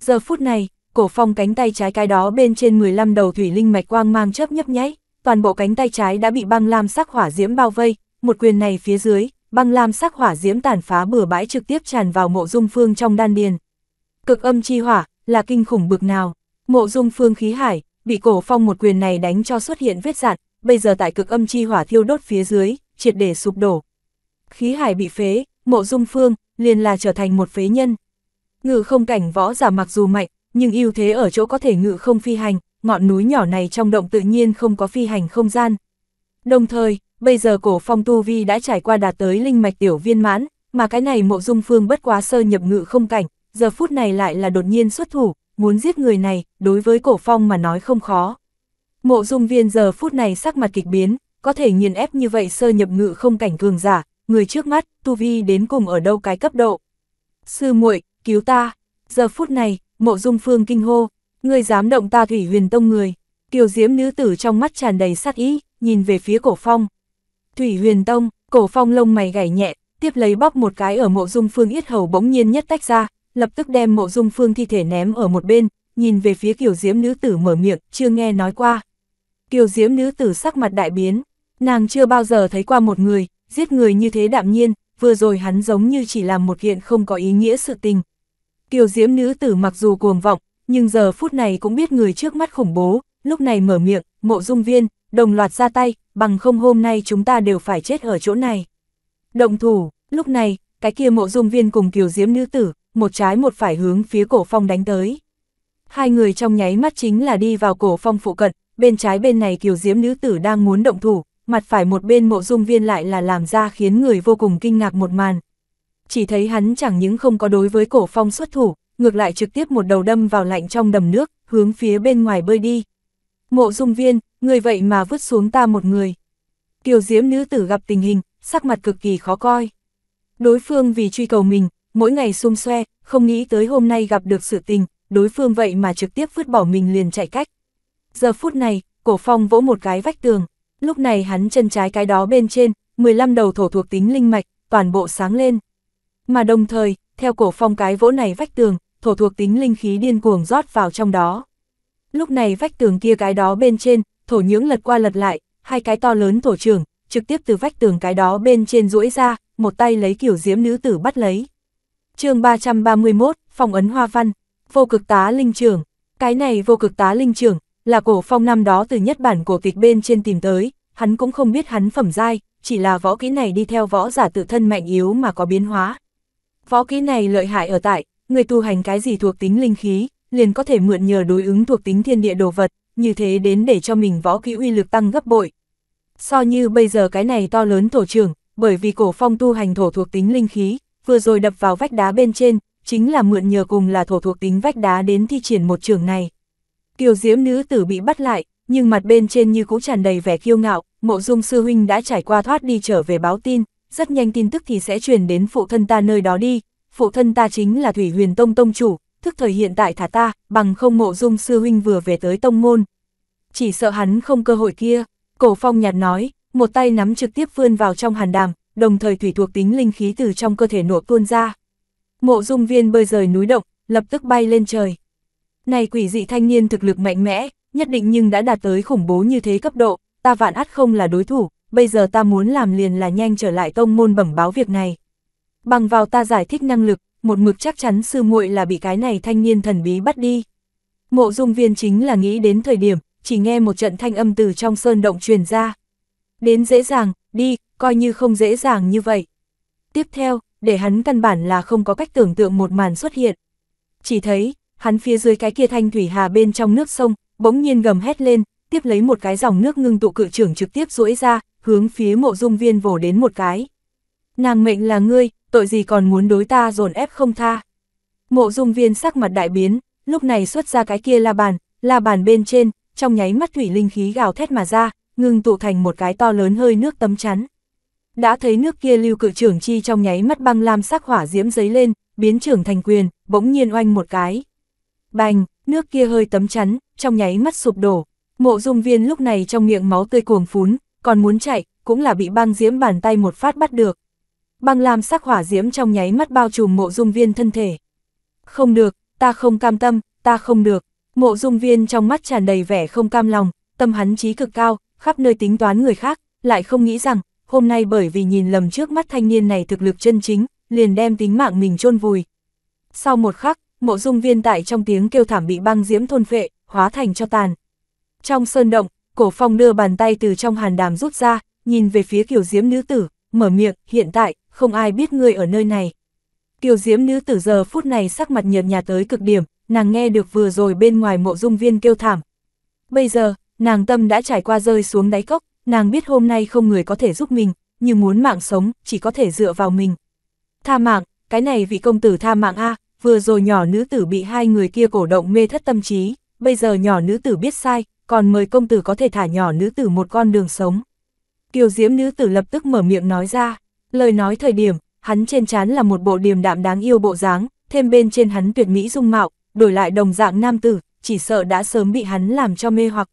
Giờ phút này, cổ phong cánh tay trái cái đó bên trên 15 đầu thủy linh mạch quang mang chớp nhấp nháy, toàn bộ cánh tay trái đã bị băng lam sắc hỏa diễm bao vây, một quyền này phía dưới, băng lam sắc hỏa diễm tàn phá bừa bãi trực tiếp tràn vào Mộ Dung Phương trong đan điền. Cực âm chi hỏa, là kinh khủng bực nào. Mộ Dung Phương khí hải, bị cổ phong một quyền này đánh cho xuất hiện vết dạn, bây giờ tại cực âm chi hỏa thiêu đốt phía dưới, triệt để sụp đổ, khí hải bị phế, mộ dung phương, liền là trở thành một phế nhân. Ngự không cảnh võ giả mặc dù mạnh, nhưng ưu thế ở chỗ có thể ngự không phi hành, ngọn núi nhỏ này trong động tự nhiên không có phi hành không gian. Đồng thời, bây giờ cổ phong tu vi đã trải qua đạt tới linh mạch tiểu viên mãn, mà cái này mộ dung phương bất quá sơ nhập ngự không cảnh, giờ phút này lại là đột nhiên xuất thủ, muốn giết người này, đối với cổ phong mà nói không khó. Mộ dung viên giờ phút này sắc mặt kịch biến, có thể nghiền ép như vậy sơ nhập ngự không cảnh cường giả, người trước mắt, tu vi đến cùng ở đâu cái cấp độ. Sư muội, cứu ta. Giờ phút này, Mộ Dung Phương kinh hô, người dám động ta Thủy Huyền Tông người. Kiều Diễm nữ tử trong mắt tràn đầy sát ý, nhìn về phía Cổ Phong. Thủy Huyền Tông, Cổ Phong lông mày gảy nhẹ, tiếp lấy bóp một cái ở Mộ Dung Phương yết hầu bỗng nhiên nhất tách ra, lập tức đem Mộ Dung Phương thi thể ném ở một bên, nhìn về phía Kiều Diễm nữ tử mở miệng, chưa nghe nói qua. Kiều Diễm nữ tử sắc mặt đại biến, nàng chưa bao giờ thấy qua một người, giết người như thế đạm nhiên, vừa rồi hắn giống như chỉ làm một kiện không có ý nghĩa sự tình. Kiều diễm nữ tử mặc dù cuồng vọng, nhưng giờ phút này cũng biết người trước mắt khủng bố, lúc này mở miệng, mộ dung viên, đồng loạt ra tay, bằng không hôm nay chúng ta đều phải chết ở chỗ này. Động thủ, lúc này, cái kia mộ dung viên cùng kiều diễm nữ tử, một trái một phải hướng phía cổ phong đánh tới. Hai người trong nháy mắt chính là đi vào cổ phong phụ cận, bên trái bên này kiều diễm nữ tử đang muốn động thủ, mặt phải một bên mộ dung viên lại là làm ra khiến người vô cùng kinh ngạc một màn. Chỉ thấy hắn chẳng những không có đối với cổ phong xuất thủ, ngược lại trực tiếp một đầu đâm vào lạnh trong đầm nước, hướng phía bên ngoài bơi đi. Mộ dung viên, người vậy mà vứt xuống ta một người. Kiều diễm nữ tử gặp tình hình, sắc mặt cực kỳ khó coi. Đối phương vì truy cầu mình, mỗi ngày xung xoe, không nghĩ tới hôm nay gặp được sự tình, đối phương vậy mà trực tiếp vứt bỏ mình liền chạy cách. Giờ phút này, cổ phong vỗ một cái vách tường, Lúc này hắn chân trái cái đó bên trên, 15 đầu thổ thuộc tính linh mạch, toàn bộ sáng lên. Mà đồng thời, theo cổ phong cái vỗ này vách tường, thổ thuộc tính linh khí điên cuồng rót vào trong đó. Lúc này vách tường kia cái đó bên trên, thổ nhưỡng lật qua lật lại, hai cái to lớn thổ trưởng, trực tiếp từ vách tường cái đó bên trên duỗi ra, một tay lấy kiểu diễm nữ tử bắt lấy. chương 331, phòng ấn hoa văn, vô cực tá linh trưởng. Cái này vô cực tá linh trưởng, là cổ phong năm đó từ nhất bản cổ tịch bên trên tìm tới, hắn cũng không biết hắn phẩm giai, chỉ là võ kỹ này đi theo võ giả tự thân mạnh yếu mà có biến hóa. Võ kỹ này lợi hại ở tại, người tu hành cái gì thuộc tính linh khí, liền có thể mượn nhờ đối ứng thuộc tính thiên địa đồ vật, như thế đến để cho mình võ kỹ uy lực tăng gấp bội. So như bây giờ cái này to lớn thổ trưởng, bởi vì cổ phong tu hành thổ thuộc tính linh khí, vừa rồi đập vào vách đá bên trên, chính là mượn nhờ cùng là thổ thuộc tính vách đá đến thi triển một trường này kiều diễm nữ tử bị bắt lại, nhưng mặt bên trên như cũ tràn đầy vẻ kiêu ngạo, mộ dung sư huynh đã trải qua thoát đi trở về báo tin, rất nhanh tin tức thì sẽ truyền đến phụ thân ta nơi đó đi, phụ thân ta chính là Thủy Huyền Tông Tông chủ, thức thời hiện tại thả ta, bằng không mộ dung sư huynh vừa về tới Tông Môn. Chỉ sợ hắn không cơ hội kia, cổ phong nhạt nói, một tay nắm trực tiếp vươn vào trong hàn đàm, đồng thời thủy thuộc tính linh khí từ trong cơ thể nổ tuôn ra. Mộ dung viên bơi rời núi động, lập tức bay lên trời. Này quỷ dị thanh niên thực lực mạnh mẽ, nhất định nhưng đã đạt tới khủng bố như thế cấp độ, ta vạn ắt không là đối thủ, bây giờ ta muốn làm liền là nhanh trở lại tông môn bẩm báo việc này. Bằng vào ta giải thích năng lực, một mực chắc chắn sư muội là bị cái này thanh niên thần bí bắt đi. Mộ dung viên chính là nghĩ đến thời điểm, chỉ nghe một trận thanh âm từ trong sơn động truyền ra. Đến dễ dàng, đi, coi như không dễ dàng như vậy. Tiếp theo, để hắn căn bản là không có cách tưởng tượng một màn xuất hiện. Chỉ thấy, hắn phía dưới cái kia thanh thủy hà bên trong nước sông, bỗng nhiên gầm hét lên, tiếp lấy một cái dòng nước ngưng tụ cự trưởng trực tiếp duỗi ra, hướng phía mộ dung viên vồ đến một cái. Nàng mệnh là ngươi, tội gì còn muốn đối ta dồn ép không tha. Mộ dung viên sắc mặt đại biến, lúc này xuất ra cái kia la bàn, la bàn bên trên, trong nháy mắt thủy linh khí gào thét mà ra, ngưng tụ thành một cái to lớn hơi nước tấm chắn. Đã thấy nước kia lưu cự trưởng chi trong nháy mắt băng lam sắc hỏa diễm giấy lên, biến trưởng thành quyền, bỗng nhiên oanh một cái. Bành, nước kia hơi tấm chắn, trong nháy mắt sụp đổ. Mộ dung viên lúc này trong miệng máu tươi cuồng phún, còn muốn chạy, cũng là bị băng diễm bàn tay một phát bắt được. Băng làm sắc hỏa diễm trong nháy mắt bao trùm mộ dung viên thân thể. Không được, ta không cam tâm, ta không được. Mộ dung viên trong mắt tràn đầy vẻ không cam lòng, tâm hắn trí cực cao, khắp nơi tính toán người khác, lại không nghĩ rằng, hôm nay bởi vì nhìn lầm trước mắt thanh niên này thực lực chân chính, liền đem tính mạng mình chôn vùi. Sau một khắc, mộ dung viên tại trong tiếng kêu thảm bị băng diễm thôn phệ, hóa thành cho tàn. Trong sơn động, cổ phong đưa bàn tay từ trong hàn đàm rút ra, nhìn về phía kiểu diễm nữ tử, mở miệng, hiện tại, không ai biết ngươi ở nơi này. Kiều diễm nữ tử giờ phút này sắc mặt nhợt nhạt tới cực điểm, nàng nghe được vừa rồi bên ngoài mộ dung viên kêu thảm. Bây giờ, nàng tâm đã trải qua rơi xuống đáy cốc, nàng biết hôm nay không người có thể giúp mình, nhưng muốn mạng sống, chỉ có thể dựa vào mình. Tha mạng, cái này vị công tử tha mạng a, vừa rồi nhỏ nữ tử bị hai người kia cổ động mê thất tâm trí, bây giờ nhỏ nữ tử biết sai, còn mời công tử có thể thả nhỏ nữ tử một con đường sống. Kiều diễm nữ tử lập tức mở miệng nói ra, lời nói thời điểm, hắn trên trán là một bộ điềm đạm đáng yêu bộ dáng, thêm bên trên hắn tuyệt mỹ dung mạo, đổi lại đồng dạng nam tử, chỉ sợ đã sớm bị hắn làm cho mê hoặc.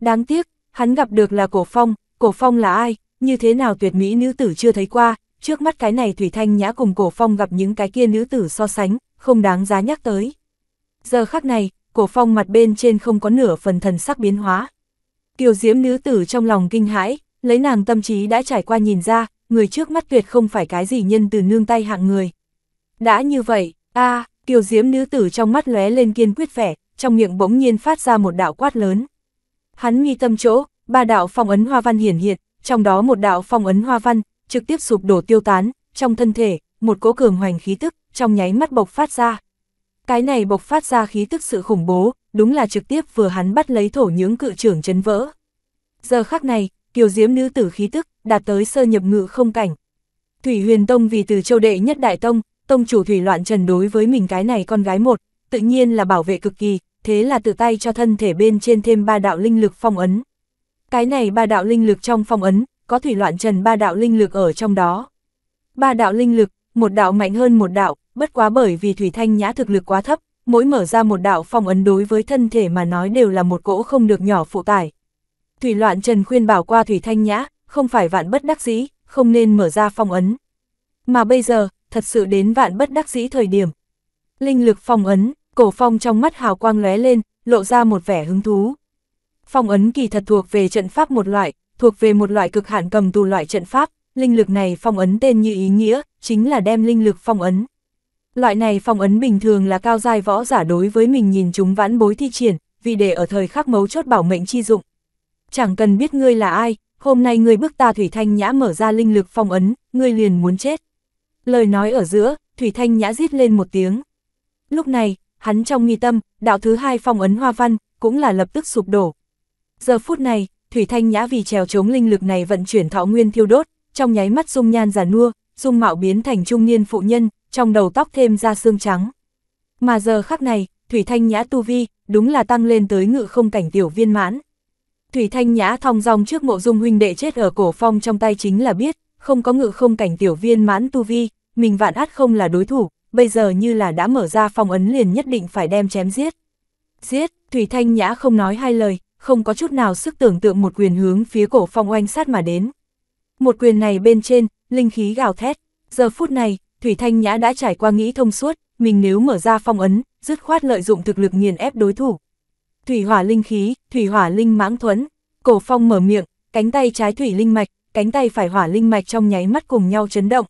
Đáng tiếc, hắn gặp được là cổ phong, cổ phong là ai, như thế nào tuyệt mỹ nữ tử chưa thấy qua, trước mắt cái này Thủy Thanh Nhã cùng cổ phong gặp những cái kia nữ tử so sánh, không đáng giá nhắc tới. Giờ khắc này, cổ phong mặt bên trên không có nửa phần thần sắc biến hóa. Kiều diễm nữ tử trong lòng kinh hãi, lấy nàng tâm trí đã trải qua nhìn ra, người trước mắt tuyệt không phải cái gì nhân từ nương tay hạng người. Đã như vậy, a kiều diễm nữ tử trong mắt lóe lên kiên quyết vẻ, trong miệng bỗng nhiên phát ra một đạo quát lớn. Hắn nghi tâm chỗ, ba đạo phong ấn hoa văn hiển hiện, trong đó một đạo phong ấn hoa văn, trực tiếp sụp đổ tiêu tán, trong thân thể, một cỗ cường hoành khí tức, trong nháy mắt bộc phát ra. Cái này bộc phát ra khí tức sự khủng bố, đúng là trực tiếp vừa hắn bắt lấy thổ những cự trưởng chấn vỡ. Giờ khắc này, kiều diễm nữ tử khí tức, đạt tới sơ nhập ngự không cảnh. Thủy huyền tông vì từ châu đệ nhất đại tông, tông chủ thủy loạn trần đối với mình cái này con gái một, tự nhiên là bảo vệ cực kỳ, thế là tự tay cho thân thể bên trên thêm ba đạo linh lực phong ấn. Cái này ba đạo linh lực trong phong ấn, có thủy loạn trần ba đạo linh lực ở trong đó. Ba đạo linh lực, một đạo mạnh hơn một đạo, bất quá bởi vì Thủy Thanh Nhã thực lực quá thấp, mỗi mở ra một đạo phong ấn đối với thân thể mà nói đều là một cỗ không được nhỏ phụ tải. Thủy Loạn Trần khuyên bảo qua Thủy Thanh Nhã, không phải vạn bất đắc dĩ, không nên mở ra phong ấn. Mà bây giờ, thật sự đến vạn bất đắc dĩ thời điểm. Linh lực phong ấn, cổ phong trong mắt hào quang lóe lên, lộ ra một vẻ hứng thú. Phong ấn kỳ thật thuộc về trận pháp một loại, thuộc về một loại cực hạn cầm tù loại trận pháp, linh lực này phong ấn tên như ý nghĩa, chính là đem linh lực phong ấn. Loại này phong ấn bình thường là cao giai võ giả đối với mình nhìn chúng vãn bối thi triển, vì để ở thời khắc mấu chốt bảo mệnh chi dụng. Chẳng cần biết ngươi là ai, hôm nay ngươi bước ta Thủy Thanh Nhã mở ra linh lực phong ấn, ngươi liền muốn chết. Lời nói ở giữa, Thủy Thanh Nhã rít lên một tiếng. Lúc này, hắn trong nghi tâm, đạo thứ hai phong ấn hoa văn, cũng là lập tức sụp đổ. Giờ phút này, Thủy Thanh Nhã vì trèo chống linh lực này vận chuyển thọ nguyên thiêu đốt, trong nháy mắt dung nhan già nua, dung mạo biến thành trung niên phụ nhân, trong đầu tóc thêm ra xương trắng. Mà giờ khắc này, Thủy Thanh Nhã tu vi, đúng là tăng lên tới ngự không cảnh tiểu viên mãn. Thủy Thanh Nhã thong dong trước mộ dung huynh đệ chết ở cổ phong trong tay chính là biết, không có ngự không cảnh tiểu viên mãn tu vi, mình vạn át không là đối thủ, bây giờ như là đã mở ra phong ấn liền nhất định phải đem chém giết. Giết, Thủy Thanh Nhã không nói hai lời, không có chút nào sức tưởng tượng một quyền hướng phía cổ phong oanh sát mà đến. Một quyền này bên trên, linh khí gào thét, giờ phút này, Thủy Thanh Nhã đã trải qua nghĩ thông suốt, mình nếu mở ra phong ấn, dứt khoát lợi dụng thực lực nghiền ép đối thủ. Thủy hỏa linh khí, thủy hỏa linh mãng thuẫn, cổ phong mở miệng, cánh tay trái thủy linh mạch, cánh tay phải hỏa linh mạch trong nháy mắt cùng nhau chấn động.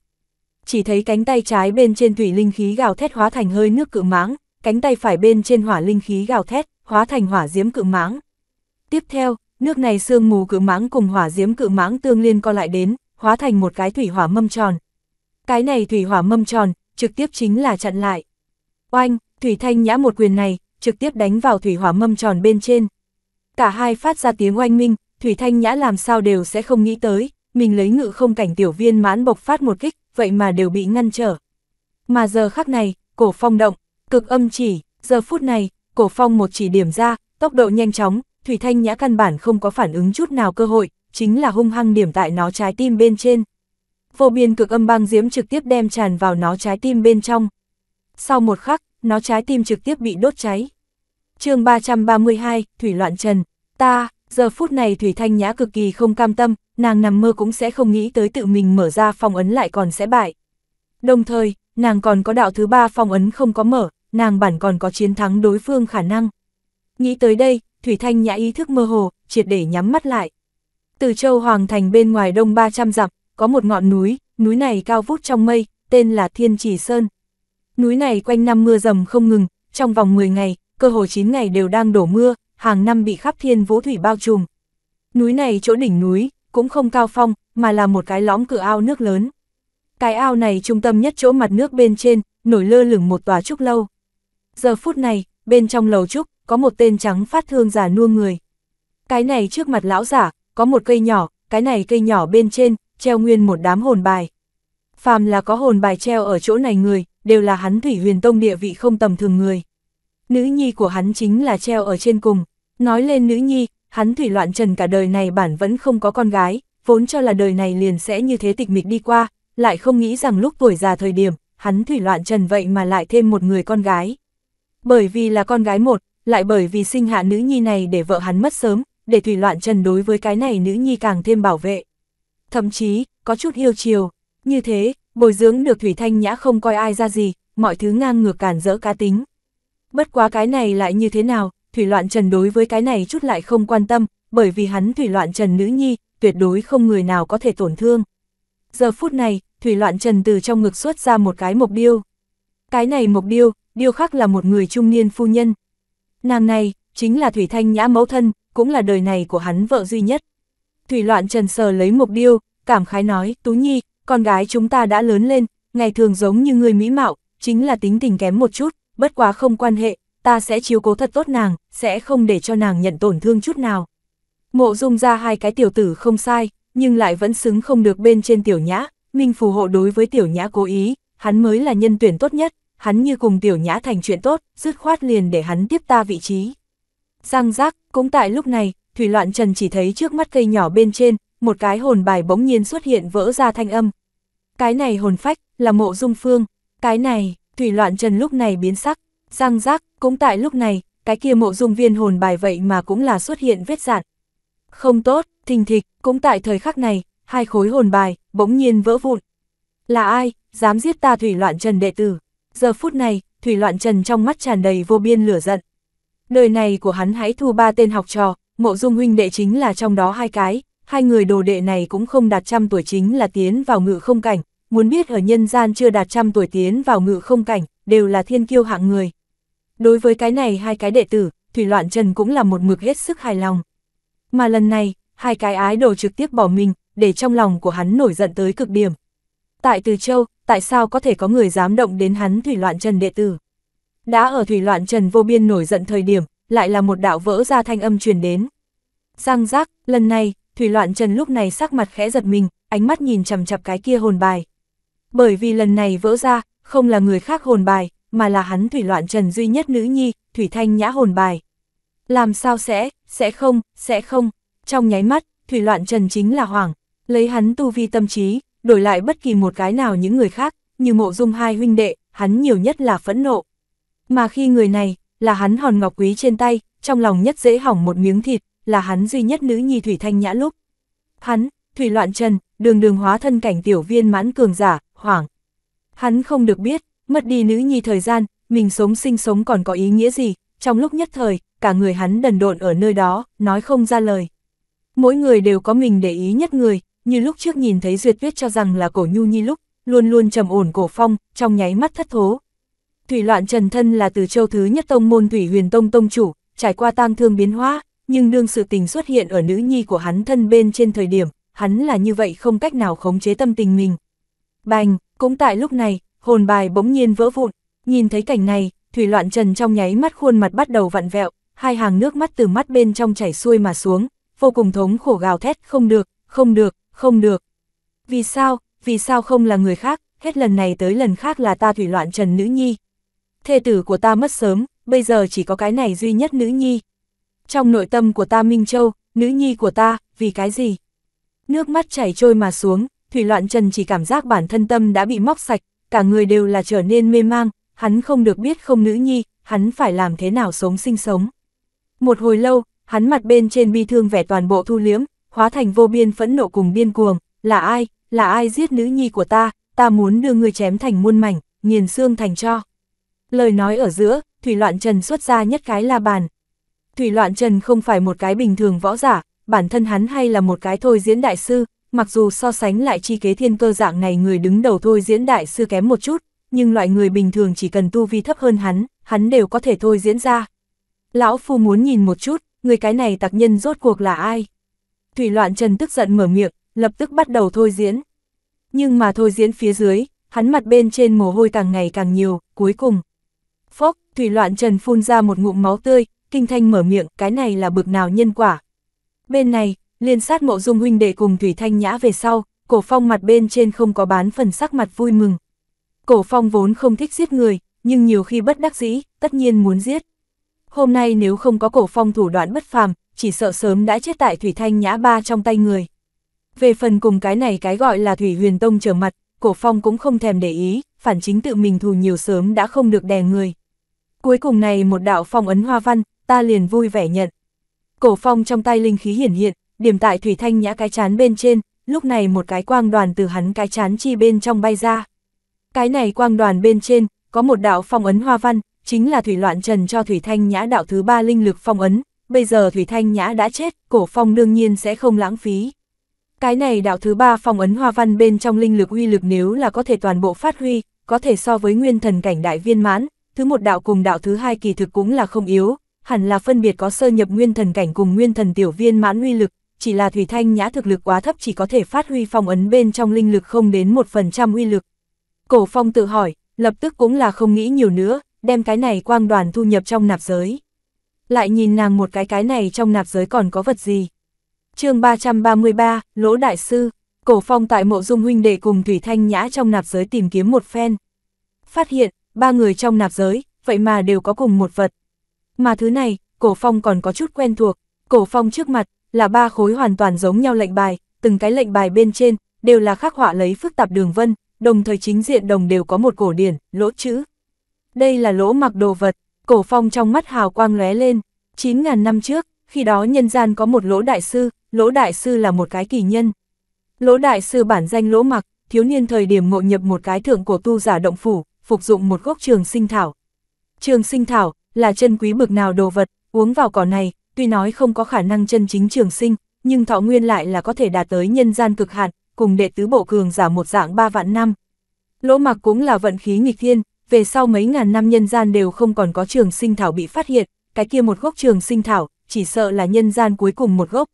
Chỉ thấy cánh tay trái bên trên thủy linh khí gào thét hóa thành hơi nước cự mãng, cánh tay phải bên trên hỏa linh khí gào thét, hóa thành hỏa diễm cự mãng. Tiếp theo, nước này sương mù cự mãng cùng hỏa diễm cự mãng tương liên co lại đến, hóa thành một cái thủy hỏa mâm tròn, cái này thủy hỏa mâm tròn, trực tiếp chính là chặn lại. Oanh, thủy thanh nhã một quyền này, trực tiếp đánh vào thủy hỏa mâm tròn bên trên. Cả hai phát ra tiếng oanh minh, thủy thanh nhã làm sao đều sẽ không nghĩ tới, mình lấy ngự không cảnh tiểu viên mãn bộc phát một kích, vậy mà đều bị ngăn trở. Mà giờ khắc này, cổ phong động, cực âm chỉ, giờ phút này, cổ phong một chỉ điểm ra, tốc độ nhanh chóng, thủy thanh nhã căn bản không có phản ứng chút nào cơ hội, chính là hung hăng điểm tại nó trái tim bên trên vô biên cực âm băng diễm trực tiếp đem tràn vào nó trái tim bên trong. Sau một khắc, nó trái tim trực tiếp bị đốt cháy. chương 332, Thủy Loạn Trần, ta, giờ phút này Thủy Thanh Nhã cực kỳ không cam tâm, nàng nằm mơ cũng sẽ không nghĩ tới tự mình mở ra phong ấn lại còn sẽ bại. Đồng thời, nàng còn có đạo thứ ba phong ấn không có mở, nàng bản còn có chiến thắng đối phương khả năng. Nghĩ tới đây, Thủy Thanh Nhã ý thức mơ hồ, triệt để nhắm mắt lại. Từ châu Hoàng Thành bên ngoài đông 300 dặm, có một ngọn núi, núi này cao vút trong mây, tên là Thiên Chỉ Sơn. Núi này quanh năm mưa rầm không ngừng, trong vòng 10 ngày, cơ hồ 9 ngày đều đang đổ mưa, hàng năm bị khắp thiên vũ thủy bao trùm. Núi này chỗ đỉnh núi, cũng không cao phong, mà là một cái lõm cửa ao nước lớn. Cái ao này trung tâm nhất chỗ mặt nước bên trên, nổi lơ lửng một tòa trúc lâu. Giờ phút này, bên trong lầu trúc, có một tên trắng phát thương giả nua người. Cái này trước mặt lão giả, có một cây nhỏ, cái này cây nhỏ bên trên, treo nguyên một đám hồn bài. Phàm là có hồn bài treo ở chỗ này người, đều là hắn thủy huyền tông địa vị không tầm thường người. Nữ nhi của hắn chính là treo ở trên cùng. Nói lên nữ nhi, hắn thủy loạn trần cả đời này bản vẫn không có con gái, vốn cho là đời này liền sẽ như thế tịch mịch đi qua, lại không nghĩ rằng lúc tuổi già thời điểm, hắn thủy loạn trần vậy mà lại thêm một người con gái. Bởi vì là con gái một, lại bởi vì sinh hạ nữ nhi này để vợ hắn mất sớm, để thủy loạn trần đối với cái này nữ nhi càng thêm bảo vệ thậm chí có chút yêu chiều. Như thế, bồi dưỡng được Thủy Thanh Nhã không coi ai ra gì, mọi thứ ngang ngược cản rỡ cá tính. Bất quá cái này lại như thế nào, Thủy Loạn Trần đối với cái này chút lại không quan tâm, bởi vì hắn Thủy Loạn Trần nữ nhi, tuyệt đối không người nào có thể tổn thương. Giờ phút này, Thủy Loạn Trần từ trong ngực xuất ra một cái mộc điêu. Cái này mộc điêu, điêu khắc là một người trung niên phu nhân. Nàng này, chính là Thủy Thanh Nhã mẫu thân, cũng là đời này của hắn vợ duy nhất. Thủy Loạn Trần sờ lấy mục Điêu, cảm khái nói, Tú Nhi, con gái chúng ta đã lớn lên, ngày thường giống như người mỹ mạo, chính là tính tình kém một chút, bất quá không quan hệ, ta sẽ chiếu cố thật tốt nàng, sẽ không để cho nàng nhận tổn thương chút nào. Mộ dung ra hai cái tiểu tử không sai, nhưng lại vẫn xứng không được bên trên tiểu nhã, Minh phù hộ đối với tiểu nhã cố ý, hắn mới là nhân tuyển tốt nhất, hắn như cùng tiểu nhã thành chuyện tốt, dứt khoát liền để hắn tiếp ta vị trí. Giang giác, cũng tại lúc này, Thủy Loạn Trần chỉ thấy trước mắt cây nhỏ bên trên, một cái hồn bài bỗng nhiên xuất hiện vỡ ra thanh âm. Cái này hồn phách, là mộ dung phương. Cái này, Thủy Loạn Trần lúc này biến sắc, răng rác, cũng tại lúc này, cái kia mộ dung viên hồn bài vậy mà cũng là xuất hiện vết dạn. Không tốt, thình thịch, cũng tại thời khắc này, hai khối hồn bài, bỗng nhiên vỡ vụn. Là ai, dám giết ta Thủy Loạn Trần đệ tử? Giờ phút này, Thủy Loạn Trần trong mắt tràn đầy vô biên lửa giận. Đời này của hắn hãy thu ba tên học trò, mộ dung huynh đệ chính là trong đó hai cái, hai người đồ đệ này cũng không đạt trăm tuổi chính là tiến vào ngự không cảnh, muốn biết ở nhân gian chưa đạt trăm tuổi tiến vào ngự không cảnh, đều là thiên kiêu hạng người. Đối với cái này hai cái đệ tử, Thủy Loạn Trần cũng là một mực hết sức hài lòng. Mà lần này, hai cái ái đồ trực tiếp bỏ mình, để trong lòng của hắn nổi giận tới cực điểm. Tại Từ Châu, tại sao có thể có người dám động đến hắn Thủy Loạn Trần đệ tử? Đã ở Thủy Loạn Trần vô biên nổi giận thời điểm, lại là một đạo vỡ ra thanh âm truyền đến. Giang giác, lần này, Thủy Loạn Trần lúc này sắc mặt khẽ giật mình, ánh mắt nhìn chằm chặp cái kia hồn bài. Bởi vì lần này vỡ ra, không là người khác hồn bài, mà là hắn Thủy Loạn Trần duy nhất nữ nhi, Thủy Thanh Nhã hồn bài. Làm sao sẽ, sẽ không, sẽ không. Trong nháy mắt, Thủy Loạn Trần chính là hoảng, lấy hắn tu vi tâm trí, đổi lại bất kỳ một cái nào những người khác, như mộ dung hai huynh đệ, hắn nhiều nhất là phẫn nộ. Mà khi người này, là hắn hòn ngọc quý trên tay, trong lòng nhất dễ hỏng một miếng thịt, là hắn duy nhất nữ nhi Thủy Thanh Nhã lúc. Hắn, Thủy Loạn Trần, đường đường hóa thân cảnh tiểu viên mãn cường giả, hoảng. Hắn không được biết, mất đi nữ nhi thời gian, mình sống sinh sống còn có ý nghĩa gì, trong lúc nhất thời, cả người hắn đần độn ở nơi đó, nói không ra lời. Mỗi người đều có mình để ý nhất người, như lúc trước nhìn thấy Duyệt viết cho rằng là cổ nhu nhi lúc, luôn luôn trầm ổn cổ phong, trong nháy mắt thất thố, Thủy Loạn Trần Thân là từ châu thứ nhất tông môn Thủy Huyền Tông Tông chủ, trải qua tang thương biến hóa, nhưng đương sự tình xuất hiện ở nữ nhi của hắn thân bên trên thời điểm, hắn là như vậy không cách nào khống chế tâm tình mình. Bành, cũng tại lúc này, hồn bài bỗng nhiên vỡ vụn, nhìn thấy cảnh này, Thủy Loạn Trần trong nháy mắt khuôn mặt bắt đầu vặn vẹo, hai hàng nước mắt từ mắt bên trong chảy xuôi mà xuống, vô cùng thống khổ gào thét, không được, không được, không được. Vì sao, vì sao không là người khác, hết lần này tới lần khác là ta Thủy Loạn Trần nữ nhi, thê tử của ta mất sớm, bây giờ chỉ có cái này duy nhất nữ nhi. Trong nội tâm của ta Minh Châu, nữ nhi của ta, vì cái gì? Nước mắt chảy trôi mà xuống, Thủy Loạn Trần chỉ cảm giác bản thân tâm đã bị móc sạch, cả người đều là trở nên mê mang, hắn không được biết không nữ nhi, hắn phải làm thế nào sống sinh sống. Một hồi lâu, hắn mặt bên trên bi thương vẻ toàn bộ thu liếm, hóa thành vô biên phẫn nộ cùng điên cuồng, là ai, là ai giết nữ nhi của ta, ta muốn đưa người chém thành muôn mảnh, nghiền xương thành cho. Lời nói ở giữa, Thủy Loạn Trần xuất ra nhất cái la bàn. Thủy Loạn Trần không phải một cái bình thường võ giả, bản thân hắn hay là một cái thôi diễn đại sư, mặc dù so sánh lại chi kế thiên cơ dạng này người đứng đầu thôi diễn đại sư kém một chút, nhưng loại người bình thường chỉ cần tu vi thấp hơn hắn, hắn đều có thể thôi diễn ra. Lão Phu muốn nhìn một chút, người cái này tặc nhân rốt cuộc là ai? Thủy Loạn Trần tức giận mở miệng, lập tức bắt đầu thôi diễn. Nhưng mà thôi diễn phía dưới, hắn mặt bên trên mồ hôi càng ngày càng nhiều, cuối cùng, Phốc, Thủy Loạn Trần phun ra một ngụm máu tươi, kinh thanh mở miệng, cái này là bực nào nhân quả. Bên này, liên sát mộ dung huynh đệ cùng Thủy Thanh Nhã về sau, cổ phong mặt bên trên không có bán phần sắc mặt vui mừng. Cổ phong vốn không thích giết người, nhưng nhiều khi bất đắc dĩ, tất nhiên muốn giết. Hôm nay nếu không có cổ phong thủ đoạn bất phàm, chỉ sợ sớm đã chết tại Thủy Thanh Nhã ba trong tay người. Về phần cùng cái này cái gọi là Thủy Huyền Tông trở mặt, cổ phong cũng không thèm để ý, phản chính tự mình thù nhiều sớm đã không được đè người. Cuối cùng này một đạo phong ấn hoa văn, ta liền vui vẻ nhận. Cổ phong trong tay linh khí hiển hiện, điểm tại thủy thanh nhã cái chán bên trên, lúc này một cái quang đoàn từ hắn cái chán chi bên trong bay ra. Cái này quang đoàn bên trên, có một đạo phong ấn hoa văn, chính là thủy loạn trần cho thủy thanh nhã đạo thứ ba linh lực phong ấn, bây giờ thủy thanh nhã đã chết, cổ phong đương nhiên sẽ không lãng phí. Cái này đạo thứ ba phong ấn hoa văn bên trong linh lực uy lực nếu là có thể toàn bộ phát huy, có thể so với nguyên thần cảnh đại viên mãn, thứ một đạo cùng đạo thứ hai kỳ thực cũng là không yếu, hẳn là phân biệt có sơ nhập nguyên thần cảnh cùng nguyên thần tiểu viên mãn uy lực, chỉ là Thủy Thanh Nhã thực lực quá thấp chỉ có thể phát huy phong ấn bên trong linh lực không đến 1% uy lực. Cổ Phong tự hỏi, lập tức cũng là không nghĩ nhiều nữa, đem cái này quang đoàn thu nhập trong nạp giới. Lại nhìn nàng một cái cái này trong nạp giới còn có vật gì. chương 333, Lỗ Đại Sư, Cổ Phong tại mộ dung huynh đệ cùng Thủy Thanh Nhã trong nạp giới tìm kiếm một phen. Phát hiện, ba người trong nạp giới, vậy mà đều có cùng một vật. Mà thứ này, cổ phong còn có chút quen thuộc, cổ phong trước mặt, là ba khối hoàn toàn giống nhau lệnh bài, từng cái lệnh bài bên trên, đều là khắc họa lấy phức tạp đường vân, đồng thời chính diện đồng đều có một cổ điển, lỗ chữ. Đây là lỗ mặc đồ vật, cổ phong trong mắt hào quang lóe lên, 9.000 năm trước, khi đó nhân gian có một lỗ đại sư, lỗ đại sư là một cái kỳ nhân. Lỗ đại sư bản danh lỗ mặc, thiếu niên thời điểm ngộ nhập một cái thượng cổ tu giả động phủ, phục dụng một gốc trường sinh thảo. Trường sinh thảo là chân quý bực nào đồ vật, uống vào cỏ này, tuy nói không có khả năng chân chính trường sinh, nhưng thọ nguyên lại là có thể đạt tới nhân gian cực hạn, cùng đệ tứ bộ cường giả một dạng ba vạn năm. Lỗ mặc cũng là vận khí nghịch thiên, về sau mấy ngàn năm nhân gian đều không còn có trường sinh thảo bị phát hiện, cái kia một gốc trường sinh thảo, chỉ sợ là nhân gian cuối cùng một gốc.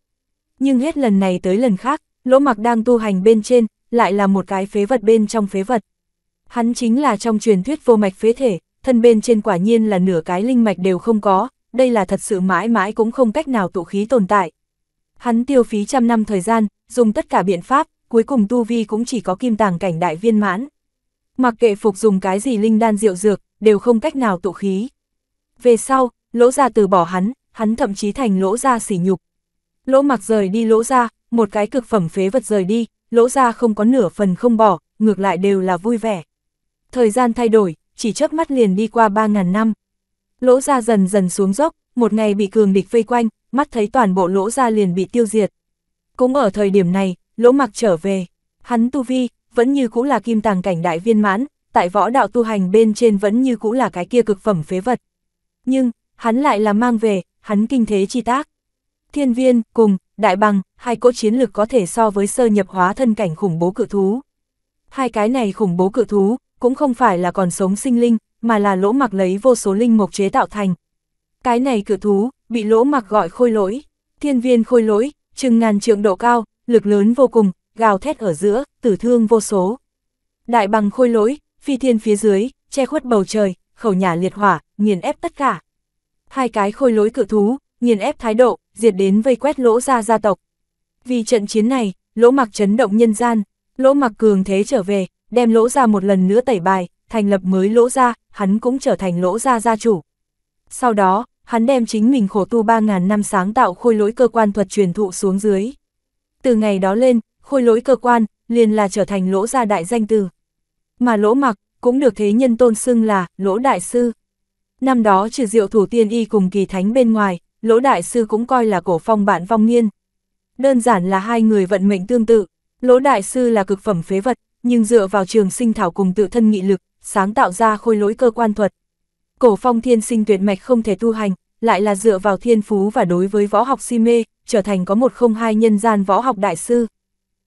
Nhưng hết lần này tới lần khác, lỗ mặc đang tu hành bên trên, lại là một cái phế vật bên trong phế vật. Hắn chính là trong truyền thuyết vô mạch phế thể, thân bên trên quả nhiên là nửa cái linh mạch đều không có, đây là thật sự mãi mãi cũng không cách nào tụ khí tồn tại. Hắn tiêu phí trăm năm thời gian, dùng tất cả biện pháp, cuối cùng tu vi cũng chỉ có kim tàng cảnh đại viên mãn. Mặc kệ phục dùng cái gì linh đan rượu dược, đều không cách nào tụ khí. Về sau, lỗ ra từ bỏ hắn, hắn thậm chí thành lỗ ra sỉ nhục. Lỗ mặc rời đi lỗ ra, một cái cực phẩm phế vật rời đi, lỗ ra không có nửa phần không bỏ, ngược lại đều là vui vẻ thời gian thay đổi, chỉ chớp mắt liền đi qua 3.000 năm. Lỗ ra dần dần xuống dốc, một ngày bị cường địch vây quanh, mắt thấy toàn bộ lỗ ra liền bị tiêu diệt. Cũng ở thời điểm này, lỗ mặc trở về. Hắn tu vi, vẫn như cũ là kim tàng cảnh đại viên mãn, tại võ đạo tu hành bên trên vẫn như cũ là cái kia cực phẩm phế vật. Nhưng, hắn lại là mang về, hắn kinh thế chi tác. Thiên viên, cùng, đại bằng, hai cỗ chiến lực có thể so với sơ nhập hóa thân cảnh khủng bố cự thú. Hai cái này khủng bố cự thú, cũng không phải là còn sống sinh linh, mà là lỗ mặc lấy vô số linh mộc chế tạo thành. Cái này cự thú, bị lỗ mặc gọi khôi lỗi, thiên viên khôi lỗi, chừng ngàn trượng độ cao, lực lớn vô cùng, gào thét ở giữa, tử thương vô số. Đại bằng khôi lỗi, phi thiên phía dưới, che khuất bầu trời, khẩu nhà liệt hỏa, nghiền ép tất cả. Hai cái khôi lỗi cự thú, nghiền ép thái độ, diệt đến vây quét lỗ ra gia tộc. Vì trận chiến này, lỗ mặc chấn động nhân gian, lỗ mặc cường thế trở về, đem lỗ ra một lần nữa tẩy bài, thành lập mới lỗ ra, hắn cũng trở thành lỗ ra gia chủ. Sau đó, hắn đem chính mình khổ tu 3.000 năm sáng tạo khôi lỗi cơ quan thuật truyền thụ xuống dưới. Từ ngày đó lên, khôi lỗi cơ quan, liền là trở thành lỗ ra đại danh từ. Mà lỗ mặc, cũng được thế nhân tôn xưng là lỗ đại sư. Năm đó trừ diệu thủ tiên y cùng kỳ thánh bên ngoài, lỗ đại sư cũng coi là cổ phong bạn vong niên. Đơn giản là hai người vận mệnh tương tự, lỗ đại sư là cực phẩm phế vật, nhưng dựa vào trường sinh thảo cùng tự thân nghị lực, sáng tạo ra khôi lỗi cơ quan thuật. Cổ phong thiên sinh tuyệt mạch không thể tu hành, lại là dựa vào thiên phú và đối với võ học si mê, trở thành có một không hai nhân gian võ học đại sư.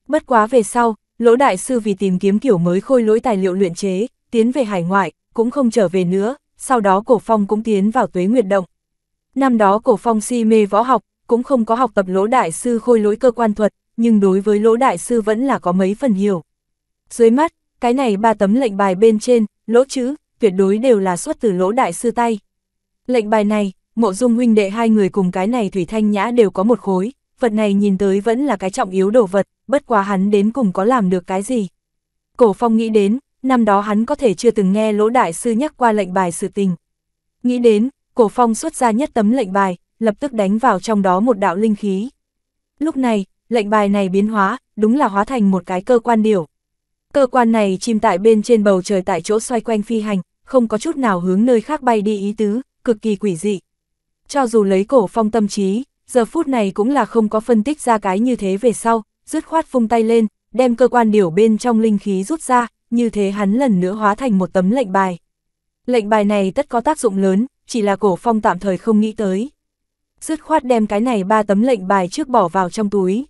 Bất quá về sau, lỗ đại sư vì tìm kiếm kiểu mới khôi lỗi tài liệu luyện chế, tiến về hải ngoại, cũng không trở về nữa, sau đó cổ phong cũng tiến vào tuế nguyệt động. Năm đó cổ phong si mê võ học, cũng không có học tập lỗ đại sư khôi lỗi cơ quan thuật, nhưng đối với lỗ đại sư vẫn là có mấy phần hiểu. Dưới mắt, cái này ba tấm lệnh bài bên trên, lỗ chữ, tuyệt đối đều là xuất từ lỗ đại sư tay. Lệnh bài này, mộ dung huynh đệ hai người cùng cái này Thủy Thanh Nhã đều có một khối, vật này nhìn tới vẫn là cái trọng yếu đồ vật, bất quá hắn đến cùng có làm được cái gì. Cổ phong nghĩ đến, năm đó hắn có thể chưa từng nghe lỗ đại sư nhắc qua lệnh bài sự tình. Nghĩ đến, cổ phong xuất ra nhất tấm lệnh bài, lập tức đánh vào trong đó một đạo linh khí. Lúc này, lệnh bài này biến hóa, đúng là hóa thành một cái cơ quan điều. Cơ quan này chim tại bên trên bầu trời tại chỗ xoay quanh phi hành, không có chút nào hướng nơi khác bay đi ý tứ, cực kỳ quỷ dị. Cho dù lấy cổ phong tâm trí, giờ phút này cũng là không có phân tích ra cái như thế về sau, dứt khoát phung tay lên, đem cơ quan điểu bên trong linh khí rút ra, như thế hắn lần nữa hóa thành một tấm lệnh bài. Lệnh bài này tất có tác dụng lớn, chỉ là cổ phong tạm thời không nghĩ tới. Dứt khoát đem cái này ba tấm lệnh bài trước bỏ vào trong túi.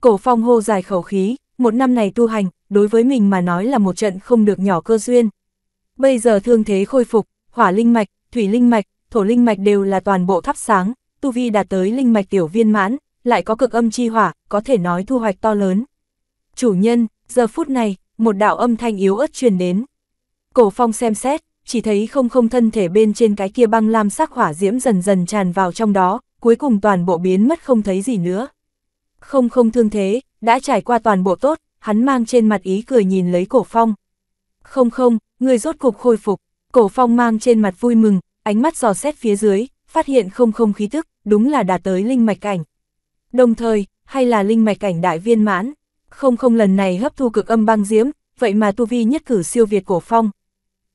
Cổ phong hô dài khẩu khí, một năm này tu hành, đối với mình mà nói là một trận không được nhỏ cơ duyên. Bây giờ thương thế khôi phục, hỏa linh mạch, thủy linh mạch, thổ linh mạch đều là toàn bộ thắp sáng, tu vi đạt tới linh mạch tiểu viên mãn, lại có cực âm chi hỏa, có thể nói thu hoạch to lớn. Chủ nhân, giờ phút này, một đạo âm thanh yếu ớt truyền đến. Cổ phong xem xét, chỉ thấy không không thân thể bên trên cái kia băng lam sắc hỏa diễm dần dần tràn vào trong đó, cuối cùng toàn bộ biến mất không thấy gì nữa. Không không thương thế, đã trải qua toàn bộ tốt, hắn mang trên mặt ý cười nhìn lấy cổ phong. Không không, người rốt cục khôi phục, cổ phong mang trên mặt vui mừng, ánh mắt dò xét phía dưới, phát hiện không không khí tức, đúng là đã tới linh mạch cảnh. Đồng thời, hay là linh mạch cảnh đại viên mãn, không không lần này hấp thu cực âm băng diễm, vậy mà tu vi nhất cử siêu việt cổ phong.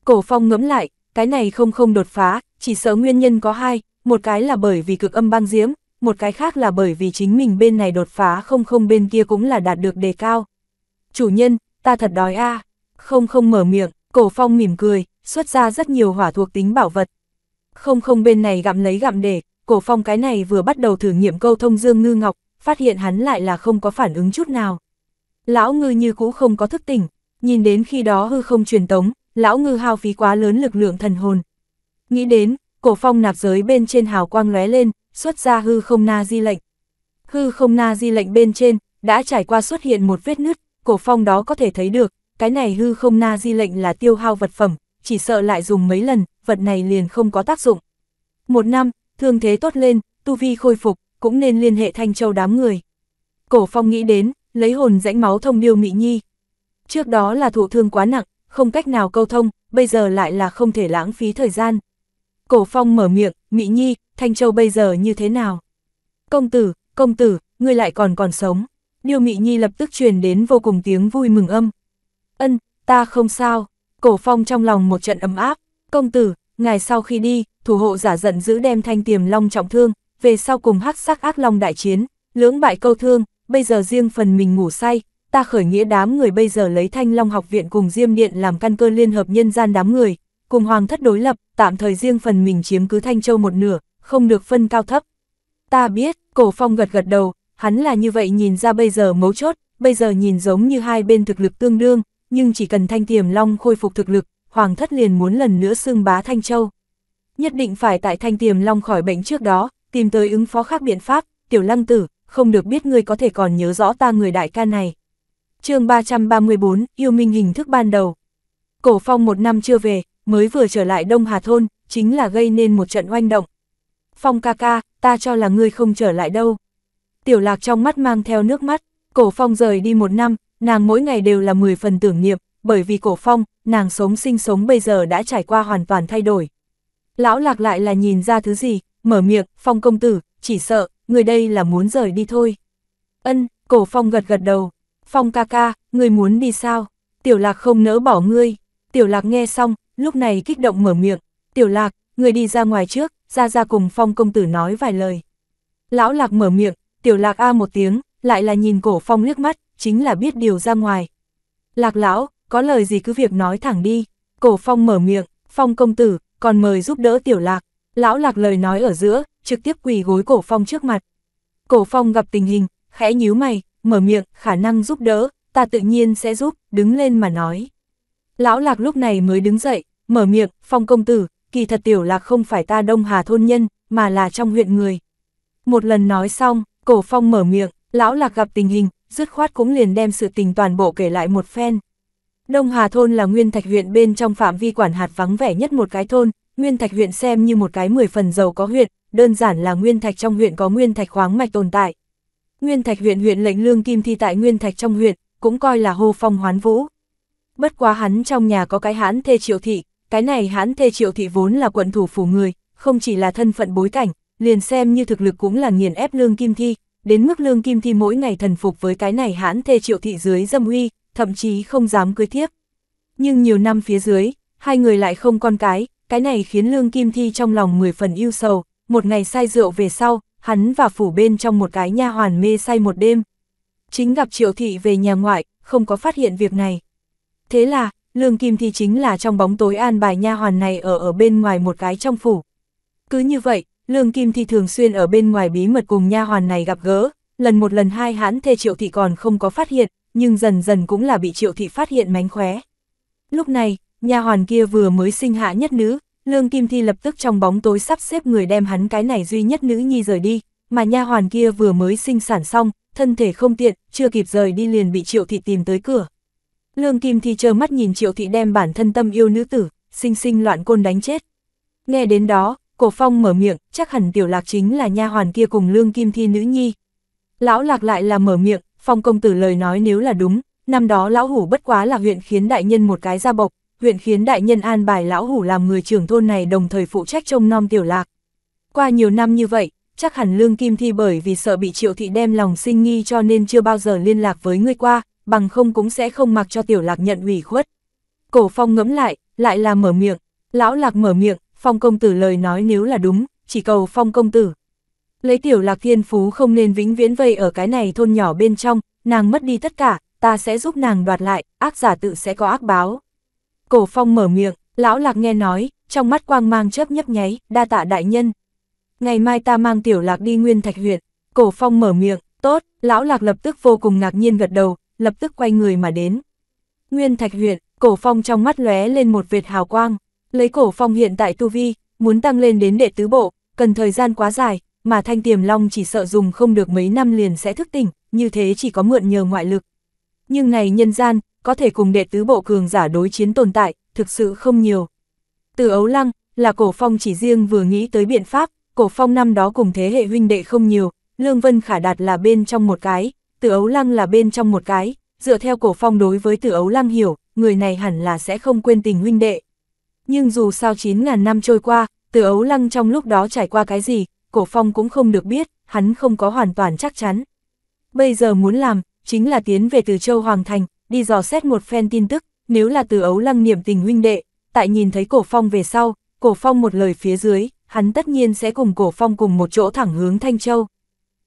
Cổ phong ngẫm lại, cái này không không đột phá, chỉ sợ nguyên nhân có hai, một cái là bởi vì cực âm băng diễm, một cái khác là bởi vì chính mình bên này đột phá không không bên kia cũng là đạt được đề cao. Chủ nhân, ta thật đói a Không không mở miệng, cổ phong mỉm cười, xuất ra rất nhiều hỏa thuộc tính bảo vật. Không không bên này gặm lấy gặm để, cổ phong cái này vừa bắt đầu thử nghiệm câu thông dương ngư ngọc, phát hiện hắn lại là không có phản ứng chút nào. Lão ngư như cũ không có thức tỉnh, nhìn đến khi đó hư không truyền tống, lão ngư hao phí quá lớn lực lượng thần hồn. Nghĩ đến, cổ phong nạp giới bên trên hào quang lóe lên, xuất ra hư không na di lệnh. Hư không na di lệnh bên trên, đã trải qua xuất hiện một vết nứt, cổ phong đó có thể thấy được, cái này hư không na di lệnh là tiêu hao vật phẩm, chỉ sợ lại dùng mấy lần, vật này liền không có tác dụng. Một năm, thương thế tốt lên, tu vi khôi phục, cũng nên liên hệ thanh châu đám người. Cổ phong nghĩ đến, lấy hồn rãnh máu thông điêu mị nhi. Trước đó là thụ thương quá nặng, không cách nào câu thông, bây giờ lại là không thể lãng phí thời gian, Cổ Phong mở miệng, Mỹ Nhi, Thanh Châu bây giờ như thế nào? Công tử, công tử, ngươi lại còn còn sống. Điêu Mỹ Nhi lập tức truyền đến vô cùng tiếng vui mừng âm. Ân, ta không sao. Cổ Phong trong lòng một trận ấm áp. Công tử, ngày sau khi đi, thủ hộ giả giận giữ đem thanh tiềm long trọng thương, về sau cùng hắc sắc ác long đại chiến, lưỡng bại câu thương, bây giờ riêng phần mình ngủ say, ta khởi nghĩa đám người bây giờ lấy thanh long học viện cùng diêm điện làm căn cơ liên hợp nhân gian đám người, cùng hoàng thất đối lập, tạm thời riêng phần mình chiếm cứ Thanh Châu một nửa, không được phân cao thấp. Ta biết, cổ phong gật gật đầu, hắn là như vậy nhìn ra bây giờ mấu chốt, bây giờ nhìn giống như hai bên thực lực tương đương, nhưng chỉ cần Thanh Tiềm Long khôi phục thực lực, hoàng thất liền muốn lần nữa xưng bá Thanh Châu. Nhất định phải tại Thanh Tiềm Long khỏi bệnh trước đó, tìm tới ứng phó khác biện pháp, tiểu lăng tử, không được biết ngươi có thể còn nhớ rõ ta người đại ca này. chương 334, yêu minh hình thức ban đầu. Cổ phong một năm chưa về, mới vừa trở lại Đông Hà Thôn, chính là gây nên một trận oanh động. Phong ca ca, ta cho là ngươi không trở lại đâu. Tiểu lạc trong mắt mang theo nước mắt, cổ phong rời đi một năm, nàng mỗi ngày đều là 10 phần tưởng niệm, bởi vì cổ phong, nàng sống sinh sống bây giờ đã trải qua hoàn toàn thay đổi. Lão lạc lại là nhìn ra thứ gì, mở miệng, phong công tử, chỉ sợ, người đây là muốn rời đi thôi. Ân, cổ phong gật gật đầu, phong ca ca, người muốn đi sao, tiểu lạc không nỡ bỏ ngươi, tiểu lạc nghe xong, lúc này kích động mở miệng, tiểu lạc, người đi ra ngoài trước, ra ra cùng phong công tử nói vài lời. Lão lạc mở miệng, tiểu lạc a một tiếng, lại là nhìn cổ phong liếc mắt, chính là biết điều ra ngoài. Lạc lão, có lời gì cứ việc nói thẳng đi, cổ phong mở miệng, phong công tử, còn mời giúp đỡ tiểu lạc. Lão lạc lời nói ở giữa, trực tiếp quỳ gối cổ phong trước mặt. Cổ phong gặp tình hình, khẽ nhíu mày, mở miệng, khả năng giúp đỡ, ta tự nhiên sẽ giúp, đứng lên mà nói. Lão Lạc lúc này mới đứng dậy, mở miệng, phong công tử, kỳ thật tiểu Lạc không phải ta Đông Hà thôn nhân, mà là trong huyện người. Một lần nói xong, cổ phong mở miệng, lão Lạc gặp tình hình, dứt khoát cũng liền đem sự tình toàn bộ kể lại một phen. Đông Hà thôn là nguyên thạch huyện bên trong phạm vi quản hạt vắng vẻ nhất một cái thôn, nguyên thạch huyện xem như một cái 10 phần giàu có huyện, đơn giản là nguyên thạch trong huyện có nguyên thạch khoáng mạch tồn tại. Nguyên thạch huyện huyện lệnh lương kim thi tại nguyên thạch trong huyện, cũng coi là hô phong hoán vũ. Bất quá hắn trong nhà có cái hãn thê triệu thị, cái này hãn thê triệu thị vốn là quận thủ phủ người, không chỉ là thân phận bối cảnh, liền xem như thực lực cũng là nghiền ép lương kim thi, đến mức lương kim thi mỗi ngày thần phục với cái này hãn thê triệu thị dưới dâm uy, thậm chí không dám cưới thiếp. Nhưng nhiều năm phía dưới, hai người lại không con cái, cái này khiến lương kim thi trong lòng mười phần yêu sầu, một ngày say rượu về sau, hắn và phủ bên trong một cái nha hoàn mê say một đêm. Chính gặp triệu thị về nhà ngoại, không có phát hiện việc này. Thế là, Lương Kim thì chính là trong bóng tối an bài nha hoàn này ở ở bên ngoài một cái trong phủ. Cứ như vậy, Lương Kim thì thường xuyên ở bên ngoài bí mật cùng nha hoàn này gặp gỡ, lần một lần hai hãn thê Triệu Thị còn không có phát hiện, nhưng dần dần cũng là bị Triệu Thị phát hiện mánh khóe. Lúc này, nha hoàn kia vừa mới sinh hạ nhất nữ, Lương Kim thì lập tức trong bóng tối sắp xếp người đem hắn cái này duy nhất nữ nhi rời đi, mà nha hoàn kia vừa mới sinh sản xong, thân thể không tiện, chưa kịp rời đi liền bị Triệu Thị tìm tới cửa. Lương Kim Thi trơ mắt nhìn Triệu Thị đem bản thân tâm yêu nữ tử, sinh sinh loạn côn đánh chết. Nghe đến đó, Cổ Phong mở miệng, chắc hẳn Tiểu Lạc chính là nha hoàn kia cùng Lương Kim Thi nữ nhi. Lão Lạc lại là mở miệng, Phong công tử lời nói nếu là đúng, năm đó lão hủ bất quá là huyện khiến đại nhân một cái gia bộc, huyện khiến đại nhân an bài lão hủ làm người trưởng thôn này đồng thời phụ trách trông nom Tiểu Lạc. Qua nhiều năm như vậy, chắc hẳn Lương Kim Thi bởi vì sợ bị Triệu Thị đem lòng sinh nghi cho nên chưa bao giờ liên lạc với ngươi qua, bằng không cũng sẽ không mặc cho tiểu lạc nhận ủy khuất. Cổ phong ngẫm lại, lại là mở miệng, lão lạc mở miệng, phong công tử lời nói nếu là đúng, chỉ cầu phong công tử. Lấy tiểu lạc thiên phú không nên vĩnh viễn vây ở cái này thôn nhỏ bên trong, nàng mất đi tất cả, ta sẽ giúp nàng đoạt lại, ác giả tự sẽ có ác báo. Cổ phong mở miệng, lão lạc nghe nói, trong mắt quang mang chớp nhấp nháy, đa tạ đại nhân. Ngày mai ta mang tiểu lạc đi nguyên thạch huyện, cổ phong mở miệng, tốt, lão lạc lập tức vô cùng ngạc nhiên gật đầu, lập tức quay người mà đến. Nguyên Thạch huyện, Cổ Phong trong mắt lóe lên một vệt hào quang, lấy Cổ Phong hiện tại tu vi, muốn tăng lên đến đệ tứ bộ, cần thời gian quá dài, mà Thanh Tiềm Long chỉ sợ dùng không được mấy năm liền sẽ thức tỉnh, như thế chỉ có mượn nhờ ngoại lực. Nhưng này nhân gian, có thể cùng đệ tứ bộ cường giả đối chiến tồn tại, thực sự không nhiều. Từ Ấu Lăng, là Cổ Phong chỉ riêng vừa nghĩ tới biện pháp, Cổ Phong năm đó cùng thế hệ huynh đệ không nhiều, Lương Vân Khả Đạt là bên trong một cái, từ Ấu Lăng là bên trong một cái, dựa theo cổ phong đối với Từ Ấu Lăng hiểu, người này hẳn là sẽ không quên tình huynh đệ. Nhưng dù sao 9.000 năm trôi qua, Từ Ấu Lăng trong lúc đó trải qua cái gì, cổ phong cũng không được biết, hắn không có hoàn toàn chắc chắn. Bây giờ muốn làm, chính là tiến về từ châu Hoàng Thành, đi dò xét một phen tin tức, nếu là từ ấu lăng niệm tình huynh đệ, tại nhìn thấy cổ phong về sau, cổ phong một lời phía dưới, hắn tất nhiên sẽ cùng cổ phong cùng một chỗ thẳng hướng Thanh Châu.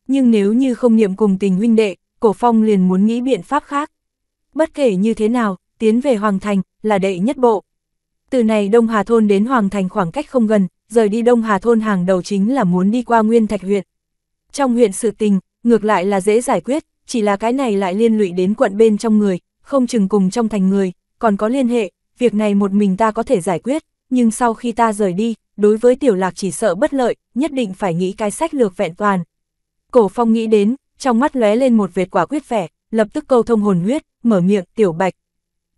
Nhưng nếu như không niệm cùng tình huynh đệ, Cổ Phong liền muốn nghĩ biện pháp khác. Bất kể như thế nào, tiến về Hoàng Thành là đệ nhất bộ. Từ này Đông Hà Thôn đến Hoàng Thành khoảng cách không gần, rời đi Đông Hà Thôn hàng đầu chính là muốn đi qua Nguyên Thạch huyện. Trong huyện sự tình, ngược lại là dễ giải quyết, chỉ là cái này lại liên lụy đến quận bên trong người, không chừng cùng trong thành người, còn có liên hệ, việc này một mình ta có thể giải quyết, nhưng sau khi ta rời đi, đối với tiểu lạc chỉ sợ bất lợi, nhất định phải nghĩ cái sách lược vẹn toàn. Cổ phong nghĩ đến, trong mắt lóe lên một vệt quả quyết vẻ, lập tức câu thông hồn huyết, mở miệng, tiểu bạch.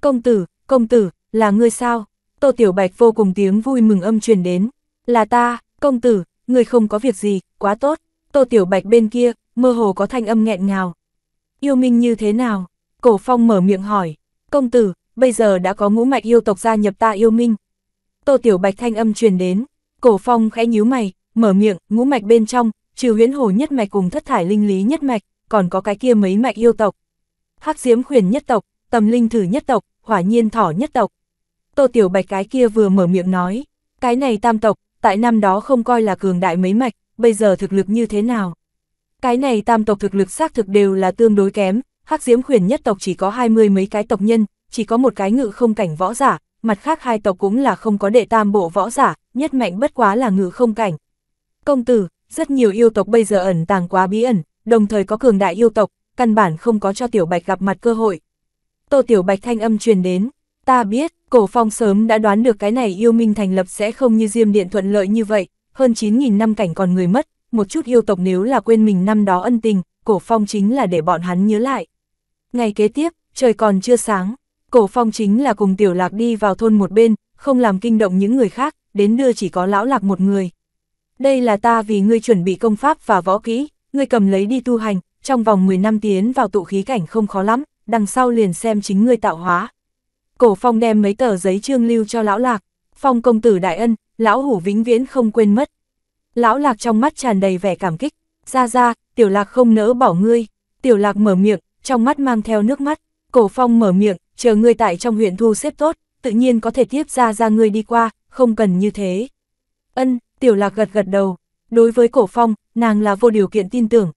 Công tử, công tử, là ngươi sao? Tô tiểu bạch vô cùng tiếng vui mừng âm truyền đến. Là ta, công tử, ngươi không có việc gì, quá tốt. Tô tiểu bạch bên kia, mơ hồ có thanh âm nghẹn ngào. Yêu minh như thế nào? Cổ phong mở miệng hỏi. Công tử, bây giờ đã có ngũ mạch yêu tộc gia nhập ta yêu minh. Tô tiểu bạch thanh âm truyền đến. Cổ phong khẽ nhíu mày, mở miệng, ngũ mạch bên trong, trừ huyễn hồ nhất mạch cùng thất thải linh lý nhất mạch, còn có cái kia mấy mạch yêu tộc. hắc diếm khuyển nhất tộc, tầm linh thử nhất tộc, hỏa nhiên thỏ nhất tộc. Tô Tiểu Bạch cái kia vừa mở miệng nói, cái này tam tộc, tại năm đó không coi là cường đại mấy mạch, bây giờ thực lực như thế nào? Cái này tam tộc thực lực xác thực đều là tương đối kém, hắc diếm khuyển nhất tộc chỉ có hai mươi mấy cái tộc nhân, chỉ có một cái ngự không cảnh võ giả, mặt khác hai tộc cũng là không có đệ tam bộ võ giả, nhất mạnh bất quá là ngự không cảnh. Công tử, rất nhiều yêu tộc bây giờ ẩn tàng quá bí ẩn, đồng thời có cường đại yêu tộc, căn bản không có cho Tiểu Bạch gặp mặt cơ hội. Tô Tiểu Bạch thanh âm truyền đến, ta biết, cổ phong sớm đã đoán được cái này yêu minh thành lập sẽ không như diêm điện thuận lợi như vậy, hơn 9.000 năm cảnh còn người mất, một chút yêu tộc nếu là quên mình năm đó ân tình, cổ phong chính là để bọn hắn nhớ lại. Ngày kế tiếp, trời còn chưa sáng, cổ phong chính là cùng tiểu lạc đi vào thôn một bên, không làm kinh động những người khác, đến đưa chỉ có lão lạc một người đây là ta vì ngươi chuẩn bị công pháp và võ kỹ, ngươi cầm lấy đi tu hành, trong vòng 10 năm tiến vào tụ khí cảnh không khó lắm, đằng sau liền xem chính ngươi tạo hóa. Cổ Phong đem mấy tờ giấy trương lưu cho lão lạc, Phong công tử đại ân, lão hủ vĩnh viễn không quên mất. Lão lạc trong mắt tràn đầy vẻ cảm kích, ra ra, tiểu lạc không nỡ bỏ ngươi, tiểu lạc mở miệng, trong mắt mang theo nước mắt, cổ Phong mở miệng, chờ ngươi tại trong huyện thu xếp tốt, tự nhiên có thể tiếp ra ra ngươi đi qua, không cần như thế. Ân, Tiểu Lạc gật gật đầu, đối với Cổ Phong, nàng là vô điều kiện tin tưởng.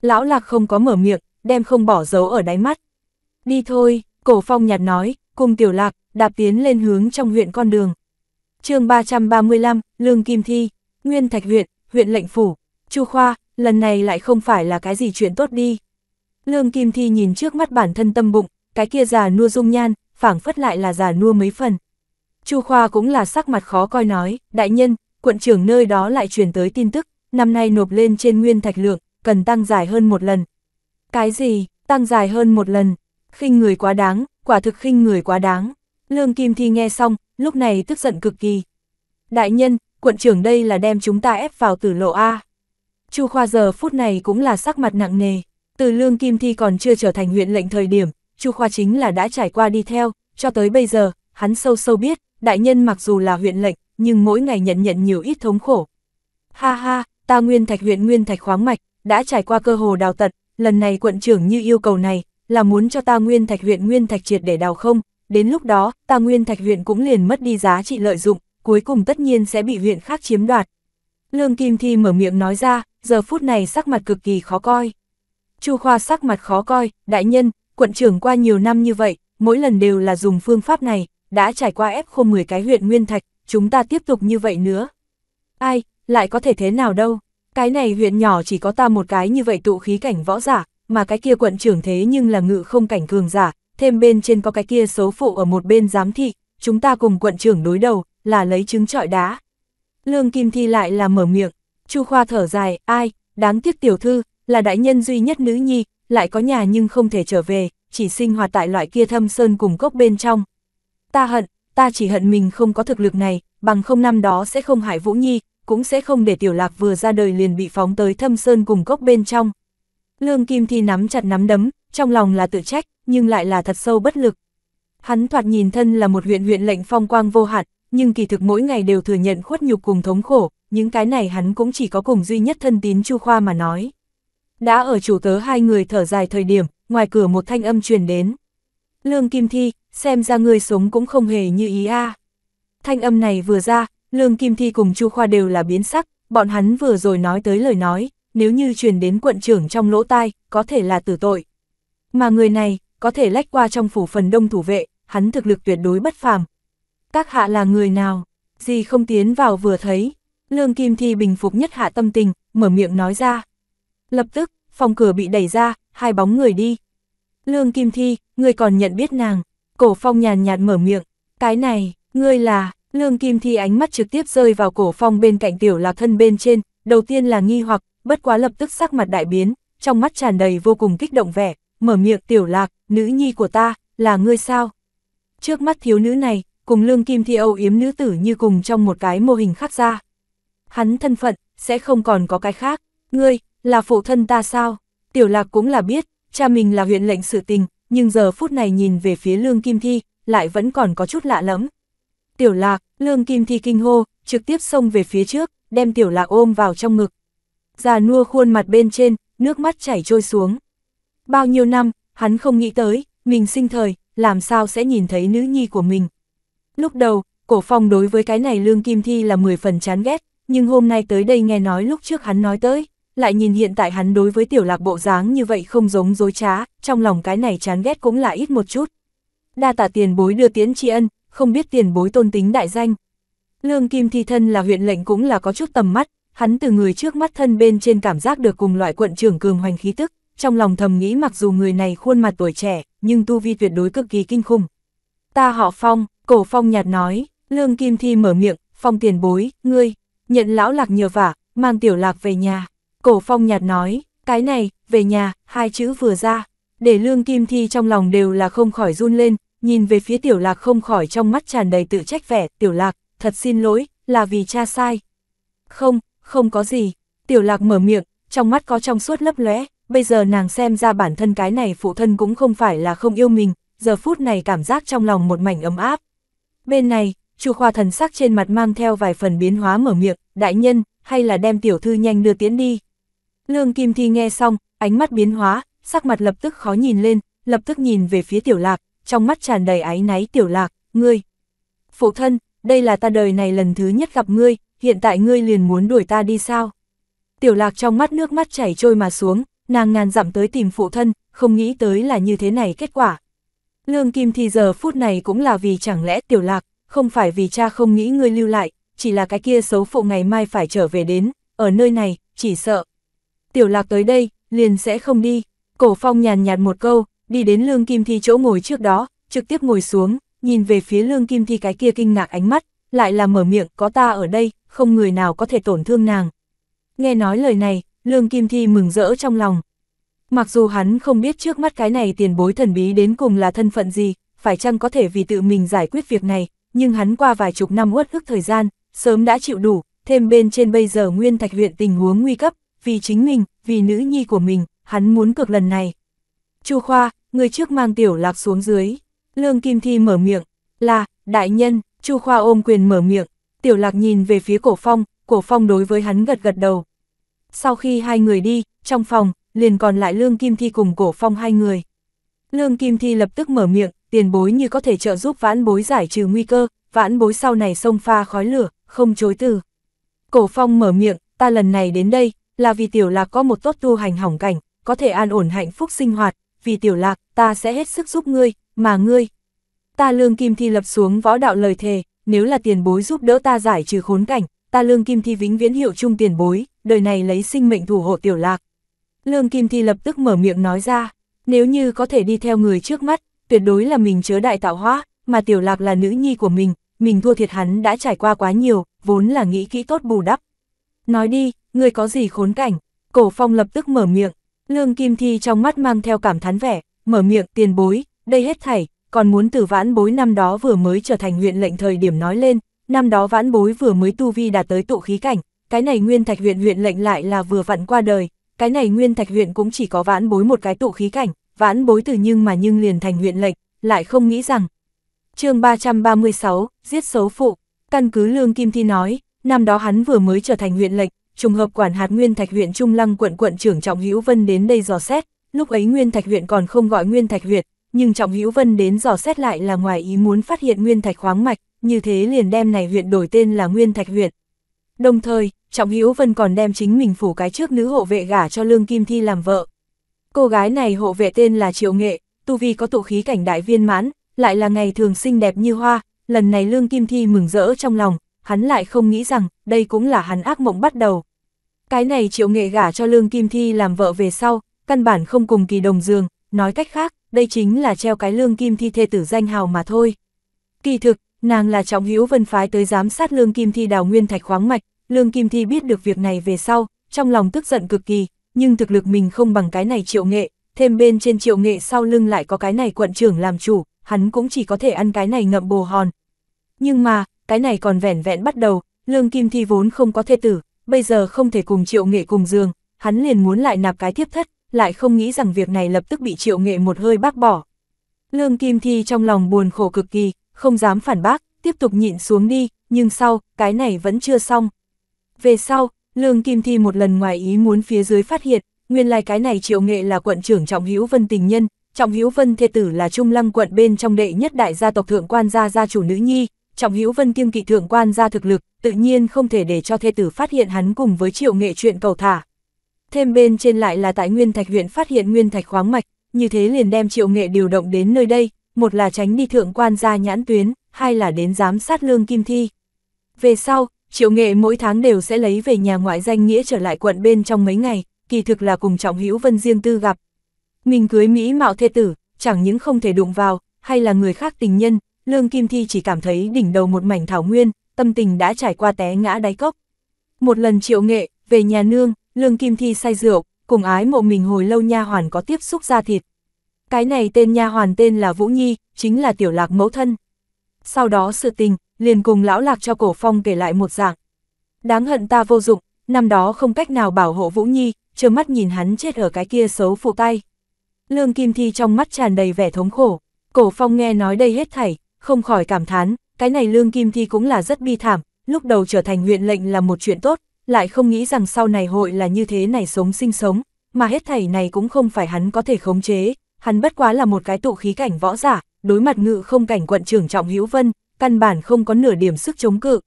Lão Lạc không có mở miệng, đem không bỏ dấu ở đáy mắt. Đi thôi, Cổ Phong nhạt nói, cùng Tiểu Lạc, đạp tiến lên hướng trong huyện con đường. chương 335, Lương Kim Thi, Nguyên Thạch huyện, huyện lệnh phủ, Chu Khoa, lần này lại không phải là cái gì chuyện tốt đi. Lương Kim Thi nhìn trước mắt bản thân tâm bụng, cái kia già nua dung nhan, phảng phất lại là già nua mấy phần. Chu Khoa cũng là sắc mặt khó coi nói, đại nhân, quận trưởng nơi đó lại truyền tới tin tức, năm nay nộp lên trên nguyên thạch lượng, cần tăng dài hơn một lần. Cái gì, tăng dài hơn một lần, khinh người quá đáng, quả thực khinh người quá đáng. Lương Kim Thi nghe xong, lúc này tức giận cực kỳ. Đại nhân, quận trưởng đây là đem chúng ta ép vào tử lộ A. Chu Khoa giờ phút này cũng là sắc mặt nặng nề. Từ Lương Kim Thi còn chưa trở thành huyện lệnh thời điểm, Chu Khoa chính là đã trải qua đi theo, cho tới bây giờ, hắn sâu sâu biết, đại nhân mặc dù là huyện lệnh, nhưng mỗi ngày nhận nhận nhiều ít thống khổ. Ha ha, ta nguyên thạch huyện nguyên thạch khoáng mạch, đã trải qua cơ hồ đào tật, lần này quận trưởng như yêu cầu này, là muốn cho ta nguyên thạch huyện nguyên thạch triệt để đào không, đến lúc đó, ta nguyên thạch huyện cũng liền mất đi giá trị lợi dụng, cuối cùng tất nhiên sẽ bị huyện khác chiếm đoạt. Lương Kim Thi mở miệng nói ra, giờ phút này sắc mặt cực kỳ khó coi. Chu Khoa sắc mặt khó coi, đại nhân, quận trưởng qua nhiều năm như vậy, mỗi lần đều là dùng phương pháp này, đã trải qua ép khô 10 cái huyện nguyên thạch, chúng ta tiếp tục như vậy nữa. Ai, lại có thể thế nào đâu, cái này huyện nhỏ chỉ có ta một cái như vậy tụ khí cảnh võ giả, mà cái kia quận trưởng thế nhưng là ngự không cảnh cường giả, thêm bên trên có cái kia số phụ ở một bên giám thị, chúng ta cùng quận trưởng đối đầu, là lấy trứng trọi đá. Lương Kim Thi lại là mở miệng, Chu Khoa thở dài, ai, đáng tiếc tiểu thư, là đại nhân duy nhất nữ nhi, lại có nhà nhưng không thể trở về, chỉ sinh hoạt tại loại kia thâm sơn cùng cốc bên trong. Ta hận, ta chỉ hận mình không có thực lực này, bằng không năm đó sẽ không hại Vũ Nhi, cũng sẽ không để Tiểu Lạc vừa ra đời liền bị phóng tới thâm sơn cùng cốc bên trong. Lương Kim Thi nắm chặt nắm đấm, trong lòng là tự trách, nhưng lại là thật sâu bất lực. Hắn thoạt nhìn thân là một huyện huyện lệnh phong quang vô hạn, nhưng kỳ thực mỗi ngày đều thừa nhận khuất nhục cùng thống khổ, những cái này hắn cũng chỉ có cùng duy nhất thân tín Chu Khoa mà nói. Đã ở chủ tớ hai người thở dài thời điểm, ngoài cửa một thanh âm truyền đến. Lương Kim Thi, xem ra người sống cũng không hề như ý a. Thanh âm này vừa ra, Lương Kim Thi cùng Chu Khoa đều là biến sắc, bọn hắn vừa rồi nói tới lời nói, nếu như truyền đến quận trưởng trong lỗ tai, có thể là tử tội. Mà người này, có thể lách qua trong phủ phần đông thủ vệ, hắn thực lực tuyệt đối bất phàm. Các hạ là người nào? Gì không tiến vào vừa thấy. Lương Kim Thi bình phục nhất hạ tâm tình, mở miệng nói ra. Lập tức, phòng cửa bị đẩy ra, hai bóng người đi, Lương Kim Thi, ngươi còn nhận biết nàng, cổ phong nhàn nhạt mở miệng, cái này, ngươi là, Lương Kim Thi ánh mắt trực tiếp rơi vào cổ phong bên cạnh tiểu lạc thân bên trên, đầu tiên là nghi hoặc, bất quá lập tức sắc mặt đại biến, trong mắt tràn đầy vô cùng kích động vẻ, mở miệng tiểu lạc, nữ nhi của ta, là ngươi sao? Trước mắt thiếu nữ này, cùng Lương Kim Thi âu yếm nữ tử như cùng trong một cái mô hình khác ra. Hắn thân phận, sẽ không còn có cái khác, ngươi, là phụ thân ta sao? Tiểu lạc cũng là biết, cha mình là huyện lệnh sự tình, nhưng giờ phút này nhìn về phía Lương Kim Thi, lại vẫn còn có chút lạ lẫm. Tiểu lạc, Lương Kim Thi kinh hô, trực tiếp xông về phía trước, đem tiểu lạc ôm vào trong ngực. Già nua khuôn mặt bên trên, nước mắt chảy trôi xuống. Bao nhiêu năm, hắn không nghĩ tới, mình sinh thời, làm sao sẽ nhìn thấy nữ nhi của mình. Lúc đầu, cổ phong đối với cái này Lương Kim Thi là 10 phần chán ghét, nhưng hôm nay tới đây nghe nói lúc trước hắn nói tới lại nhìn hiện tại hắn đối với tiểu lạc bộ dáng như vậy không giống dối trá, trong lòng cái này chán ghét cũng là ít một chút. Đa tạ tiền bối đưa tiến tri ân, không biết tiền bối tôn tính đại danh. Lương Kim Thi thân là huyện lệnh cũng là có chút tầm mắt, hắn từ người trước mắt thân bên trên cảm giác được cùng loại quận trưởng cường hoành khí tức, trong lòng thầm nghĩ mặc dù người này khuôn mặt tuổi trẻ, nhưng tu vi tuyệt đối cực kỳ kinh khủng. Ta họ Phong, cổ Phong nhạt nói, Lương Kim Thi mở miệng, Phong tiền bối, ngươi, nhận lão lạc nhờ vả, mang tiểu lạc về nhà. Cổ phong nhạt nói, cái này, về nhà, hai chữ vừa ra, để lương kim thi trong lòng đều là không khỏi run lên, nhìn về phía tiểu lạc không khỏi trong mắt tràn đầy tự trách vẻ, tiểu lạc, thật xin lỗi, là vì cha sai. Không, không có gì, tiểu lạc mở miệng, trong mắt có trong suốt lấp lóe, bây giờ nàng xem ra bản thân cái này phụ thân cũng không phải là không yêu mình, giờ phút này cảm giác trong lòng một mảnh ấm áp. Bên này, chu khoa thần sắc trên mặt mang theo vài phần biến hóa mở miệng, đại nhân, hay là đem tiểu thư nhanh đưa tiến đi, Lương Kim Thi nghe xong, ánh mắt biến hóa, sắc mặt lập tức khó nhìn lên, lập tức nhìn về phía tiểu lạc, trong mắt tràn đầy áy náy tiểu lạc, ngươi. Phụ thân, đây là ta đời này lần thứ nhất gặp ngươi, hiện tại ngươi liền muốn đuổi ta đi sao? Tiểu lạc trong mắt nước mắt chảy trôi mà xuống, nàng ngàn dặm tới tìm phụ thân, không nghĩ tới là như thế này kết quả. Lương Kim Thi giờ phút này cũng là vì chẳng lẽ tiểu lạc, không phải vì cha không nghĩ ngươi lưu lại, chỉ là cái kia xấu phụ ngày mai phải trở về đến, ở nơi này, chỉ sợ, tiểu lạc tới đây, liền sẽ không đi. Cổ phong nhàn nhạt một câu, đi đến lương kim thi chỗ ngồi trước đó, trực tiếp ngồi xuống, nhìn về phía lương kim thi cái kia kinh ngạc ánh mắt, lại là mở miệng có ta ở đây, không người nào có thể tổn thương nàng. Nghe nói lời này, lương kim thi mừng rỡ trong lòng. Mặc dù hắn không biết trước mắt cái này tiền bối thần bí đến cùng là thân phận gì, phải chăng có thể vì tự mình giải quyết việc này, nhưng hắn qua vài chục năm uất ức thời gian, sớm đã chịu đủ, thêm bên trên bây giờ nguyên thạch huyện tình huống nguy cấp, vì chính mình, vì nữ nhi của mình, hắn muốn cực lần này. Chu Khoa, người trước mang tiểu lạc xuống dưới. Lương Kim Thi mở miệng, là, đại nhân, Chu Khoa ôm quyền mở miệng, tiểu lạc nhìn về phía cổ phong, cổ phong đối với hắn gật gật đầu. Sau khi hai người đi, trong phòng, liền còn lại Lương Kim Thi cùng cổ phong hai người. Lương Kim Thi lập tức mở miệng, tiền bối như có thể trợ giúp vãn bối giải trừ nguy cơ, vãn bối sau này sông pha khói lửa, không chối từ. Cổ phong mở miệng, ta lần này đến đây, là vì tiểu lạc có một tốt tu hành hỏng cảnh, có thể an ổn hạnh phúc sinh hoạt, vì tiểu lạc, ta sẽ hết sức giúp ngươi, mà ngươi. Ta lương kim thi lập xuống võ đạo lời thề, nếu là tiền bối giúp đỡ ta giải trừ khốn cảnh, ta lương kim thi vĩnh viễn hiệu chung tiền bối, đời này lấy sinh mệnh thủ hộ tiểu lạc. Lương kim thi lập tức mở miệng nói ra, nếu như có thể đi theo người trước mắt, tuyệt đối là mình chớ đại tạo hóa, mà tiểu lạc là nữ nhi của mình, mình thua thiệt hắn đã trải qua quá nhiều, vốn là nghĩ kỹ tốt bù đắp. Nói đi, ngươi có gì khốn cảnh? Cổ phong lập tức mở miệng, lương kim thi trong mắt mang theo cảm thán vẻ, mở miệng tiền bối, đây hết thảy, còn muốn từ vãn bối năm đó vừa mới trở thành huyện lệnh thời điểm nói lên, năm đó vãn bối vừa mới tu vi đạt tới tụ khí cảnh, cái này nguyên thạch huyện huyện lệnh lại là vừa vặn qua đời, cái này nguyên thạch huyện cũng chỉ có vãn bối một cái tụ khí cảnh, vãn bối từ nhưng mà nhưng liền thành huyện lệnh, lại không nghĩ rằng. chương 336, giết xấu phụ, căn cứ Lương Kim Thi nói, năm đó hắn vừa mới trở thành huyện lệnh, trùng hợp quản hạt Nguyên Thạch huyện Trung Lăng quận quận trưởng Trọng Hữu Vân đến đây dò xét, lúc ấy Nguyên Thạch huyện còn không gọi Nguyên Thạch huyện, nhưng Trọng Hữu Vân đến dò xét lại là ngoài ý muốn phát hiện Nguyên Thạch khoáng mạch, như thế liền đem này huyện đổi tên là Nguyên Thạch huyện. Đồng thời, Trọng Hữu Vân còn đem chính mình phủ cái trước nữ hộ vệ gả cho Lương Kim Thi làm vợ. Cô gái này hộ vệ tên là Triệu Nghệ, tu vi có tụ khí cảnh đại viên mãn, lại là ngày thường xinh đẹp như hoa, lần này Lương Kim Thi mừng rỡ trong lòng, hắn lại không nghĩ rằng đây cũng là hắn ác mộng bắt đầu. Cái này triệu nghệ gả cho Lương Kim Thi làm vợ về sau, căn bản không cùng kỳ đồng giường, nói cách khác, đây chính là treo cái Lương Kim Thi thê tử danh hào mà thôi. Kỳ thực, nàng là trọng hữu vân phái tới giám sát Lương Kim Thi đào nguyên thạch khoáng mạch, Lương Kim Thi biết được việc này về sau, trong lòng tức giận cực kỳ, nhưng thực lực mình không bằng cái này triệu nghệ, thêm bên trên triệu nghệ sau lưng lại có cái này quận trưởng làm chủ, hắn cũng chỉ có thể ăn cái này ngậm bồ hòn. Nhưng mà, cái này còn vẻn vẹn bắt đầu, Lương Kim Thi vốn không có thê tử, bây giờ không thể cùng triệu nghệ cùng giường, hắn liền muốn lại nạp cái thiếp thất, lại không nghĩ rằng việc này lập tức bị triệu nghệ một hơi bác bỏ. Lương Kim Thi trong lòng buồn khổ cực kỳ, không dám phản bác, tiếp tục nhịn xuống đi, nhưng sau, cái này vẫn chưa xong. Về sau, Lương Kim Thi một lần ngoài ý muốn phía dưới phát hiện, nguyên lai cái này triệu nghệ là quận trưởng Trọng Hữu Vân tình nhân, Trọng Hữu Vân thê tử là Trung Lăng quận bên trong đệ nhất đại gia tộc thượng quan gia gia chủ nữ nhi, Trọng Hữu Vân kiêng kỵ thượng quan ra thực lực, tự nhiên không thể để cho thê tử phát hiện hắn cùng với triệu nghệ chuyện cầu thả. Thêm bên trên lại là tại Nguyên Thạch huyện phát hiện Nguyên Thạch khoáng mạch, như thế liền đem triệu nghệ điều động đến nơi đây, một là tránh đi thượng quan ra nhãn tuyến, hai là đến giám sát lương kim thi. Về sau, triệu nghệ mỗi tháng đều sẽ lấy về nhà ngoại danh nghĩa trở lại quận bên trong mấy ngày, kỳ thực là cùng Trọng Hữu Vân riêng tư gặp. Mình cưới Mỹ mạo thê tử, chẳng những không thể đụng vào, hay là người khác tình nhân, Lương Kim Thi chỉ cảm thấy đỉnh đầu một mảnh thảo nguyên, tâm tình đã trải qua té ngã đáy cốc. Một lần triệu nghệ, về nhà nương, Lương Kim Thi say rượu, cùng ái mộ mình hồi lâu nha hoàn có tiếp xúc ra thịt. Cái này tên nha hoàn tên là Vũ Nhi, chính là tiểu lạc mẫu thân. Sau đó sự tình, liền cùng lão lạc cho cổ phong kể lại một dạng. Đáng hận ta vô dụng, năm đó không cách nào bảo hộ Vũ Nhi, trơ mắt nhìn hắn chết ở cái kia xấu phụ tay. Lương Kim Thi trong mắt tràn đầy vẻ thống khổ, cổ phong nghe nói đây hết thảy, không khỏi cảm thán, cái này lương kim thi cũng là rất bi thảm, lúc đầu trở thành huyện lệnh là một chuyện tốt, lại không nghĩ rằng sau này hội là như thế này sống sinh sống, mà hết thảy này cũng không phải hắn có thể khống chế, hắn bất quá là một cái tụ khí cảnh võ giả, đối mặt ngự không cảnh quận trưởng Trọng Hữu Vân, căn bản không có nửa điểm sức chống cự.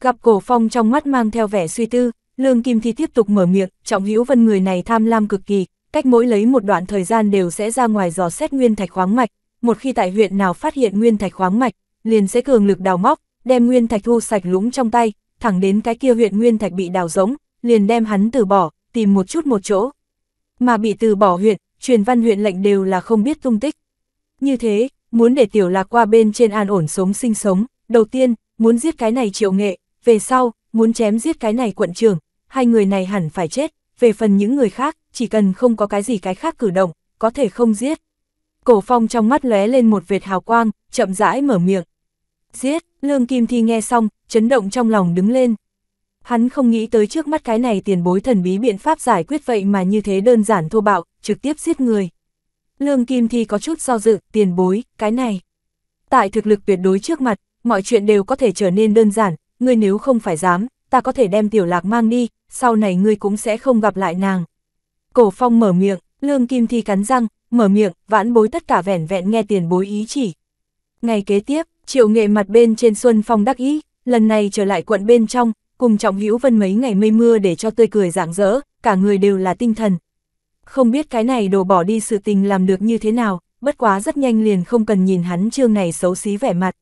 Gặp Cổ Phong trong mắt mang theo vẻ suy tư, Lương Kim Thi tiếp tục mở miệng, Trọng Hữu Vân người này tham lam cực kỳ, cách mỗi lấy một đoạn thời gian đều sẽ ra ngoài dò xét nguyên thạch khoáng mạch, một khi tại huyện nào phát hiện nguyên thạch khoáng mạch, liền sẽ cường lực đào móc, đem nguyên thạch thu sạch lũng trong tay, thẳng đến cái kia huyện nguyên thạch bị đào rỗng, liền đem hắn từ bỏ, tìm một chút một chỗ. Mà bị từ bỏ huyện, truyền văn huyện lệnh đều là không biết tung tích. Như thế, muốn để tiểu lạc qua bên trên an ổn sống sinh sống, đầu tiên, muốn giết cái này triệu nghệ, về sau, muốn chém giết cái này quận trưởng, hai người này hẳn phải chết, về phần những người khác, chỉ cần không có cái gì cái khác cử động, có thể không giết, Cổ phong trong mắt lóe lên một vệt hào quang, chậm rãi mở miệng. Giết, Lương Kim Thi nghe xong, chấn động trong lòng đứng lên. Hắn không nghĩ tới trước mắt cái này tiền bối thần bí biện pháp giải quyết vậy mà như thế đơn giản thô bạo, trực tiếp giết người. Lương Kim Thi có chút do dự, tiền bối, cái này. Tại thực lực tuyệt đối trước mặt, mọi chuyện đều có thể trở nên đơn giản, ngươi nếu không phải dám, ta có thể đem tiểu lạc mang đi, sau này ngươi cũng sẽ không gặp lại nàng. Cổ phong mở miệng, Lương Kim Thi cắn răng, mở miệng, vãn bối tất cả vẻn vẹn nghe tiền bối ý chỉ. Ngày kế tiếp, triệu nghệ mặt bên trên Xuân Phong đắc ý, lần này trở lại quận bên trong, cùng trọng hữu vân mấy ngày mây mưa để cho tươi cười rạng rỡ, cả người đều là tinh thần. Không biết cái này đồ bỏ đi sự tình làm được như thế nào, bất quá rất nhanh liền không cần nhìn hắn trương này xấu xí vẻ mặt.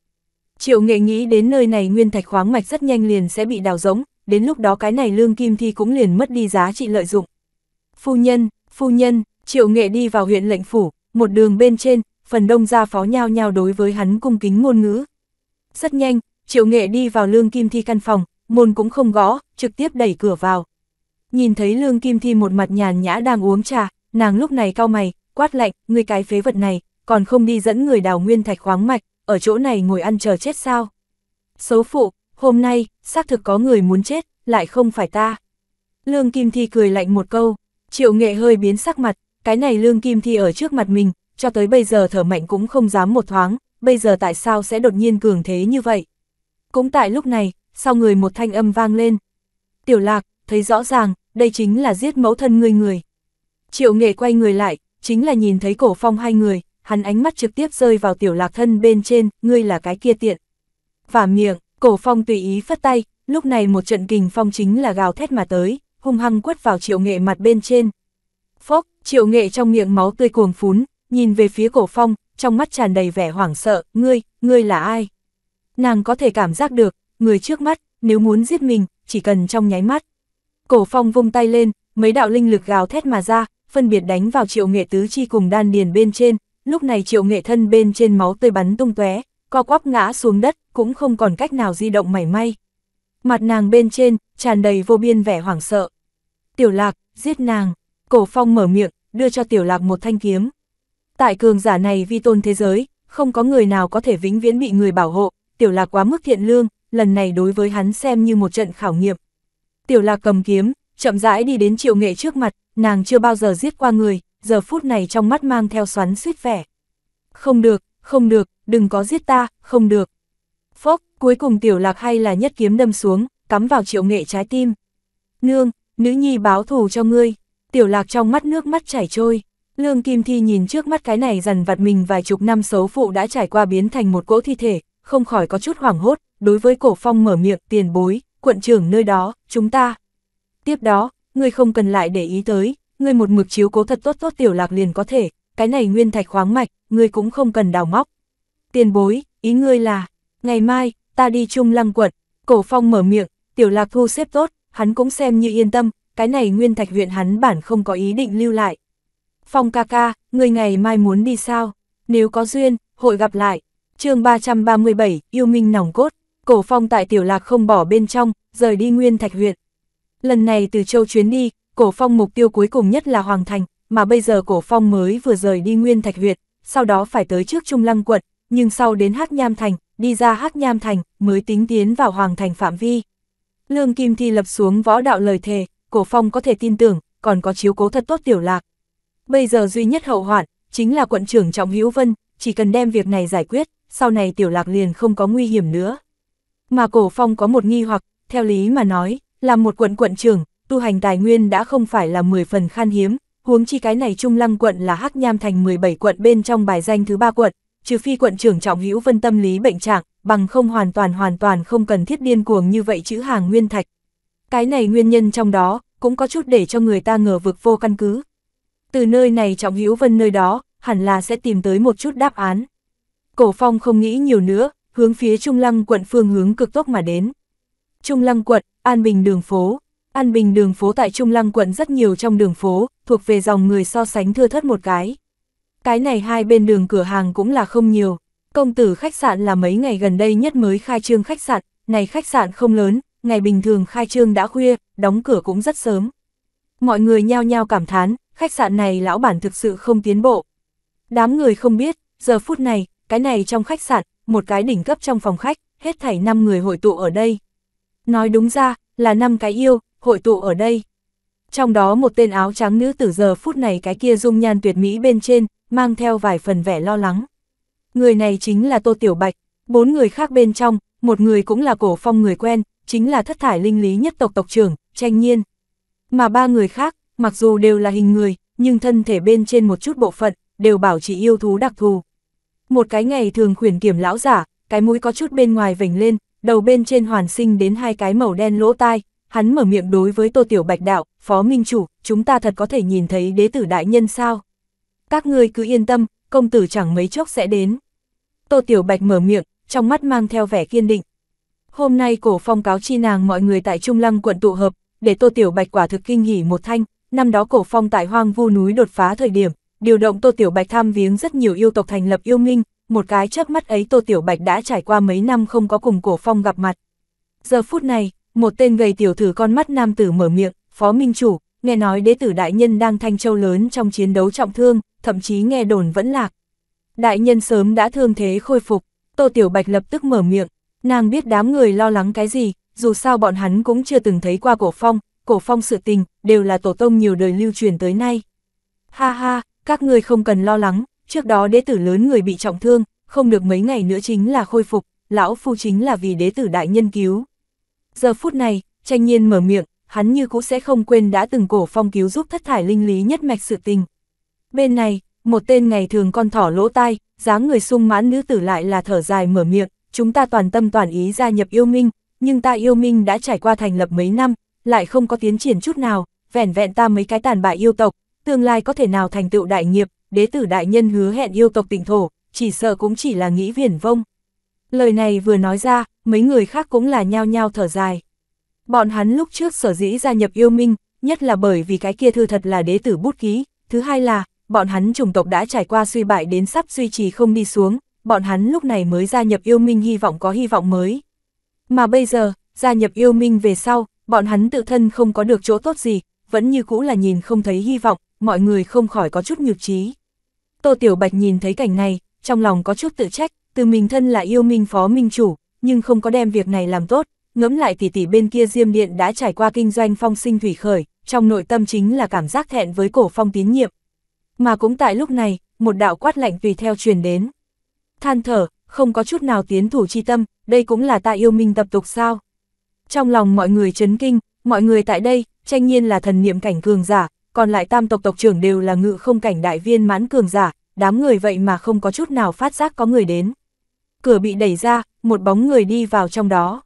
Triệu nghệ nghĩ đến nơi này nguyên thạch khoáng mạch rất nhanh liền sẽ bị đào rỗng, đến lúc đó cái này lương kim thi cũng liền mất đi giá trị lợi dụng. Phu nhân, phu nhân, Triệu nghệ đi vào huyện lệnh phủ, một đường bên trên, phần đông gia phó nhao nhao đối với hắn cung kính ngôn ngữ. Rất nhanh, triệu nghệ đi vào lương kim thi căn phòng, môn cũng không gõ, trực tiếp đẩy cửa vào. Nhìn thấy lương kim thi một mặt nhàn nhã đang uống trà, nàng lúc này cao mày, quát lạnh, người cái phế vật này, còn không đi dẫn người đào nguyên thạch khoáng mạch, ở chỗ này ngồi ăn chờ chết sao. Xấu phụ, hôm nay, xác thực có người muốn chết, lại không phải ta. Lương Kim Thi cười lạnh một câu, triệu nghệ hơi biến sắc mặt, cái này Lương Kim Thi ở trước mặt mình, cho tới bây giờ thở mạnh cũng không dám một thoáng, bây giờ tại sao sẽ đột nhiên cường thế như vậy? Cũng tại lúc này, sau người một thanh âm vang lên. Tiểu lạc, thấy rõ ràng, đây chính là giết mẫu thân người người. Triệu nghệ quay người lại, chính là nhìn thấy cổ phong hai người, hắn ánh mắt trực tiếp rơi vào tiểu lạc thân bên trên, ngươi là cái kia tiện. Và miệng, cổ phong tùy ý phất tay, lúc này một trận kình phong chính là gào thét mà tới, hung hăng quất vào triệu nghệ mặt bên trên. Phốc, triệu nghệ trong miệng máu tươi cuồng phún, nhìn về phía cổ phong, trong mắt tràn đầy vẻ hoảng sợ, ngươi, ngươi là ai? Nàng có thể cảm giác được, người trước mắt, nếu muốn giết mình, chỉ cần trong nháy mắt. Cổ phong vung tay lên, mấy đạo linh lực gào thét mà ra, phân biệt đánh vào triệu nghệ tứ chi cùng đan điền bên trên, lúc này triệu nghệ thân bên trên máu tươi bắn tung tóe, co quắp ngã xuống đất, cũng không còn cách nào di động mảy may. Mặt nàng bên trên, tràn đầy vô biên vẻ hoảng sợ. Tiểu lạc, giết nàng. Cổ Phong mở miệng, đưa cho Tiểu Lạc một thanh kiếm. Tại cường giả này vi tôn thế giới, không có người nào có thể vĩnh viễn bị người bảo hộ, Tiểu Lạc quá mức thiện lương, lần này đối với hắn xem như một trận khảo nghiệm. Tiểu Lạc cầm kiếm, chậm rãi đi đến Triệu Nghệ trước mặt, nàng chưa bao giờ giết qua người, giờ phút này trong mắt mang theo xoắn suýt vẻ. Không được, không được, đừng có giết ta, không được. Phốc, cuối cùng Tiểu Lạc hay là nhất kiếm đâm xuống, cắm vào Triệu Nghệ trái tim. Nương, nữ nhi báo thù cho ngươi tiểu lạc trong mắt nước mắt chảy trôi. Lương Kim Thi nhìn trước mắt cái này dần vặt mình vài chục năm xấu phụ đã trải qua biến thành một cỗ thi thể, không khỏi có chút hoảng hốt, đối với cổ phong mở miệng tiền bối, quận trưởng nơi đó, chúng ta. Tiếp đó, ngươi không cần lại để ý tới, ngươi một mực chiếu cố thật tốt tốt tiểu lạc liền có thể, cái này nguyên thạch khoáng mạch, ngươi cũng không cần đào móc. Tiền bối, ý ngươi là, ngày mai, ta đi chung lăng quận, cổ phong mở miệng, tiểu lạc thu xếp tốt, hắn cũng xem như yên tâm, cái này nguyên thạch huyện hắn bản không có ý định lưu lại. Phong ca ca, người ngày mai muốn đi sao? Nếu có duyên, hội gặp lại. chương 337, yêu minh nòng cốt, cổ phong tại tiểu lạc không bỏ bên trong, rời đi nguyên thạch huyện. Lần này từ châu chuyến đi, cổ phong mục tiêu cuối cùng nhất là Hoàng Thành, mà bây giờ cổ phong mới vừa rời đi nguyên thạch huyện, sau đó phải tới trước Trung Lăng quận, nhưng sau đến Hát Nham Thành, đi ra Hát Nham Thành, mới tính tiến vào Hoàng Thành phạm vi. Lương Kim Thi lập xuống võ đạo lời thề, Cổ Phong có thể tin tưởng, còn có chiếu cố thật tốt tiểu lạc. Bây giờ duy nhất hậu hoạn, chính là quận trưởng Trọng Hữu Vân, chỉ cần đem việc này giải quyết, sau này tiểu lạc liền không có nguy hiểm nữa. Mà Cổ Phong có một nghi hoặc, theo lý mà nói, là một quận quận trưởng, tu hành tài nguyên đã không phải là 10 phần khan hiếm, huống chi cái này Trung Lăng quận là Hắc Nham thành 17 quận bên trong bài danh thứ ba quận, trừ phi quận trưởng Trọng Hữu Vân tâm lý bệnh trạng, bằng không hoàn toàn hoàn toàn không cần thiết điên cuồng như vậy chữ hàng nguyên thạch, cái này nguyên nhân trong đó, cũng có chút để cho người ta ngờ vực vô căn cứ. Từ nơi này Trọng Hữu Vân nơi đó, hẳn là sẽ tìm tới một chút đáp án. Cổ Phong không nghĩ nhiều nữa, hướng phía Trung Lăng quận phương hướng cực tốc mà đến. Trung Lăng quận, An Bình đường phố. An Bình đường phố tại Trung Lăng quận rất nhiều trong đường phố, thuộc về dòng người so sánh thưa thớt một cái. Cái này hai bên đường cửa hàng cũng là không nhiều. Công tử khách sạn là mấy ngày gần đây nhất mới khai trương khách sạn, này khách sạn không lớn, ngày bình thường khai trương đã khuya, đóng cửa cũng rất sớm. Mọi người nhao nhao cảm thán, khách sạn này lão bản thực sự không tiến bộ. Đám người không biết, giờ phút này, cái này trong khách sạn, một cái đỉnh cấp trong phòng khách, hết thảy 5 người hội tụ ở đây. Nói đúng ra, là năm cái yêu, hội tụ ở đây. Trong đó một tên áo trắng nữ tử giờ phút này cái kia dung nhan tuyệt mỹ bên trên, mang theo vài phần vẻ lo lắng. Người này chính là Tô Tiểu Bạch, bốn người khác bên trong, một người cũng là cổ phong người quen, chính là thất thải linh lý nhất tộc tộc trưởng, tranh nhiên. Mà ba người khác, mặc dù đều là hình người, nhưng thân thể bên trên một chút bộ phận, đều bảo trì yêu thú đặc thù. Một cái ngày thường khuyển kiểm lão giả, cái mũi có chút bên ngoài vểnh lên, đầu bên trên hoàn sinh đến hai cái màu đen lỗ tai, hắn mở miệng đối với Tô Tiểu Bạch đạo, Phó Minh Chủ, chúng ta thật có thể nhìn thấy đế tử đại nhân sao? Các ngươi cứ yên tâm, công tử chẳng mấy chốc sẽ đến. Tô Tiểu Bạch mở miệng, trong mắt mang theo vẻ kiên định. Hôm nay cổ phong cáo chi nàng mọi người tại Trung Lăng quận tụ hợp, để Tô Tiểu Bạch quả thực kinh hỉ một thanh, năm đó cổ phong tại hoang vu núi đột phá thời điểm, điều động Tô Tiểu Bạch tham viếng rất nhiều yêu tộc thành lập yêu minh, một cái chớp mắt ấy Tô Tiểu Bạch đã trải qua mấy năm không có cùng cổ phong gặp mặt. Giờ phút này, một tên gầy tiểu thử con mắt nam tử mở miệng, phó minh chủ, nghe nói đế tử đại nhân đang thanh châu lớn trong chiến đấu trọng thương, thậm chí nghe đồn vẫn lạc. Đại nhân sớm đã thương thế khôi phục, Tô Tiểu Bạch lập tức mở miệng, Nàng biết đám người lo lắng cái gì, dù sao bọn hắn cũng chưa từng thấy qua cổ phong, cổ phong sự tình, đều là tổ tông nhiều đời lưu truyền tới nay. Ha ha, các người không cần lo lắng, trước đó đế tử lớn người bị trọng thương, không được mấy ngày nữa chính là khôi phục, lão phu chính là vì đế tử đại nhân cứu. Giờ phút này, tranh nhiên mở miệng, hắn như cũ sẽ không quên đã từng cổ phong cứu giúp thất thải linh lý nhất mạch sự tình. Bên này, một tên ngày thường con thỏ lỗ tai, dáng người sung mãn nữ tử lại là thở dài mở miệng, chúng ta toàn tâm toàn ý gia nhập yêu minh, nhưng ta yêu minh đã trải qua thành lập mấy năm, lại không có tiến triển chút nào, vẻn vẹn ta mấy cái tàn bại yêu tộc, tương lai có thể nào thành tựu đại nghiệp, đế tử đại nhân hứa hẹn yêu tộc tỉnh thổ, chỉ sợ cũng chỉ là nghĩ viển vông. Lời này vừa nói ra, mấy người khác cũng là nhao nhao thở dài. Bọn hắn lúc trước sở dĩ gia nhập yêu minh, nhất là bởi vì cái kia thư thật là đế tử bút ký, thứ hai là, bọn hắn chủng tộc đã trải qua suy bại đến sắp duy trì không đi xuống, bọn hắn lúc này mới gia nhập yêu minh hy vọng có hy vọng mới. Mà bây giờ, gia nhập yêu minh về sau, bọn hắn tự thân không có được chỗ tốt gì, vẫn như cũ là nhìn không thấy hy vọng, mọi người không khỏi có chút nhược trí. Tô Tiểu Bạch nhìn thấy cảnh này, trong lòng có chút tự trách, từ mình thân là yêu minh phó minh chủ, nhưng không có đem việc này làm tốt, ngẫm lại tỷ tỷ bên kia Diêm Điện đã trải qua kinh doanh phong sinh thủy khởi, trong nội tâm chính là cảm giác thẹn với cổ phong tín nhiệm. Mà cũng tại lúc này, một đạo quát lạnh tùy theo truyền đến than thở, không có chút nào tiến thủ chi tâm, đây cũng là ta yêu minh tập tục sao. Trong lòng mọi người chấn kinh, mọi người tại đây, tranh nhiên là thần niệm cảnh cường giả, còn lại tam tộc tộc trưởng đều là ngự không cảnh đại viên mãn cường giả, đám người vậy mà không có chút nào phát giác có người đến. Cửa bị đẩy ra, một bóng người đi vào trong đó.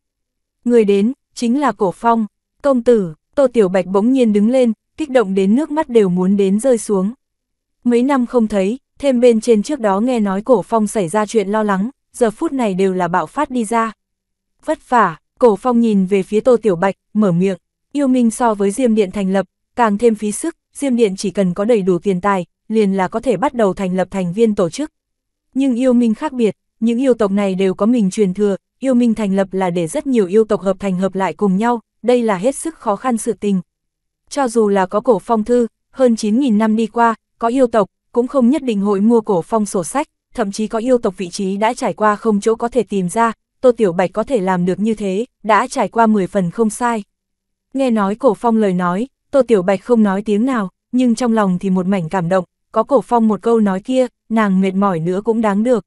Người đến, chính là cổ phong, công tử, Tô Tiểu Bạch bỗng nhiên đứng lên, kích động đến nước mắt đều muốn đến rơi xuống. Mấy năm không thấy, thêm bên trên trước đó nghe nói cổ phong xảy ra chuyện lo lắng, giờ phút này đều là bạo phát đi ra. Vất vả, cổ phong nhìn về phía Tô Tiểu Bạch, mở miệng, yêu minh so với Diêm Điện thành lập, càng thêm phí sức, Diêm Điện chỉ cần có đầy đủ tiền tài, liền là có thể bắt đầu thành lập thành viên tổ chức. Nhưng yêu minh khác biệt, những yêu tộc này đều có mình truyền thừa, yêu minh thành lập là để rất nhiều yêu tộc hợp thành hợp lại cùng nhau, đây là hết sức khó khăn sự tình. Cho dù là có cổ phong thư, hơn 9.000 năm đi qua, có yêu tộc, cũng không nhất định hội mua cổ phong sổ sách, thậm chí có yêu tộc vị trí đã trải qua không chỗ có thể tìm ra, Tô Tiểu Bạch có thể làm được như thế, đã trải qua 10 phần không sai. Nghe nói cổ phong lời nói, Tô Tiểu Bạch không nói tiếng nào, nhưng trong lòng thì một mảnh cảm động, có cổ phong một câu nói kia, nàng mệt mỏi nữa cũng đáng được.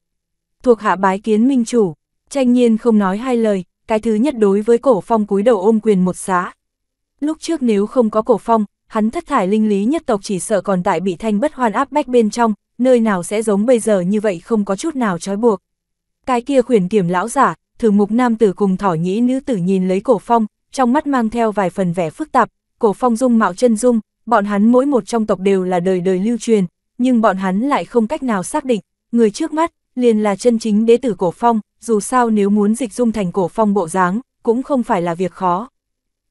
Thuộc hạ bái kiến minh chủ, tranh nhiên không nói hai lời, cái thứ nhất đối với cổ phong cúi đầu ôm quyền một xá. Lúc trước nếu không có cổ phong, hắn thất thải linh lý nhất tộc chỉ sợ còn tại bị thanh bất hoan áp bách bên trong, nơi nào sẽ giống bây giờ như vậy không có chút nào trói buộc. Cái kia khuyển kiểm lão giả, thử mục nam tử cùng thỏ nhĩ nữ tử nhìn lấy cổ phong, trong mắt mang theo vài phần vẻ phức tạp, cổ phong dung mạo chân dung, bọn hắn mỗi một trong tộc đều là đời đời lưu truyền, nhưng bọn hắn lại không cách nào xác định, người trước mắt, liền là chân chính đế tử cổ phong, dù sao nếu muốn dịch dung thành cổ phong bộ dáng, cũng không phải là việc khó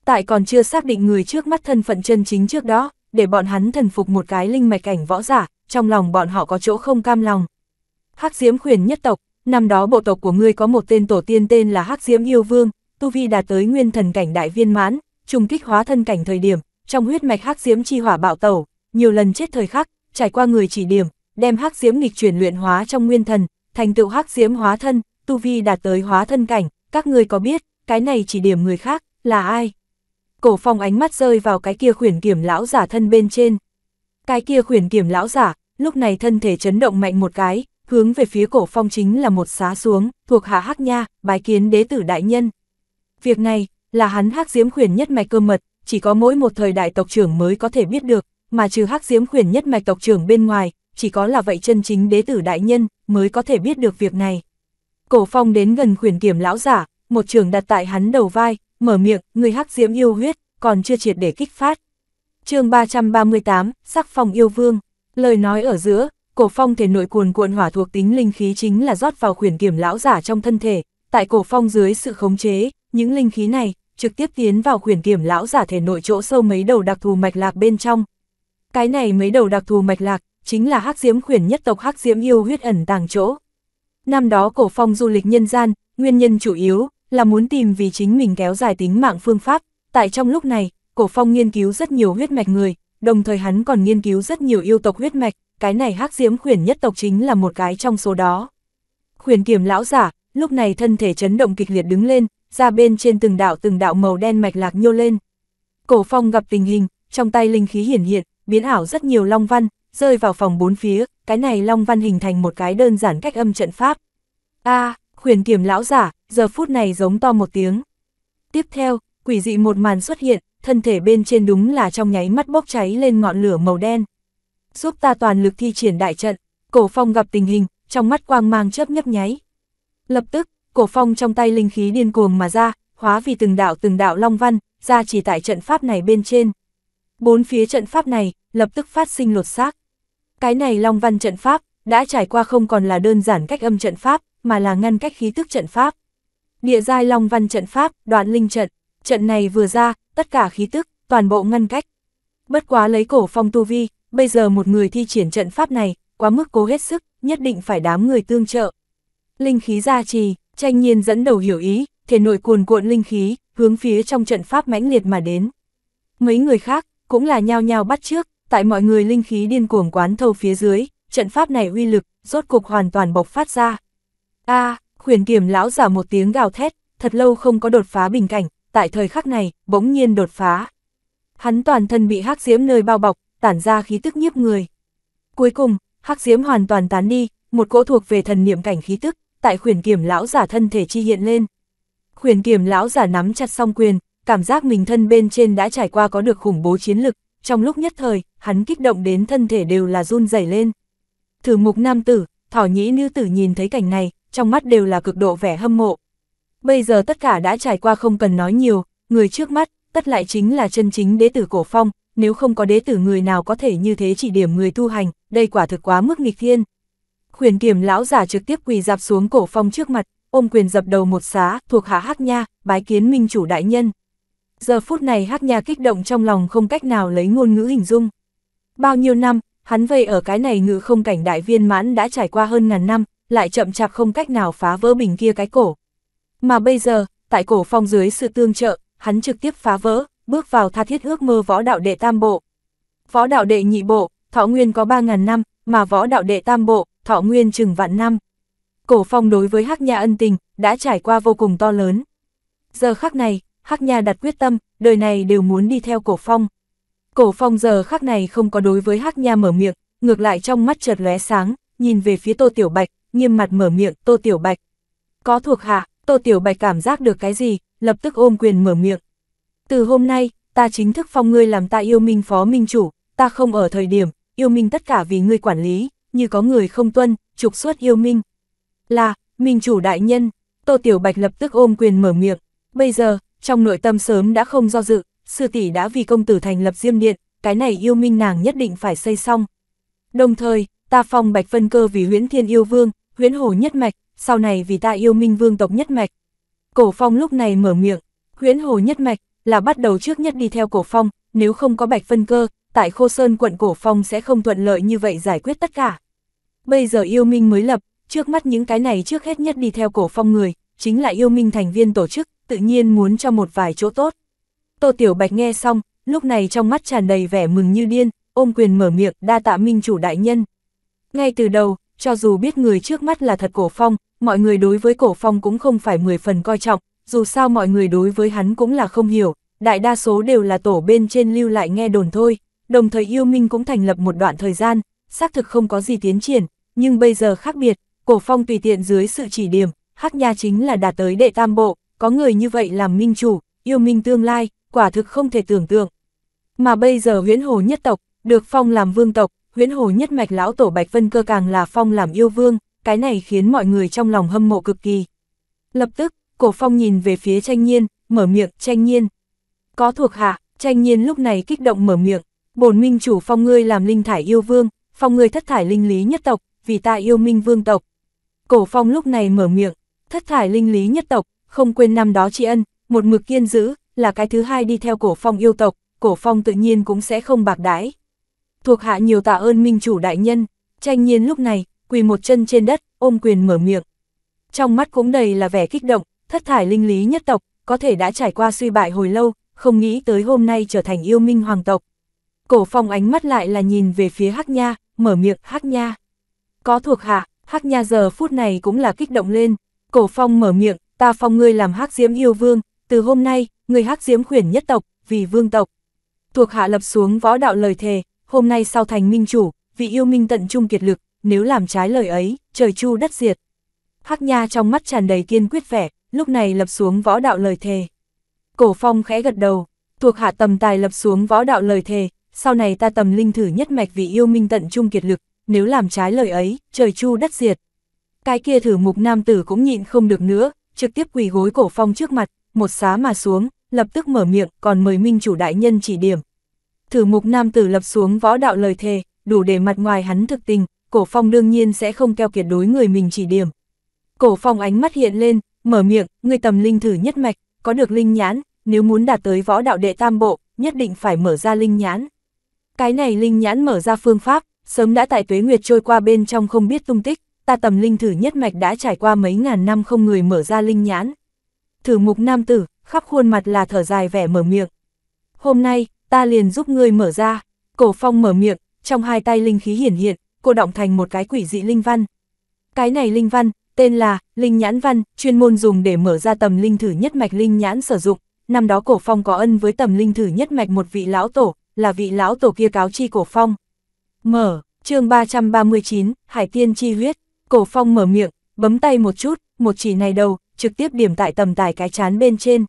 tại còn chưa xác định người trước mắt thân phận chân chính trước đó, để bọn hắn thần phục một cái linh mạch cảnh võ giả, trong lòng bọn họ có chỗ không cam lòng. Hắc Diễm khuyển nhất tộc, năm đó bộ tộc của ngươi có một tên tổ tiên tên là Hắc Diễm Yêu Vương, tu vi đạt tới nguyên thần cảnh đại viên mãn, trùng kích hóa thân cảnh thời điểm, trong huyết mạch Hắc Diễm chi hỏa bạo tẩu, nhiều lần chết thời khắc, trải qua người chỉ điểm, đem Hắc Diễm nghịch chuyển luyện hóa trong nguyên thần, thành tựu Hắc Diễm hóa thân, tu vi đạt tới hóa thân cảnh, các ngươi có biết, cái này chỉ điểm người khác là ai? Cổ phong ánh mắt rơi vào cái kia khuyển kiểm lão giả thân bên trên. Cái kia khuyển kiểm lão giả, lúc này thân thể chấn động mạnh một cái, hướng về phía cổ phong chính là một xá xuống, thuộc hạ hắc nha, bái kiến đế tử đại nhân. Việc này, là hắn hắc diễm khuyển nhất mạch cơ mật, chỉ có mỗi một thời đại tộc trưởng mới có thể biết được, mà trừ hắc diễm khuyển nhất mạch tộc trưởng bên ngoài, chỉ có là vậy chân chính đế tử đại nhân mới có thể biết được việc này. Cổ phong đến gần khuyển kiểm lão giả, một trường đặt tại hắn đầu vai, mở miệng, người hắc diễm yêu huyết, còn chưa triệt để kích phát. chương 338, sắc phong yêu vương, lời nói ở giữa, cổ phong thể nội cuồn cuộn hỏa thuộc tính linh khí chính là rót vào khuyển kiểm lão giả trong thân thể, tại cổ phong dưới sự khống chế, những linh khí này trực tiếp tiến vào khuyển kiểm lão giả thể nội chỗ sâu mấy đầu đặc thù mạch lạc bên trong. Cái này mấy đầu đặc thù mạch lạc chính là hắc diễm khuyển nhất tộc hắc diễm yêu huyết ẩn tàng chỗ. Năm đó cổ phong du lịch nhân gian, nguyên nhân chủ yếu là muốn tìm vì chính mình kéo dài tính mạng phương pháp. Tại trong lúc này, Cổ Phong nghiên cứu rất nhiều huyết mạch người, đồng thời hắn còn nghiên cứu rất nhiều yêu tộc huyết mạch, cái này hắc diễm khuyển nhất tộc chính là một cái trong số đó. Khuyển kiểm lão giả, lúc này thân thể chấn động kịch liệt đứng lên, ra bên trên từng đạo từng đạo màu đen mạch lạc nhô lên. Cổ Phong gặp tình hình, trong tay linh khí hiển hiện, biến ảo rất nhiều long văn, rơi vào phòng bốn phía, cái này long văn hình thành một cái đơn giản cách âm trận pháp. A, khuyển kiểm lão giả, giờ phút này giống to một tiếng. Tiếp theo, quỷ dị một màn xuất hiện, thân thể bên trên đúng là trong nháy mắt bốc cháy lên ngọn lửa màu đen. Giúp ta toàn lực thi triển đại trận, cổ phong gặp tình hình, trong mắt quang mang chớp nhấp nháy. Lập tức, cổ phong trong tay linh khí điên cuồng mà ra, hóa vì từng đạo từng đạo long văn, ra chỉ tại trận pháp này bên trên. Bốn phía trận pháp này, lập tức phát sinh lột xác. Cái này long văn trận pháp, đã trải qua không còn là đơn giản cách âm trận pháp, mà là ngăn cách khí tức trận pháp. Địa giai Long Văn trận pháp, đoạn linh trận, trận này vừa ra, tất cả khí tức, toàn bộ ngăn cách. Bất quá lấy cổ phong tu vi, bây giờ một người thi triển trận pháp này, quá mức cố hết sức, nhất định phải đám người tương trợ. Linh khí gia trì, tranh nhiên dẫn đầu hiểu ý, thể nội cuồn cuộn linh khí, hướng phía trong trận pháp mãnh liệt mà đến. Mấy người khác, cũng là nhao nhao bắt trước, tại mọi người linh khí điên cuồng quán thâu phía dưới, trận pháp này uy lực, rốt cục hoàn toàn bộc phát ra a à, huyền kiểm lão giả một tiếng gào thét, thật lâu không có đột phá bình cảnh, tại thời khắc này, bỗng nhiên đột phá. Hắn toàn thân bị hắc diễm nơi bao bọc, tản ra khí tức nhiếp người. Cuối cùng, hắc diễm hoàn toàn tán đi, một cỗ thuộc về thần niệm cảnh khí tức, tại khuyển kiểm lão giả thân thể chi hiện lên. Khuyển kiểm lão giả nắm chặt song quyền, cảm giác mình thân bên trên đã trải qua có được khủng bố chiến lực, trong lúc nhất thời, hắn kích động đến thân thể đều là run rẩy lên. Thử mục nam tử, thỏ nhĩ nữ tử nhìn thấy cảnh này, trong mắt đều là cực độ vẻ hâm mộ. Bây giờ tất cả đã trải qua không cần nói nhiều, người trước mắt, tất lại chính là chân chính đế tử cổ phong, nếu không có đế tử người nào có thể như thế chỉ điểm người tu hành, đây quả thực quá mức nghịch thiên. Khuyển kiểm lão giả trực tiếp quỳ dạp xuống cổ phong trước mặt, ôm quyền dập đầu một xá, thuộc hạ Hắc Nha, bái kiến minh chủ đại nhân. Giờ phút này Hắc Nha kích động trong lòng không cách nào lấy ngôn ngữ hình dung. Bao nhiêu năm, hắn vây ở cái này ngự không cảnh đại viên mãn đã trải qua hơn ngàn năm, lại chậm chạp không cách nào phá vỡ bình kia cái cổ. Mà bây giờ, tại cổ phong dưới sự tương trợ, hắn trực tiếp phá vỡ, bước vào tha thiết ước mơ võ đạo đệ tam bộ. Võ đạo đệ nhị bộ, thọ nguyên có 3.000 năm, mà võ đạo đệ tam bộ, thọ nguyên chừng vạn năm. Cổ phong đối với Hắc Nha ân tình, đã trải qua vô cùng to lớn. Giờ khắc này, Hắc Nha đặt quyết tâm, đời này đều muốn đi theo cổ phong. Cổ phong giờ khắc này không có đối với Hắc Nha mở miệng, ngược lại trong mắt chợt lóe sáng, nhìn về phía Tô Tiểu Bạch, nghiêm mặt mở miệng, Tô Tiểu Bạch. Có thuộc hạ, Tô Tiểu Bạch cảm giác được cái gì, lập tức ôm quyền mở miệng. Từ hôm nay, ta chính thức phong ngươi làm ta yêu minh phó minh chủ, ta không ở thời điểm, yêu minh tất cả vì ngươi quản lý, như có người không tuân, trục xuất yêu minh. Là, minh chủ đại nhân, Tô Tiểu Bạch lập tức ôm quyền mở miệng. Bây giờ, trong nội tâm sớm đã không do dự, sư tỷ đã vì công tử thành lập diêm điện, cái này yêu minh nàng nhất định phải xây xong. Đồng thời, ta phong Bạch Vân Cơ vì huyễn thiên yêu vương, huyễn hổ nhất mạch, sau này vì ta yêu minh vương tộc nhất mạch. Cổ phong lúc này mở miệng, huyễn hồ nhất mạch, là bắt đầu trước nhất đi theo cổ phong, nếu không có bạch phân cơ, tại khô sơn quận cổ phong sẽ không thuận lợi như vậy giải quyết tất cả. Bây giờ yêu minh mới lập, trước mắt những cái này trước hết nhất đi theo cổ phong người, chính là yêu minh thành viên tổ chức, tự nhiên muốn cho một vài chỗ tốt. Tô Tiểu Bạch nghe xong, lúc này trong mắt tràn đầy vẻ mừng như điên, ôm quyền mở miệng đa tạ minh chủ đại nhân. Ngay từ đầu, cho dù biết người trước mắt là thật cổ phong, mọi người đối với cổ phong cũng không phải 10 phần coi trọng, dù sao mọi người đối với hắn cũng là không hiểu, đại đa số đều là tổ bên trên lưu lại nghe đồn thôi, đồng thời yêu minh cũng thành lập một đoạn thời gian, xác thực không có gì tiến triển, nhưng bây giờ khác biệt, cổ phong tùy tiện dưới sự chỉ điểm, hắc nha chính là đạt tới đệ tam bộ, có người như vậy làm minh chủ, yêu minh tương lai, quả thực không thể tưởng tượng. Mà bây giờ huyễn hồ nhất tộc, được phong làm vương tộc, huyễn hồ nhất mạch lão tổ Bạch Vân Cơ càng là phong làm yêu vương, cái này khiến mọi người trong lòng hâm mộ cực kỳ. Lập tức, cổ phong nhìn về phía tranh nhiên, mở miệng, tranh nhiên. Có thuộc hạ, tranh nhiên lúc này kích động mở miệng, bổn minh chủ phong ngươi làm linh thải yêu vương, phong ngươi thất thải linh lý nhất tộc, vì ta yêu minh vương tộc. Cổ phong lúc này mở miệng, thất thải linh lý nhất tộc, không quên năm đó tri ân, một mực kiên giữ, là cái thứ hai đi theo cổ phong yêu tộc, cổ phong tự nhiên cũng sẽ không bạc đái thuộc hạ nhiều tạ ơn minh chủ đại nhân, tranh nhiên lúc này, quỳ một chân trên đất, ôm quyền mở miệng. Trong mắt cũng đầy là vẻ kích động, thất thải linh lý nhất tộc, có thể đã trải qua suy bại hồi lâu, không nghĩ tới hôm nay trở thành yêu minh hoàng tộc. Cổ phong ánh mắt lại là nhìn về phía Hắc Nha, mở miệng Hắc Nha. Có thuộc hạ, Hắc Nha giờ phút này cũng là kích động lên. Cổ phong mở miệng, ta phong ngươi làm Hắc Diễm yêu vương, từ hôm nay, người Hắc Diễm khuyển nhất tộc, vì vương tộc. Thuộc hạ lập xuống võ đạo lời thề, hôm nay sau thành minh chủ, vị yêu minh tận trung kiệt lực, nếu làm trái lời ấy, trời chu đất diệt. Hắc Nha trong mắt tràn đầy kiên quyết vẻ, lúc này lập xuống võ đạo lời thề. Cổ Phong khẽ gật đầu, thuộc hạ tầm tài lập xuống võ đạo lời thề, sau này ta tầm linh thử nhất mạch vị yêu minh tận trung kiệt lực, nếu làm trái lời ấy, trời chu đất diệt. Cái kia thử mục nam tử cũng nhịn không được nữa, trực tiếp quỳ gối cổ Phong trước mặt, một xá mà xuống, lập tức mở miệng còn mời minh chủ đại nhân chỉ điểm thử mục nam tử lập xuống võ đạo lời thề, đủ để mặt ngoài hắn thực tình, cổ phong đương nhiên sẽ không keo kiệt đối người mình chỉ điểm. Cổ phong ánh mắt hiện lên, mở miệng, người tầm linh thử nhất mạch, có được linh nhãn, nếu muốn đạt tới võ đạo đệ tam bộ, nhất định phải mở ra linh nhãn. Cái này linh nhãn mở ra phương pháp, sớm đã tại tuế nguyệt trôi qua bên trong không biết tung tích, ta tầm linh thử nhất mạch đã trải qua mấy ngàn năm không người mở ra linh nhãn. Thử mục nam tử, khắp khuôn mặt là thở dài vẻ mở miệng. Hôm nay, ta liền giúp ngươi mở ra. Cổ phong mở miệng, trong hai tay linh khí hiển hiện, cô động thành một cái quỷ dị linh văn. Cái này linh văn, tên là Linh Nhãn Văn, chuyên môn dùng để mở ra tầm linh thử nhất mạch linh nhãn sử dụng. Năm đó cổ phong có ân với tầm linh thử nhất mạch một vị lão tổ, là vị lão tổ kia cáo chi cổ phong. Mở, chương 339, Hải Tiên chi huyết, cổ phong mở miệng, bấm tay một chút, một chỉ này đầu, trực tiếp điểm tại tầm tài cái chán bên trên.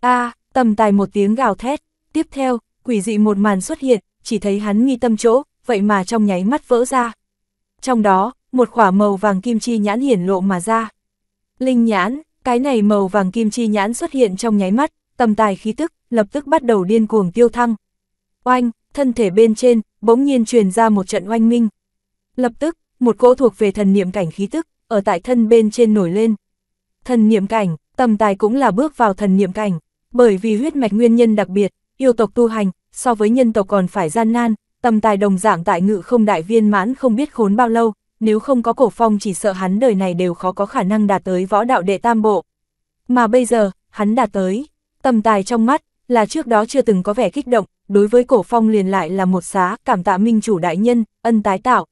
A, tầm tài một tiếng gào thét, tiếp theo, quỷ dị một màn xuất hiện, chỉ thấy hắn nghi tâm chỗ, vậy mà trong nháy mắt vỡ ra. Trong đó, một khỏa màu vàng kim chi nhãn hiển lộ mà ra. Linh nhãn, cái này màu vàng kim chi nhãn xuất hiện trong nháy mắt, tầm tài khí tức, lập tức bắt đầu điên cuồng tiêu thăng. Oanh, thân thể bên trên, bỗng nhiên truyền ra một trận oanh minh. Lập tức, một cỗ thuộc về thần niệm cảnh khí tức, ở tại thân bên trên nổi lên. Thần niệm cảnh, tầm tài cũng là bước vào thần niệm cảnh, bởi vì huyết mạch nguyên nhân đặc biệt, yêu tộc tu hành, so với nhân tộc còn phải gian nan, tầm tài đồng dạng tại ngự không đại viên mãn không biết khốn bao lâu, nếu không có cổ phong chỉ sợ hắn đời này đều khó có khả năng đạt tới võ đạo đệ tam bộ. Mà bây giờ, hắn đạt tới, tầm tài trong mắt, là trước đó chưa từng có vẻ kích động, đối với cổ phong liền lại là một xá, cảm tạ minh chủ đại nhân, ân tái tạo.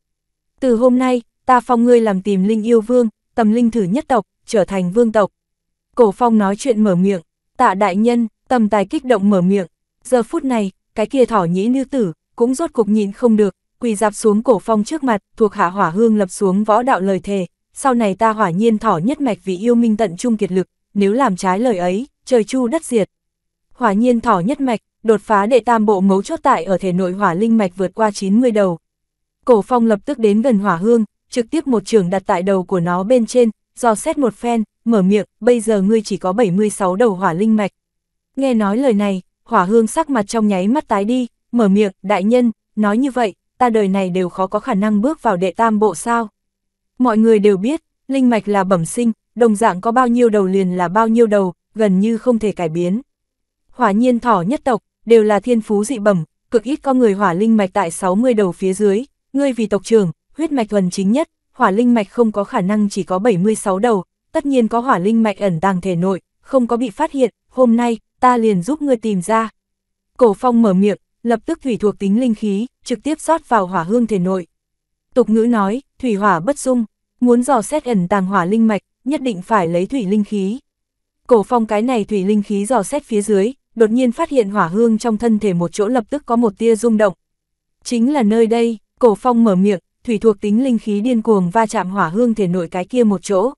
Từ hôm nay, ta phong ngươi làm tìm linh yêu vương, tầm linh thử nhất tộc, trở thành vương tộc. Cổ phong nói chuyện mở miệng, tạ đại nhân, tầm tài kích động mở miệng, giờ phút này, cái kia thỏ nhĩ nữ tử, cũng rốt cục nhịn không được, quỳ dạp xuống cổ phong trước mặt, thuộc hạ hỏa hương lập xuống võ đạo lời thề, sau này ta hỏa nhiên thỏ nhất mạch vì yêu minh tận trung kiệt lực, nếu làm trái lời ấy, trời chu đất diệt. Hỏa nhiên thỏ nhất mạch, đột phá đệ tam bộ mấu chốt tại ở thể nội hỏa linh mạch vượt qua 90 đầu. Cổ phong lập tức đến gần hỏa hương, trực tiếp một trường đặt tại đầu của nó bên trên, do xét một phen, mở miệng, bây giờ ngươi chỉ có 76 đầu hỏa linh mạch. Nghe nói lời này, hỏa hương sắc mặt trong nháy mắt tái đi, mở miệng, đại nhân, nói như vậy, ta đời này đều khó có khả năng bước vào đệ tam bộ sao. Mọi người đều biết, linh mạch là bẩm sinh, đồng dạng có bao nhiêu đầu liền là bao nhiêu đầu, gần như không thể cải biến. Hỏa nhiên thỏ nhất tộc, đều là thiên phú dị bẩm, cực ít có người hỏa linh mạch tại 60 đầu phía dưới, ngươi vì tộc trưởng, huyết mạch thuần chính nhất, hỏa linh mạch không có khả năng chỉ có 76 đầu, tất nhiên có hỏa linh mạch ẩn tàng thể nội, không có bị phát hiện, hôm nay, ta liền giúp ngươi tìm ra. Cổ phong mở miệng, lập tức thủy thuộc tính linh khí, trực tiếp xót vào hỏa hương thể nội. Tục ngữ nói, thủy hỏa bất dung, muốn dò xét ẩn tàng hỏa linh mạch, nhất định phải lấy thủy linh khí. Cổ phong cái này thủy linh khí dò xét phía dưới, đột nhiên phát hiện hỏa hương trong thân thể một chỗ lập tức có một tia rung động. Chính là nơi đây, cổ phong mở miệng, thủy thuộc tính linh khí điên cuồng va chạm hỏa hương thể nội cái kia một chỗ.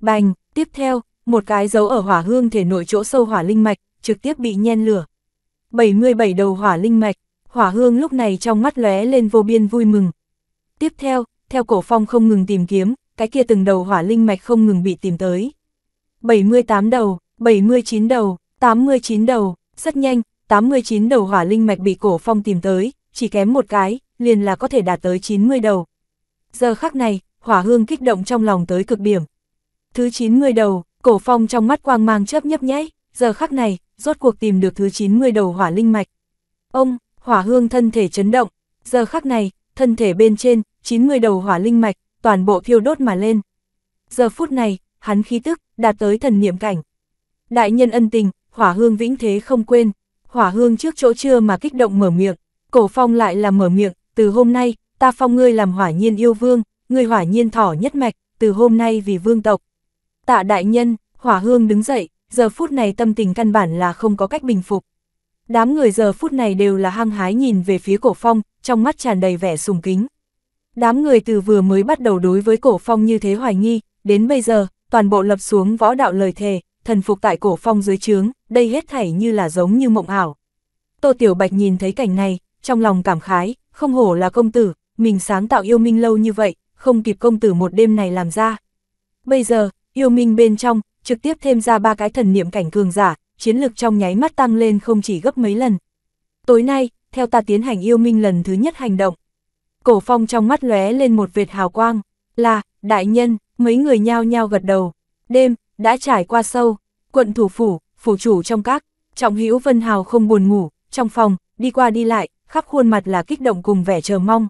Bành, tiếp theo, một cái dấu ở hỏa hương thể nội chỗ sâu hỏa linh mạch, trực tiếp bị nhen lửa. 77 đầu hỏa linh mạch, hỏa hương lúc này trong mắt lóe lên vô biên vui mừng. Tiếp theo, theo cổ phong không ngừng tìm kiếm, cái kia từng đầu hỏa linh mạch không ngừng bị tìm tới. 78 đầu, 79 đầu, 89 đầu, rất nhanh, 89 đầu hỏa linh mạch bị cổ phong tìm tới, chỉ kém một cái, liền là có thể đạt tới 90 đầu. Giờ khắc này, hỏa hương kích động trong lòng tới cực điểm. Thứ 90 đầu, Cổ phong trong mắt quang mang chớp nhấp nhãy, giờ khắc này, rốt cuộc tìm được thứ 90 đầu hỏa linh mạch. Ông, hỏa hương thân thể chấn động, giờ khắc này, thân thể bên trên, 90 đầu hỏa linh mạch, toàn bộ thiêu đốt mà lên. Giờ phút này, hắn khí tức, đạt tới thần niệm cảnh. Đại nhân ân tình, hỏa hương vĩnh thế không quên, hỏa hương trước chỗ chưa mà kích động mở miệng, cổ phong lại là mở miệng, từ hôm nay, ta phong ngươi làm hỏa nhiên yêu vương, ngươi hỏa nhiên thỏ nhất mạch, từ hôm nay vì vương tộc, Tạ đại nhân, hỏa hương đứng dậy, giờ phút này tâm tình căn bản là không có cách bình phục. Đám người giờ phút này đều là hăng hái nhìn về phía cổ phong, trong mắt tràn đầy vẻ sùng kính. Đám người từ vừa mới bắt đầu đối với cổ phong như thế hoài nghi, đến bây giờ, toàn bộ lập xuống võ đạo lời thề, thần phục tại cổ phong dưới trướng, đây hết thảy như là giống như mộng ảo. Tô Tiểu Bạch nhìn thấy cảnh này, trong lòng cảm khái, không hổ là công tử, mình sáng tạo yêu minh lâu như vậy, không kịp công tử một đêm này làm ra. Bây giờ, yêu minh bên trong, trực tiếp thêm ra ba cái thần niệm cảnh cường giả, chiến lực trong nháy mắt tăng lên không chỉ gấp mấy lần. Tối nay, theo ta tiến hành yêu minh lần thứ nhất hành động. Cổ phong trong mắt lóe lên một vệt hào quang, là, đại nhân, mấy người nhao nhao gật đầu. Đêm, đã trải qua sâu, quận thủ phủ, phủ chủ trong các, trọng hữu vân hào không buồn ngủ, trong phòng, đi qua đi lại, khắp khuôn mặt là kích động cùng vẻ chờ mong.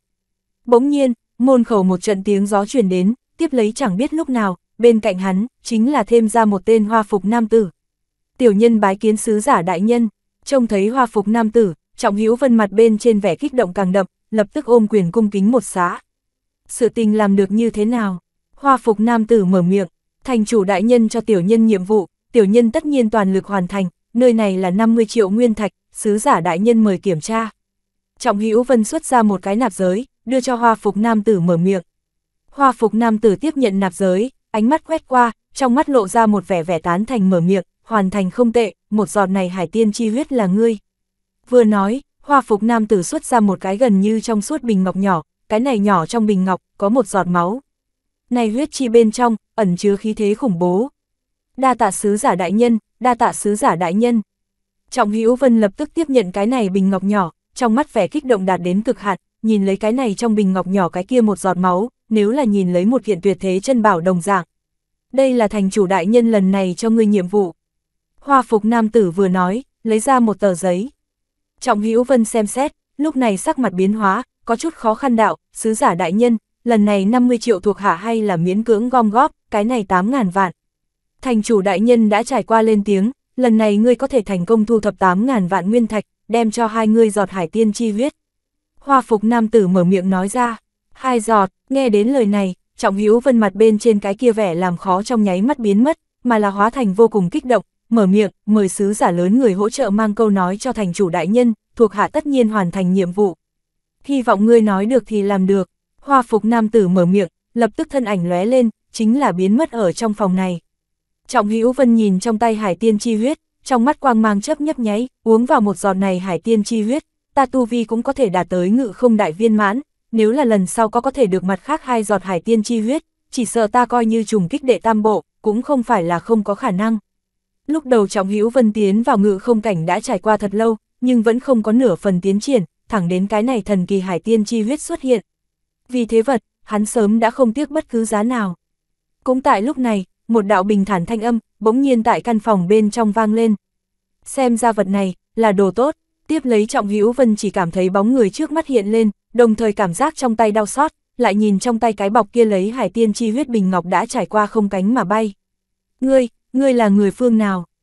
Bỗng nhiên, môn khẩu một trận tiếng gió truyền đến, tiếp lấy chẳng biết lúc nào, bên cạnh hắn, chính là thêm ra một tên hoa phục nam tử. Tiểu nhân bái kiến sứ giả đại nhân, trông thấy hoa phục nam tử, trọng hữu vân mặt bên trên vẻ kích động càng đậm, lập tức ôm quyền cung kính một xá. Sự tình làm được như thế nào? Hoa phục nam tử mở miệng, thành chủ đại nhân cho tiểu nhân nhiệm vụ, tiểu nhân tất nhiên toàn lực hoàn thành, nơi này là 50 triệu nguyên thạch, sứ giả đại nhân mời kiểm tra. Trọng Hữu Vân xuất ra một cái nạp giới, đưa cho Hoa Phục Nam Tử mở miệng. Hoa Phục Nam Tử tiếp nhận nạp giới, ánh mắt quét qua, trong mắt lộ ra một vẻ vẻ tán thành mở miệng, hoàn thành không tệ, một giọt này hải tiên chi huyết là ngươi. Vừa nói, hoa phục nam tử xuất ra một cái gần như trong suốt bình ngọc nhỏ, cái này nhỏ trong bình ngọc, có một giọt máu. Này huyết chi bên trong, ẩn chứa khí thế khủng bố. Đa tạ sứ giả đại nhân, đa tạ sứ giả đại nhân. Trọng Hữu Vân lập tức tiếp nhận cái này bình ngọc nhỏ, trong mắt vẻ kích động đạt đến cực hạn, nhìn lấy cái này trong bình ngọc nhỏ cái kia một giọt máu, nếu là nhìn lấy một kiện tuyệt thế chân bảo đồng dạng. Đây là thành chủ đại nhân lần này cho ngươi nhiệm vụ. Hoa phục nam tử vừa nói, lấy ra một tờ giấy. Trọng Hữu Vân xem xét, lúc này sắc mặt biến hóa, có chút khó khăn đạo, sứ giả đại nhân, lần này 50 triệu thuộc hạ hay là miễn cưỡng gom góp, cái này 8.000 vạn. Thành chủ đại nhân đã trải qua lên tiếng, lần này ngươi có thể thành công thu thập 8.000 vạn nguyên thạch, đem cho hai ngươi giọt hải tiên chi huyết hoa phục nam tử mở miệng nói ra. Hai giọt, nghe đến lời này, trọng hữu vân mặt bên trên cái kia vẻ làm khó trong nháy mắt biến mất, mà là hóa thành vô cùng kích động, mở miệng, mời sứ giả lớn người hỗ trợ mang câu nói cho thành chủ đại nhân, thuộc hạ tất nhiên hoàn thành nhiệm vụ. Hy vọng ngươi nói được thì làm được, hoa phục nam tử mở miệng, lập tức thân ảnh lóe lên, chính là biến mất ở trong phòng này. Trọng Hữu Vân nhìn trong tay Hải Tiên chi huyết, trong mắt quang mang chớp nhấp nháy, uống vào một giọt này Hải Tiên chi huyết, ta tu vi cũng có thể đạt tới ngự không đại viên mãn, nếu là lần sau có có thể được mặt khác hai giọt hải tiên chi huyết, chỉ sợ ta coi như trùng kích đệ tam bộ, cũng không phải là không có khả năng. Lúc đầu Trọng Hữu Vân tiến vào ngự không cảnh đã trải qua thật lâu, nhưng vẫn không có nửa phần tiến triển, thẳng đến cái này thần kỳ hải tiên chi huyết xuất hiện. Vì thế vật, hắn sớm đã không tiếc bất cứ giá nào. Cũng tại lúc này, một đạo bình thản thanh âm, bỗng nhiên tại căn phòng bên trong vang lên. Xem ra vật này, là đồ tốt. Tiếp lấy Trọng Hữu Vân chỉ cảm thấy bóng người trước mắt hiện lên, đồng thời cảm giác trong tay đau xót, lại nhìn trong tay cái bọc kia lấy hải tiên chi huyết bình ngọc đã trải qua không cánh mà bay. Ngươi, ngươi là người phương nào?